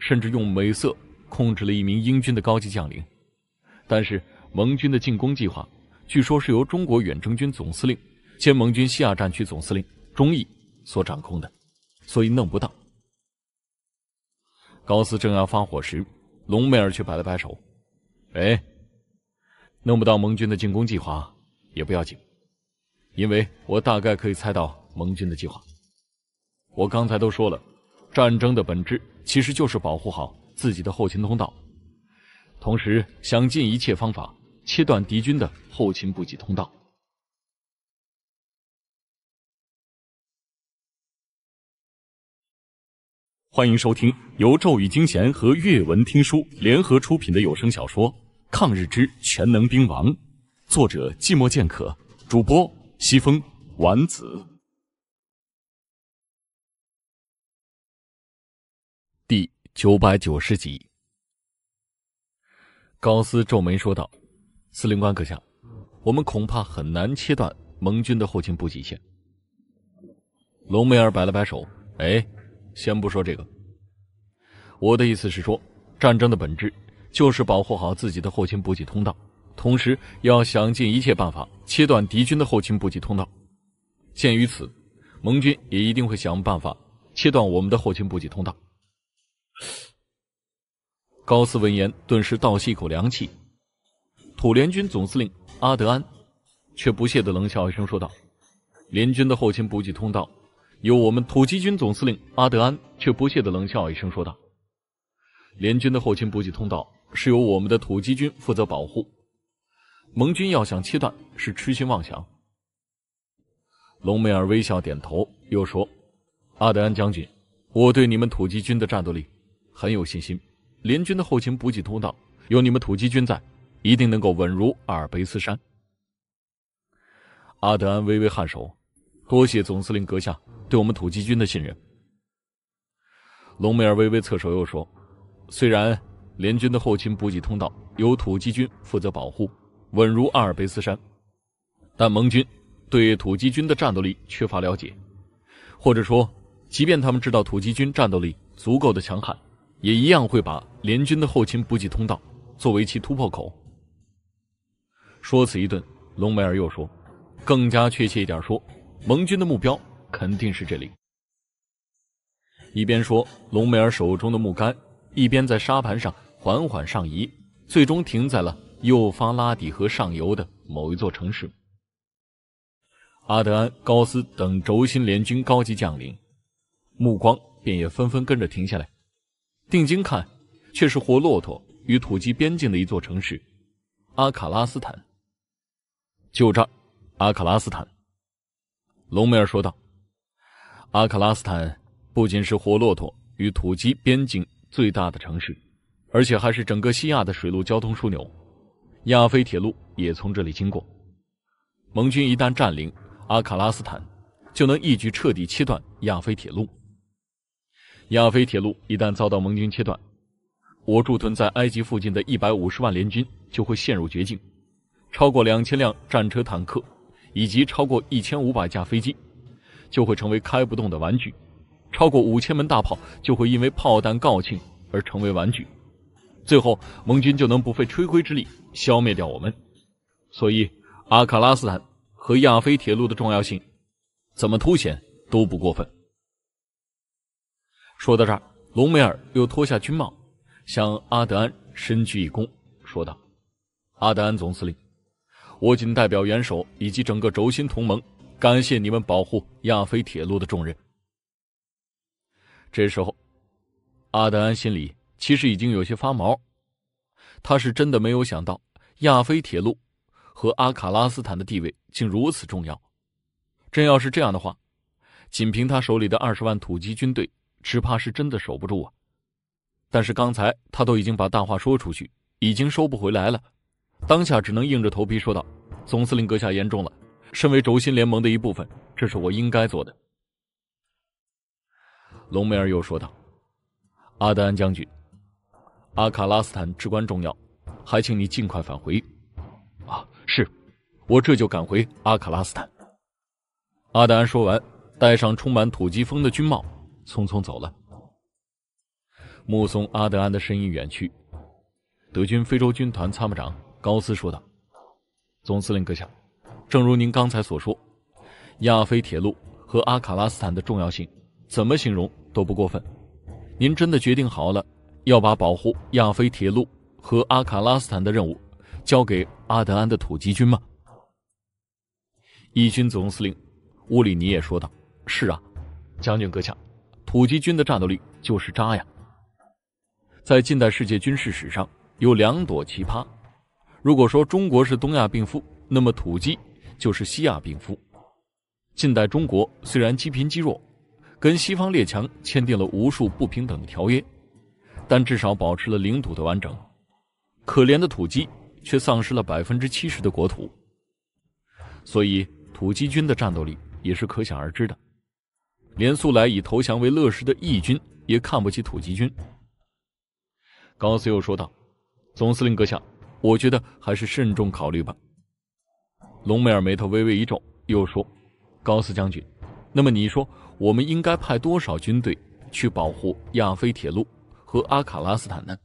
甚至用美色控制了一名英军的高级将领，但是盟军的进攻计划……”据说是由中国远征军总司令兼盟军西亚战区总司令中义所掌控的，所以弄不到。高斯正要发火时，龙美儿却摆了摆手：“哎，弄不到盟军的进攻计划也不要紧，因为我大概可以猜到盟军的计划。我刚才都说了，战争的本质其实就是保护好自己的后勤通道，同时想尽一切方法。”切断敌军的后勤补给通道。欢迎收听由咒语惊弦和阅文听书联合出品的有声小说《抗日之全能兵王》，作者：寂寞剑客，主播：西风丸子。第九百九十集，高斯皱眉说道。司令官阁下，我们恐怕很难切断盟军的后勤补给线。隆美尔摆了摆手：“哎，先不说这个，我的意思是说，战争的本质就是保护好自己的后勤补给通道，同时要想尽一切办法切断敌军的后勤补给通道。鉴于此，盟军也一定会想办法切断我们的后勤补给通道。”高斯闻言，顿时倒吸一口凉气。土联军总司令阿德安却不屑地冷笑一声说道：“联军的后勤补给通道，由我们土基军总司令阿德安却不屑地冷笑一声说道：联军的后勤补给通道是由我们的土基军负责保护，盟军要想切断是痴心妄想。”隆美尔微笑点头，又说：“阿德安将军，我对你们土基军的战斗力很有信心。联军的后勤补给通道有你们土基军在。”一定能够稳如阿尔卑斯山。阿德安微微颔首，多谢总司令阁下对我们土鸡军的信任。隆美尔微微侧首又说：“虽然联军的后勤补给通道由土鸡军负责保护，稳如阿尔卑斯山，但盟军对土鸡军的战斗力缺乏了解，或者说，即便他们知道土鸡军战斗力足够的强悍，也一样会把联军的后勤补给通道作为其突破口。”说此一顿，隆美尔又说：“更加确切一点说，盟军的目标肯定是这里。”一边说，隆美尔手中的木杆一边在沙盘上缓缓上移，最终停在了幼发拉底河上游的某一座城市。阿德安、高斯等轴心联军高级将领目光便也纷纷跟着停下来，定睛看，却是活骆驼与土鸡边境的一座城市——阿卡拉斯坦。就这，阿卡拉斯坦，隆美尔说道：“阿卡拉斯坦不仅是活骆驼与土鸡边境最大的城市，而且还是整个西亚的水陆交通枢纽。亚非铁路也从这里经过。盟军一旦占领阿卡拉斯坦，就能一举彻底切断亚非铁路。亚非铁路一旦遭到盟军切断，我驻屯在埃及附近的一百五十万联军就会陷入绝境。”超过两千辆战车、坦克，以及超过一千五百架飞机，就会成为开不动的玩具；超过五千门大炮就会因为炮弹告罄而成为玩具。最后，盟军就能不费吹灰之力消灭掉我们。所以，阿卡拉斯坦和亚非铁路的重要性，怎么凸显都不过分。说到这儿，隆美尔又脱下军帽，向阿德安深鞠一躬，说道：“阿德安总司令。”我谨代表元首以及整个轴心同盟，感谢你们保护亚非铁路的重任。这时候，阿德安心里其实已经有些发毛，他是真的没有想到亚非铁路和阿卡拉斯坦的地位竟如此重要。真要是这样的话，仅凭他手里的二十万土基军队，只怕是真的守不住啊！但是刚才他都已经把大话说出去，已经收不回来了。当下只能硬着头皮说道：“总司令阁下，言重了。身为轴心联盟的一部分，这是我应该做的。”隆美尔又说道：“阿德安将军，阿卡拉斯坦至关重要，还请你尽快返回。”“啊，是，我这就赶回阿卡拉斯坦。”阿德安说完，戴上充满土鸡风的军帽，匆匆走了。目送阿德安的身影远去，德军非洲军团参谋长。高斯说道：“总司令阁下，正如您刚才所说，亚非铁路和阿卡拉斯坦的重要性，怎么形容都不过分。您真的决定好了要把保护亚非铁路和阿卡拉斯坦的任务交给阿德安的土鸡军吗？”义军总司令乌里尼也说道：“是啊，将军阁下，土鸡军的战斗力就是渣呀。在近代世界军事史上，有两朵奇葩。”如果说中国是东亚病夫，那么土鸡就是西亚病夫。近代中国虽然积贫积弱，跟西方列强签订了无数不平等的条约，但至少保持了领土的完整。可怜的土鸡却丧失了百分之七十的国土，所以土鸡军的战斗力也是可想而知的。连素来以投降为乐事的义军也看不起土鸡军。高斯又说道：“总司令阁下。”我觉得还是慎重考虑吧。隆美尔眉头微微一皱，又说：“高斯将军，那么你说，我们应该派多少军队去保护亚非铁路和阿卡拉斯坦呢？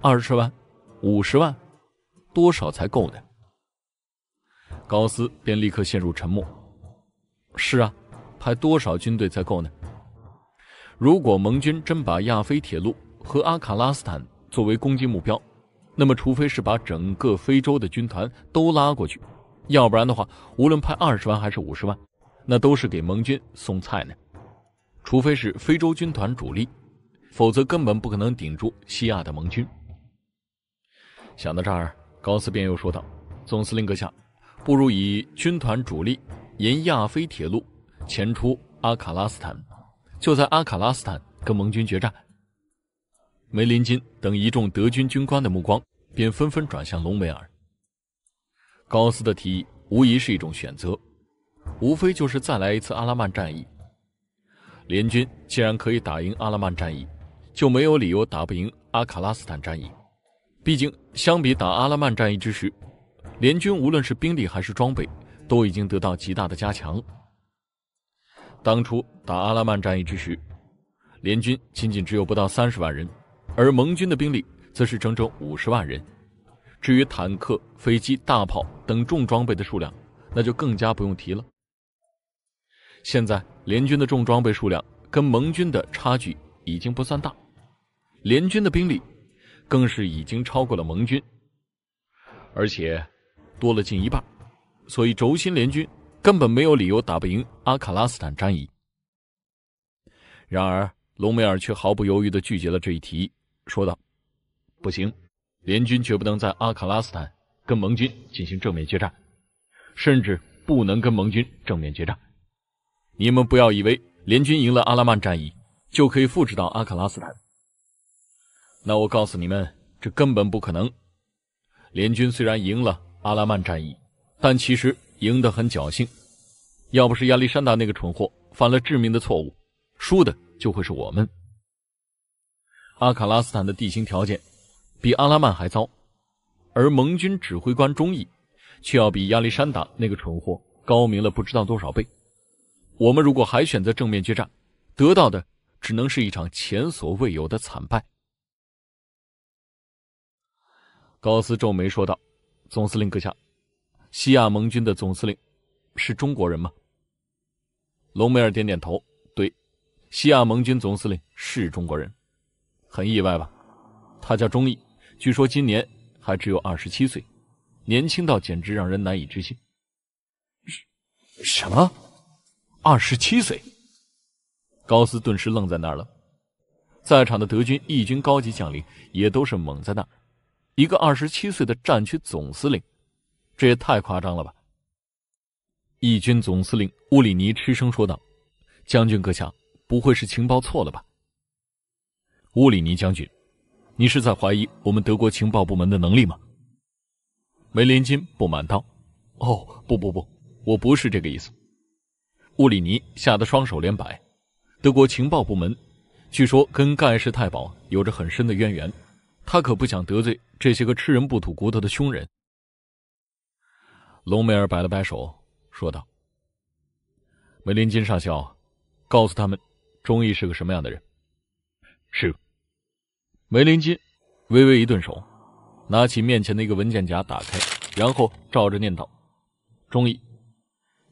二十万、五十万，多少才够呢？”高斯便立刻陷入沉默。“是啊，派多少军队才够呢？如果盟军真把亚非铁路和阿卡拉斯坦作为攻击目标……”那么，除非是把整个非洲的军团都拉过去，要不然的话，无论派二十万还是五十万，那都是给盟军送菜呢。除非是非洲军团主力，否则根本不可能顶住西亚的盟军。想到这儿，高斯便又说道：“总司令阁下，不如以军团主力沿亚非铁路前出阿卡拉斯坦，就在阿卡拉斯坦跟盟军决战。”梅林金等一众德军军官的目光便纷纷转向隆美尔。高斯的提议无疑是一种选择，无非就是再来一次阿拉曼战役。联军既然可以打赢阿拉曼战役，就没有理由打不赢阿卡拉斯坦战役。毕竟，相比打阿拉曼战役之时，联军无论是兵力还是装备都已经得到极大的加强。当初打阿拉曼战役之时，联军仅仅只有不到三十万人。而盟军的兵力则是整整五十万人，至于坦克、飞机、大炮等重装备的数量，那就更加不用提了。现在联军的重装备数量跟盟军的差距已经不算大，联军的兵力更是已经超过了盟军，而且多了近一半，所以轴心联军根本没有理由打不赢阿卡拉斯坦战役。然而隆美尔却毫不犹豫地拒绝了这一提议。说道：“不行，联军绝不能在阿卡拉斯坦跟盟军进行正面决战，甚至不能跟盟军正面决战。你们不要以为联军赢了阿拉曼战役就可以复制到阿卡拉斯坦。那我告诉你们，这根本不可能。联军虽然赢了阿拉曼战役，但其实赢得很侥幸。要不是亚历山大那个蠢货犯了致命的错误，输的就会是我们。”阿卡拉斯坦的地形条件比阿拉曼还糟，而盟军指挥官中意，却要比亚历山大那个蠢货高明了不知道多少倍。我们如果还选择正面决战，得到的只能是一场前所未有的惨败。高斯皱眉说道：“总司令阁下，西亚盟军的总司令是中国人吗？”隆美尔点点头：“对，西亚盟军总司令是中国人。”很意外吧？他叫钟毅，据说今年还只有二十七岁，年轻到简直让人难以置信。什么？二十七岁？高斯顿时愣在那儿了。在场的德军、义军高级将领也都是懵在那儿。一个二十七岁的战区总司令，这也太夸张了吧？义军总司令乌里尼吃声说道：“将军阁下，不会是情报错了吧？”乌里尼将军，你是在怀疑我们德国情报部门的能力吗？梅林金不满道：“哦，不不不，我不是这个意思。”乌里尼吓得双手连摆。德国情报部门据说跟盖世太保有着很深的渊源，他可不想得罪这些个吃人不吐骨头的凶人。隆美尔摆了摆手，说道：“梅林金上校，告诉他们，忠义是个什么样的人。”是。梅林金微微一顿手，拿起面前的一个文件夹，打开，然后照着念道：“中义，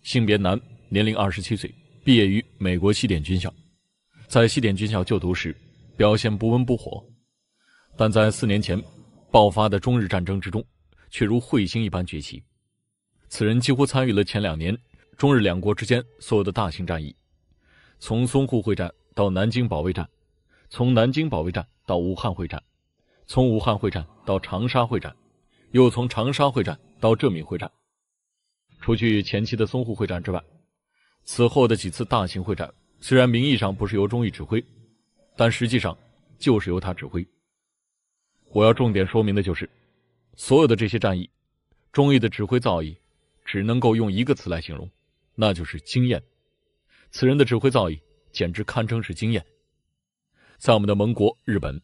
性别男，年龄二十七岁，毕业于美国西点军校。在西点军校就读时，表现不温不火，但在四年前爆发的中日战争之中，却如彗星一般崛起。此人几乎参与了前两年中日两国之间所有的大型战役，从淞沪会战到南京保卫战，从南京保卫战。”到武汉会战，从武汉会战到长沙会战，又从长沙会战到浙闽会战。除去前期的淞沪会战之外，此后的几次大型会战，虽然名义上不是由中义指挥，但实际上就是由他指挥。我要重点说明的就是，所有的这些战役，中义的指挥造诣，只能够用一个词来形容，那就是经验。此人的指挥造诣，简直堪称是经验。在我们的盟国日本，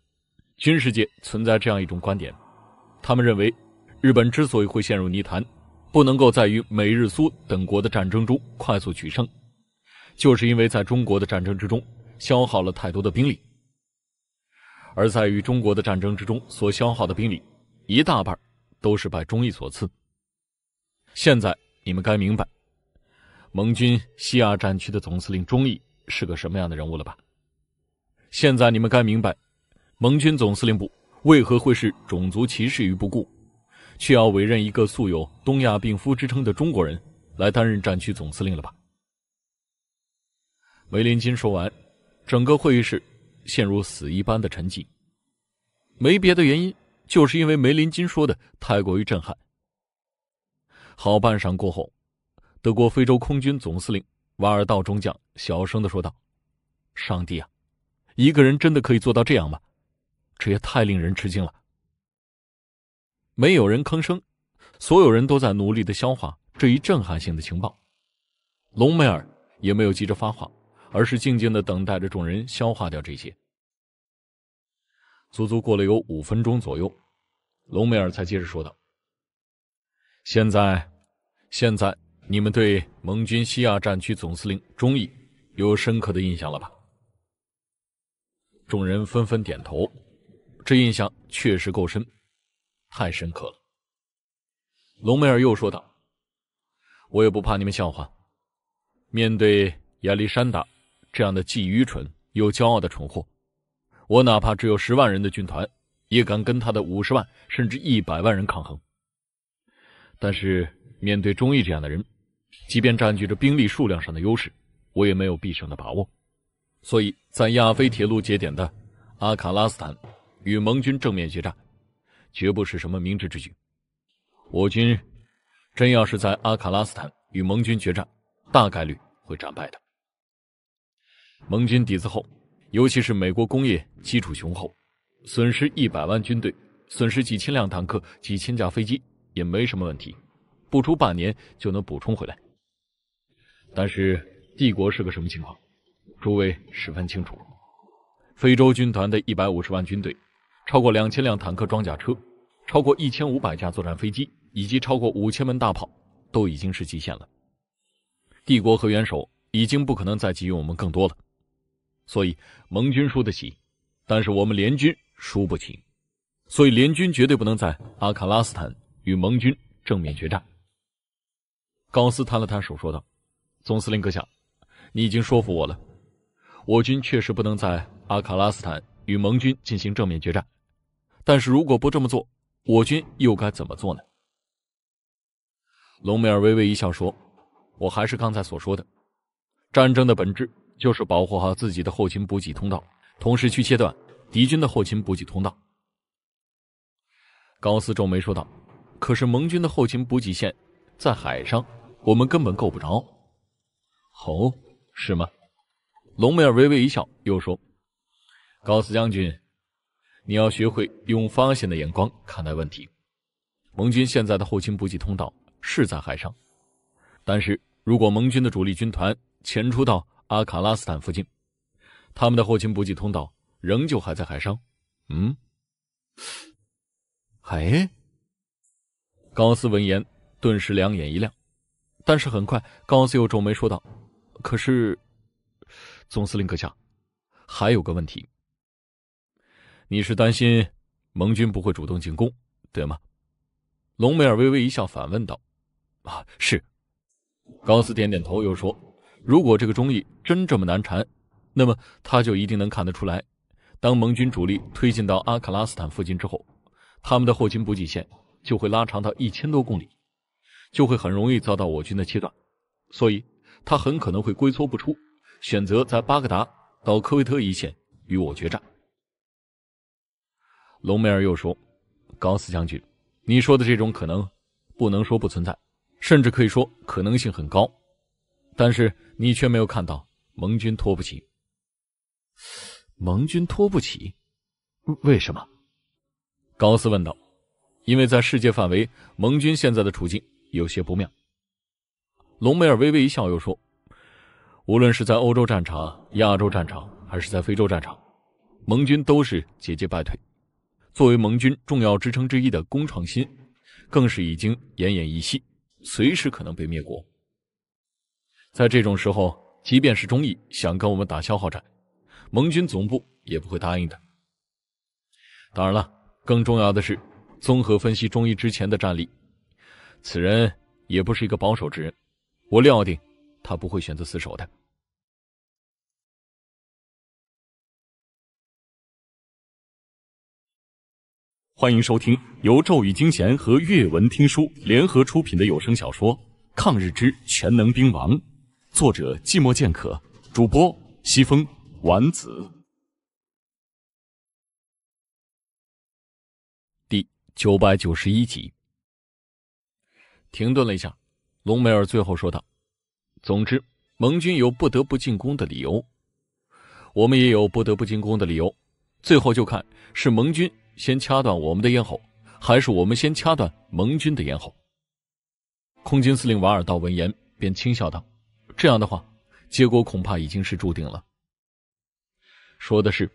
军事界存在这样一种观点：，他们认为，日本之所以会陷入泥潭，不能够在与美日苏等国的战争中快速取胜，就是因为在中国的战争之中消耗了太多的兵力；，而在与中国的战争之中所消耗的兵力，一大半都是拜中义所赐。现在你们该明白，盟军西亚战区的总司令中义是个什么样的人物了吧？现在你们该明白，盟军总司令部为何会视种族歧视于不顾，却要委任一个素有“东亚病夫”之称的中国人来担任战区总司令了吧？梅林金说完，整个会议室陷入死一般的沉寂。没别的原因，就是因为梅林金说的太过于震撼。好半晌过后，德国非洲空军总司令瓦尔道中将小声的说道：“上帝啊！”一个人真的可以做到这样吗？这也太令人吃惊了。没有人吭声，所有人都在努力的消化这一震撼性的情报。隆美尔也没有急着发话，而是静静的等待着众人消化掉这些。足足过了有五分钟左右，隆美尔才接着说道：“现在，现在你们对盟军西亚战区总司令中义有深刻的印象了吧？”众人纷纷点头，这印象确实够深，太深刻了。隆美尔又说道：“我也不怕你们笑话，面对亚历山大这样的既愚蠢又骄傲的蠢货，我哪怕只有十万人的军团，也敢跟他的五十万甚至一百万人抗衡。但是面对忠义这样的人，即便占据着兵力数量上的优势，我也没有必胜的把握。”所以在亚非铁路节点的阿卡拉斯坦与盟军正面决战，绝不是什么明智之举。我军真要是在阿卡拉斯坦与盟军决战，大概率会战败的。盟军底子厚，尤其是美国工业基础雄厚，损失一百万军队、损失几千辆坦克、几千架飞机也没什么问题，不出半年就能补充回来。但是帝国是个什么情况？诸位十分清楚，非洲军团的一百五十万军队，超过两千辆坦克装甲车，超过一千五百架作战飞机，以及超过五千门大炮，都已经是极限了。帝国和元首已经不可能再给予我们更多了，所以盟军输得起，但是我们联军输不起，所以联军绝对不能在阿卡拉斯坦与盟军正面决战。高斯摊了摊手，说道：“总司令阁下，你已经说服我了。”我军确实不能在阿卡拉斯坦与盟军进行正面决战，但是如果不这么做，我军又该怎么做呢？隆美尔微微一笑说：“我还是刚才所说的，战争的本质就是保护好自己的后勤补给通道，同时去切断敌军的后勤补给通道。”高斯皱眉说道：“可是盟军的后勤补给线在海上，我们根本够不着。”“哦，是吗？”隆美尔微微一笑，又说：“高斯将军，你要学会用发现的眼光看待问题。盟军现在的后勤补给通道是在海上，但是如果盟军的主力军团前出到阿卡拉斯坦附近，他们的后勤补给通道仍旧还在海上。”嗯，哎，高斯闻言顿时两眼一亮，但是很快高斯又皱眉说道：“可是。”总司令阁下，还有个问题，你是担心盟军不会主动进攻，对吗？隆美尔微微一笑，反问道：“啊，是。”高斯点点头，又说：“如果这个中意真这么难缠，那么他就一定能看得出来，当盟军主力推进到阿克拉斯坦附近之后，他们的后勤补给线就会拉长到一千多公里，就会很容易遭到我军的切断，所以他很可能会龟缩不出。”选择在巴格达到科威特一线与我决战。隆美尔又说：“高斯将军，你说的这种可能，不能说不存在，甚至可以说可能性很高。但是你却没有看到，盟军拖不起。盟军拖不起，为什么？”高斯问道。“因为在世界范围，盟军现在的处境有些不妙。”隆美尔微微一笑，又说。无论是在欧洲战场、亚洲战场，还是在非洲战场，盟军都是节节败退。作为盟军重要支撑之一的工创新，更是已经奄奄一息，随时可能被灭国。在这种时候，即便是中义想跟我们打消耗战，盟军总部也不会答应的。当然了，更重要的是，综合分析中义之前的战力，此人也不是一个保守之人，我料定。他不会选择死守的。欢迎收听由咒语惊弦和阅文听书联合出品的有声小说《抗日之全能兵王》，作者：寂寞剑客，主播：西风丸子，第九百九十一集。停顿了一下，隆美尔最后说道。总之，盟军有不得不进攻的理由，我们也有不得不进攻的理由。最后就看是盟军先掐断我们的咽喉，还是我们先掐断盟军的咽喉。空军司令瓦尔道闻言便轻笑道：“这样的话，结果恐怕已经是注定了。”说的是，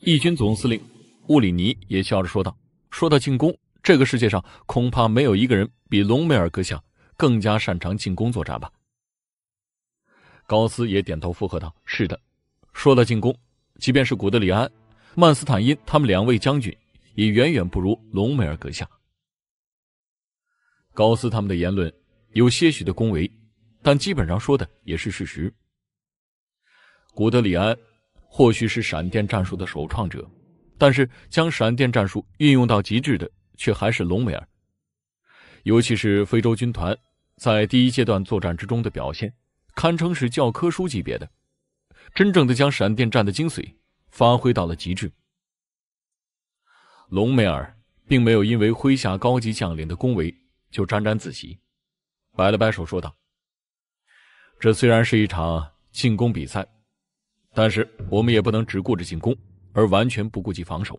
义军总司令乌里尼也笑着说道：“说到进攻，这个世界上恐怕没有一个人比隆美尔阁下更加擅长进攻作战吧？”高斯也点头附和道：“是的，说到进攻，即便是古德里安、曼斯坦因他们两位将军，也远远不如隆美尔阁下。”高斯他们的言论有些许的恭维，但基本上说的也是事实。古德里安或许是闪电战术的首创者，但是将闪电战术运用到极致的却还是隆美尔，尤其是非洲军团在第一阶段作战之中的表现。堪称是教科书级别的，真正的将闪电战的精髓发挥到了极致。隆美尔并没有因为麾下高级将领的恭维就沾沾自喜，摆了摆手说道：“这虽然是一场进攻比赛，但是我们也不能只顾着进攻而完全不顾及防守。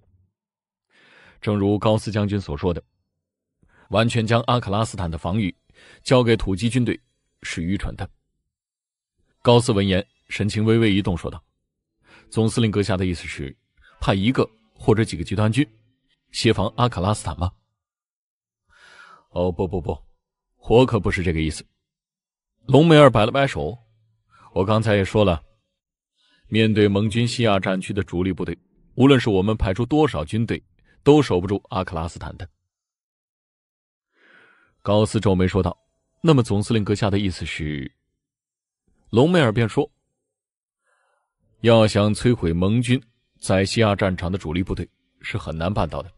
正如高斯将军所说的，完全将阿克拉斯坦的防御交给土鸡军队是愚蠢的。”高斯闻言，神情微微一动，说道：“总司令阁下的意思是，派一个或者几个集团军协防阿克拉斯坦吗？”“哦，不不不，我可不是这个意思。”隆美尔摆了摆手，“我刚才也说了，面对盟军西亚战区的主力部队，无论是我们派出多少军队，都守不住阿克拉斯坦的。”高斯皱眉说道：“那么，总司令阁下的意思是？”隆美尔便说：“要想摧毁盟军在西亚战场的主力部队，是很难办到的；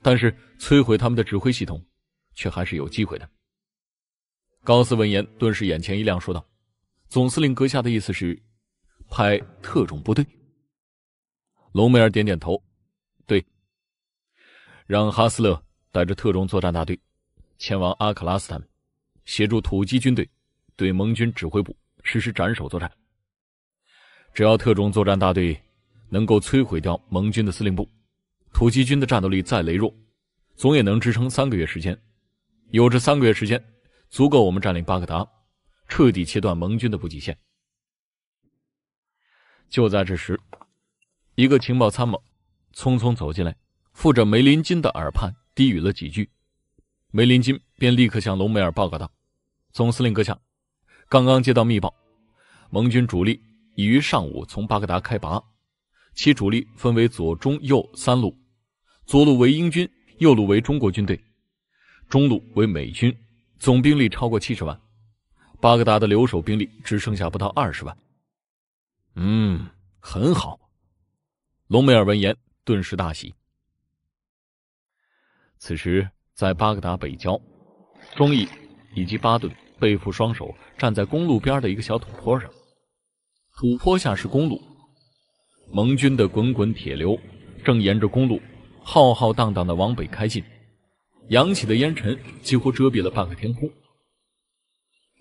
但是摧毁他们的指挥系统，却还是有机会的。”高斯闻言顿时眼前一亮，说道：“总司令阁下的意思是，派特种部队。”隆美尔点点头：“对，让哈斯勒带着特种作战大队，前往阿克拉斯，他们协助土基军队对盟军指挥部。”实施斩首作战。只要特种作战大队能够摧毁掉盟军的司令部，土鸡军的战斗力再羸弱，总也能支撑三个月时间。有这三个月时间，足够我们占领巴格达，彻底切断盟军的补给线。就在这时，一个情报参谋匆匆走进来，附着梅林金的耳畔低语了几句，梅林金便立刻向隆美尔报告道：“总司令阁下。”刚刚接到密报，盟军主力已于上午从巴格达开拔，其主力分为左、中、右三路，左路为英军，右路为中国军队，中路为美军，总兵力超过七十万。巴格达的留守兵力只剩下不到二十万。嗯，很好。隆美尔闻言顿时大喜。此时在巴格达北郊，中义以及巴顿。背负双手站在公路边的一个小土坡上，土坡下是公路，盟军的滚滚铁流正沿着公路浩浩荡荡的往北开进，扬起的烟尘几乎遮蔽了半个天空。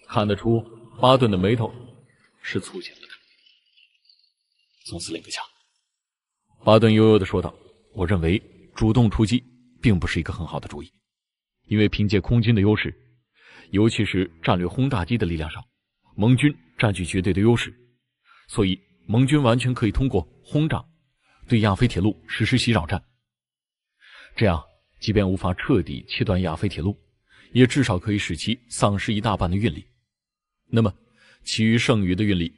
看得出，巴顿的眉头是蹙紧了的。总司令阁下，巴顿悠悠的说道：“我认为主动出击并不是一个很好的主意，因为凭借空军的优势。”尤其是战略轰炸机的力量上，盟军占据绝对的优势，所以盟军完全可以通过轰炸对亚非铁路实施袭扰战。这样，即便无法彻底切断亚非铁路，也至少可以使其丧失一大半的运力。那么，其余剩余的运力，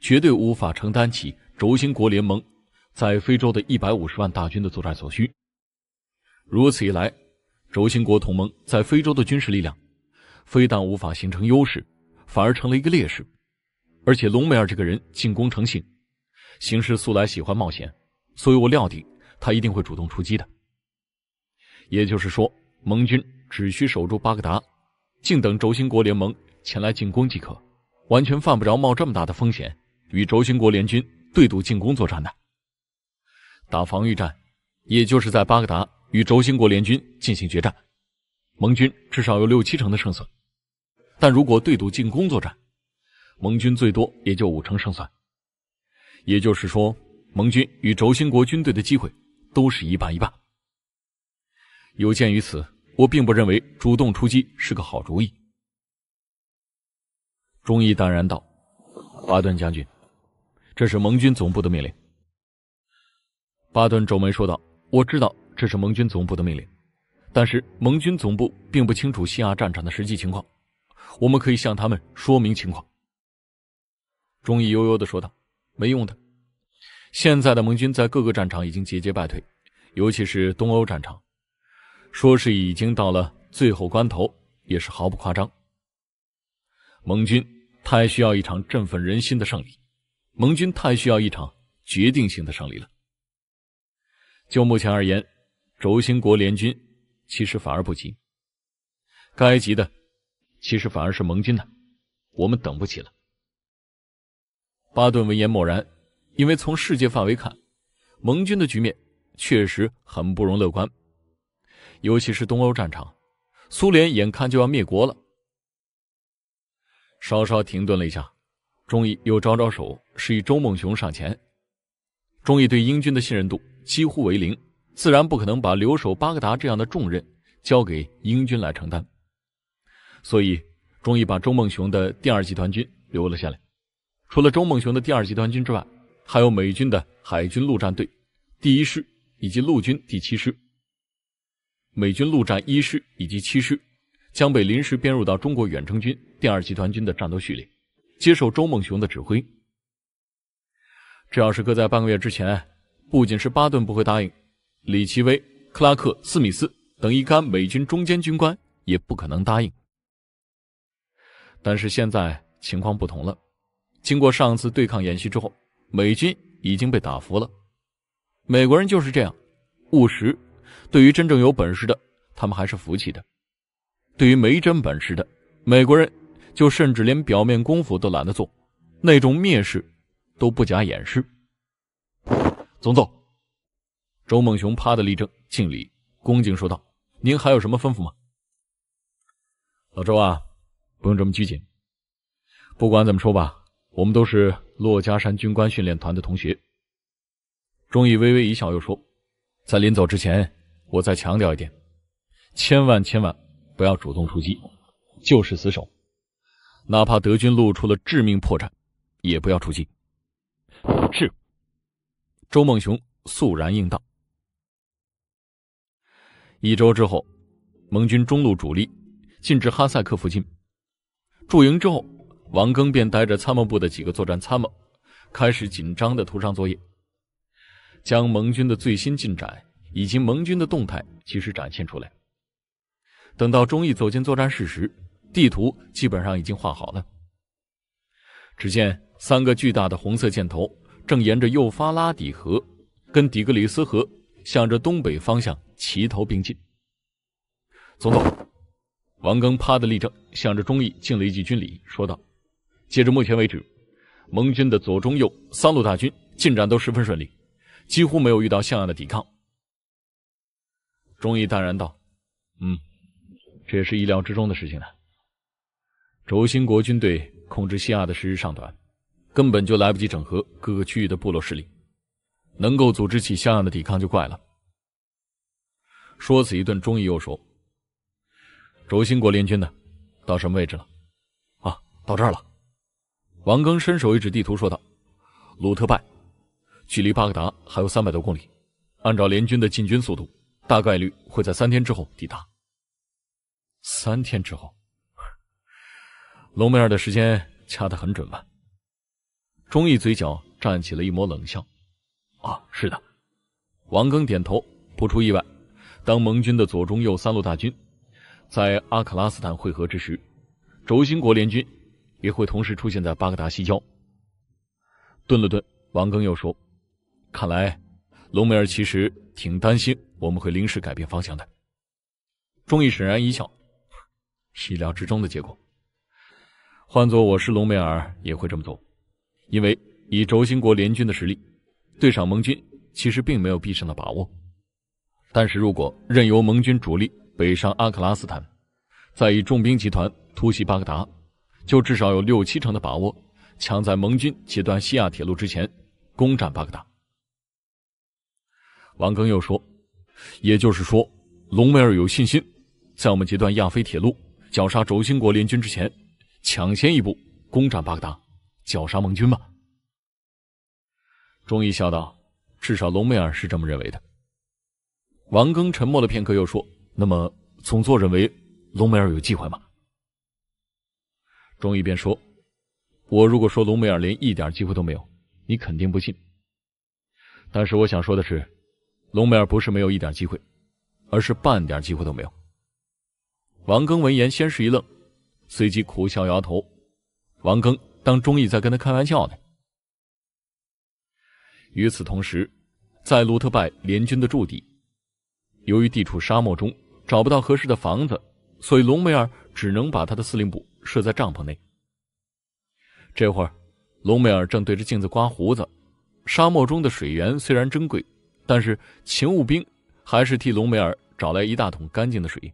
绝对无法承担起轴心国联盟在非洲的一百五十万大军的作战所需。如此一来，轴心国同盟在非洲的军事力量。非但无法形成优势，反而成了一个劣势。而且隆美尔这个人进攻成性，行事素来喜欢冒险，所以我料定他一定会主动出击的。也就是说，盟军只需守住巴格达，静等轴心国联盟前来进攻即可，完全犯不着冒这么大的风险与轴心国联军对赌进攻作战的。打防御战，也就是在巴格达与轴心国联军进行决战，盟军至少有六七成的胜算。但如果对赌进攻作战，盟军最多也就五成胜算。也就是说，盟军与轴心国军队的机会都是一半一半。有鉴于此，我并不认为主动出击是个好主意。”中义淡然道，“巴顿将军，这是盟军总部的命令。”巴顿皱眉说道：“我知道这是盟军总部的命令，但是盟军总部并不清楚西亚战场的实际情况。”我们可以向他们说明情况。”钟意悠悠的说道，“没用的，现在的盟军在各个战场已经节节败退，尤其是东欧战场，说是已经到了最后关头，也是毫不夸张。盟军太需要一场振奋人心的胜利，盟军太需要一场决定性的胜利了。就目前而言，轴心国联军其实反而不急，该急的。”其实反而是盟军的，我们等不起了。巴顿闻言默然，因为从世界范围看，盟军的局面确实很不容乐观，尤其是东欧战场，苏联眼看就要灭国了。稍稍停顿了一下，钟义又招招手，示意周梦雄上前。钟义对英军的信任度几乎为零，自然不可能把留守巴格达这样的重任交给英军来承担。所以，终于把周梦雄的第二集团军留了下来。除了周梦雄的第二集团军之外，还有美军的海军陆战队第一师以及陆军第七师。美军陆战一师以及七师将被临时编入到中国远征军第二集团军的战斗序列，接受周梦雄的指挥。这要是搁在半个月之前，不仅是巴顿不会答应，李奇微、克拉克、斯米斯等一干美军中间军官也不可能答应。但是现在情况不同了，经过上次对抗演习之后，美军已经被打服了。美国人就是这样，务实。对于真正有本事的，他们还是服气的；对于没真本事的，美国人就甚至连表面功夫都懒得做，那种蔑视都不加掩饰。总座，周梦雄趴的立正，敬礼，恭敬说道：“您还有什么吩咐吗？”老周啊。不用这么拘谨。不管怎么说吧，我们都是骆家山军官训练团的同学。钟毅微微一笑，又说：“在临走之前，我再强调一点，千万千万不要主动出击，就是死守，哪怕德军露出了致命破绽，也不要出击。”是。周梦雄肃然应道。一周之后，盟军中路主力进至哈萨克附近。驻营之后，王庚便带着参谋部的几个作战参谋，开始紧张的图上作业，将盟军的最新进展以及盟军的动态及时展现出来。等到中毅走进作战室时，地图基本上已经画好了。只见三个巨大的红色箭头正沿着幼发拉底河跟底格里斯河，向着东北方向齐头并进。总统。王庚啪的立正，向着忠义敬了一句军礼，说道：“截至目前为止，盟军的左、中、右三路大军进展都十分顺利，几乎没有遇到像样的抵抗。”忠义淡然道：“嗯，这也是意料之中的事情呢。轴心国军队控制西亚的时日尚短，根本就来不及整合各个区域的部落势力，能够组织起像样的抵抗就怪了。”说此一顿，忠义又说。轴心国联军呢？到什么位置了？啊，到这儿了。王庚伸手一指地图，说道：“鲁特派，距离巴格达还有三百多公里。按照联军的进军速度，大概率会在三天之后抵达。三天之后，隆美尔的时间掐的很准吧？”忠义嘴角站起了一抹冷笑。啊，是的。王庚点头。不出意外，当盟军的左、中、右三路大军。在阿克拉斯坦会合之时，轴心国联军也会同时出现在巴格达西郊。顿了顿，王庚又说：“看来，隆美尔其实挺担心我们会临时改变方向的。”钟意沈然一笑：“意料之中的结果。换做我是隆美尔，也会这么做，因为以轴心国联军的实力，对上盟军，其实并没有必胜的把握。但是如果任由盟军主力……”北上阿克拉斯坦，再以重兵集团突袭巴格达，就至少有六七成的把握，抢在盟军截断西亚铁路之前，攻占巴格达。王庚又说：“也就是说，隆美尔有信心，在我们截断亚非铁路、绞杀轴心国联军之前，抢先一步攻占巴格达，绞杀盟军吗？”终于笑道：“至少隆美尔是这么认为的。”王庚沉默了片刻，又说。那么，总座认为隆美尔有机会吗？钟毅便说：“我如果说隆美尔连一点机会都没有，你肯定不信。但是我想说的是，隆美尔不是没有一点机会，而是半点机会都没有。”王庚闻言先是一愣，随即苦笑摇头。王庚当钟毅在跟他开玩笑呢。与此同时，在卢特拜联军的驻地，由于地处沙漠中。找不到合适的房子，所以隆美尔只能把他的司令部设在帐篷内。这会儿，隆美尔正对着镜子刮胡子。沙漠中的水源虽然珍贵，但是勤务兵还是替隆美尔找来一大桶干净的水。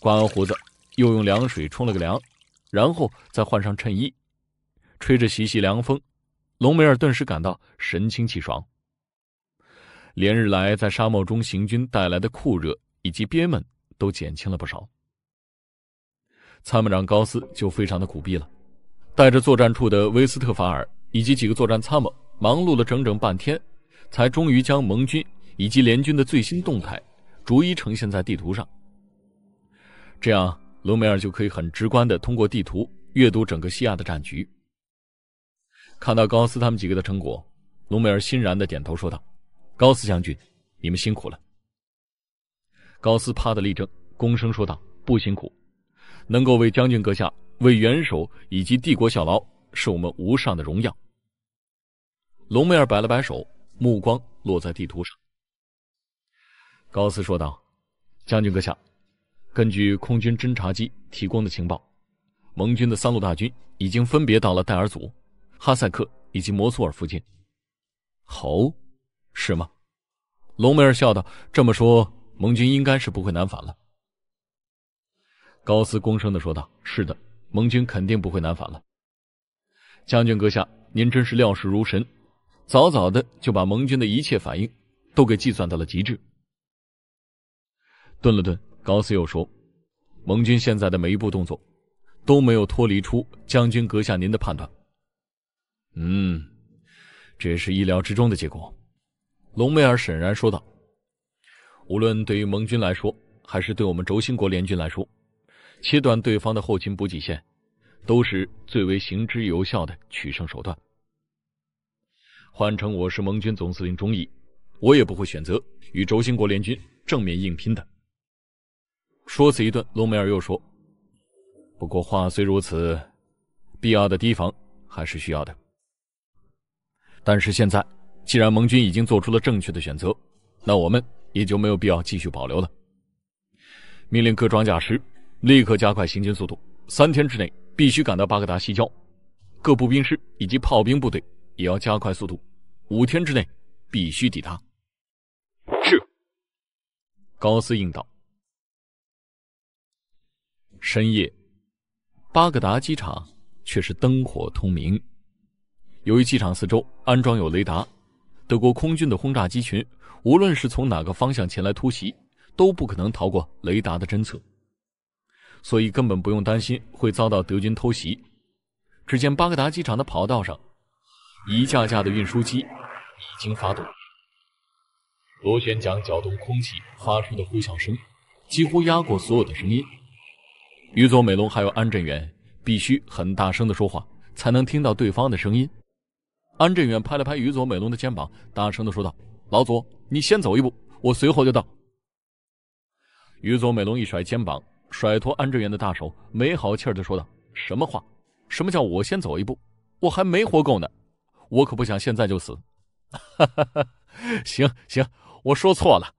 刮完胡子，又用凉水冲了个凉，然后再换上衬衣，吹着习习凉风，隆美尔顿时感到神清气爽。连日来在沙漠中行军带来的酷热。以及憋闷都减轻了不少。参谋长高斯就非常的苦逼了，带着作战处的威斯特法尔以及几个作战参谋，忙碌了整整半天，才终于将盟军以及联军的最新动态逐一呈现在地图上。这样，隆美尔就可以很直观的通过地图阅读整个西亚的战局。看到高斯他们几个的成果，隆美尔欣然的点头说道：“高斯将军，你们辛苦了。”高斯啪的立正，躬声说道：“不辛苦，能够为将军阁下、为元首以及帝国效劳，是我们无上的荣耀。”龙梅尔摆了摆手，目光落在地图上。高斯说道：“将军阁下，根据空军侦察机提供的情报，盟军的三路大军已经分别到了戴尔祖、哈塞克以及摩苏尔附近。”“哦，是吗？”龙梅尔笑道，“这么说。”盟军应该是不会难返了。”高斯恭声的说道，“是的，盟军肯定不会难返了。将军阁下，您真是料事如神，早早的就把盟军的一切反应都给计算到了极致。”顿了顿，高斯又说：“盟军现在的每一步动作，都没有脱离出将军阁下您的判断。”“嗯，这也是意料之中的结果。”隆美尔沈然说道。无论对于盟军来说，还是对我们轴心国联军来说，切断对方的后勤补给线，都是最为行之有效的取胜手段。换成我是盟军总司令中义，我也不会选择与轴心国联军正面硬拼的。说此一顿，隆美尔又说：“不过话虽如此，必要的提防还是需要的。但是现在，既然盟军已经做出了正确的选择，那我们……”也就没有必要继续保留了。命令各装甲师立刻加快行军速度，三天之内必须赶到巴格达西郊；各步兵师以及炮兵部队也要加快速度，五天之内必须抵达。是。高斯应道。深夜，巴格达机场却是灯火通明。由于机场四周安装有雷达，德国空军的轰炸机群。无论是从哪个方向前来突袭，都不可能逃过雷达的侦测，所以根本不用担心会遭到德军偷袭。只见巴格达机场的跑道上，一架架的运输机已经发动，螺旋桨搅动空气发出的呼啸声几乎压过所有的声音。于左美龙还有安震远必须很大声的说话才能听到对方的声音。安震远拍了拍于左美龙的肩膀，大声的说道：“老左。”你先走一步，我随后就到。于左美龙一甩肩膀，甩脱安振远的大手，没好气儿的说道：“什么话？什么叫我先走一步？我还没活够呢，我可不想现在就死。”“哈哈，行行，我说错了。”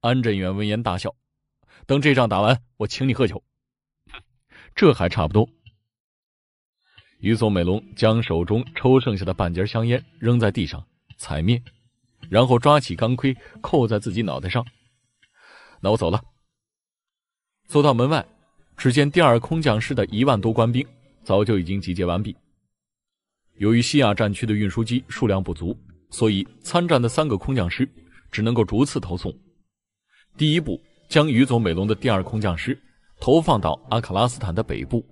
安振远闻言大笑：“等这仗打完，我请你喝酒。”“这还差不多。”于左美龙将手中抽剩下的半截香烟扔在地上，踩灭。然后抓起钢盔，扣在自己脑袋上。那我走了。走到门外，只见第二空降师的一万多官兵早就已经集结完毕。由于西亚战区的运输机数量不足，所以参战的三个空降师只能够逐次投送。第一步，将余总美龙的第二空降师投放到阿卡拉斯坦的北部，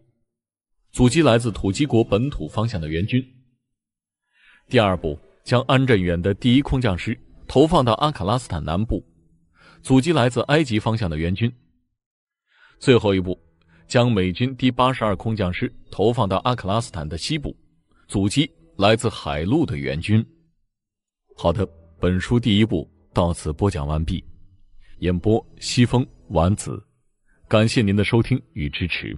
阻击来自土鸡国本土方向的援军。第二步。将安镇远的第一空降师投放到阿克拉斯坦南部，阻击来自埃及方向的援军。最后一步，将美军第八十二空降师投放到阿克拉斯坦的西部，阻击来自海陆的援军。好的，本书第一部到此播讲完毕，演播西风丸子，感谢您的收听与支持。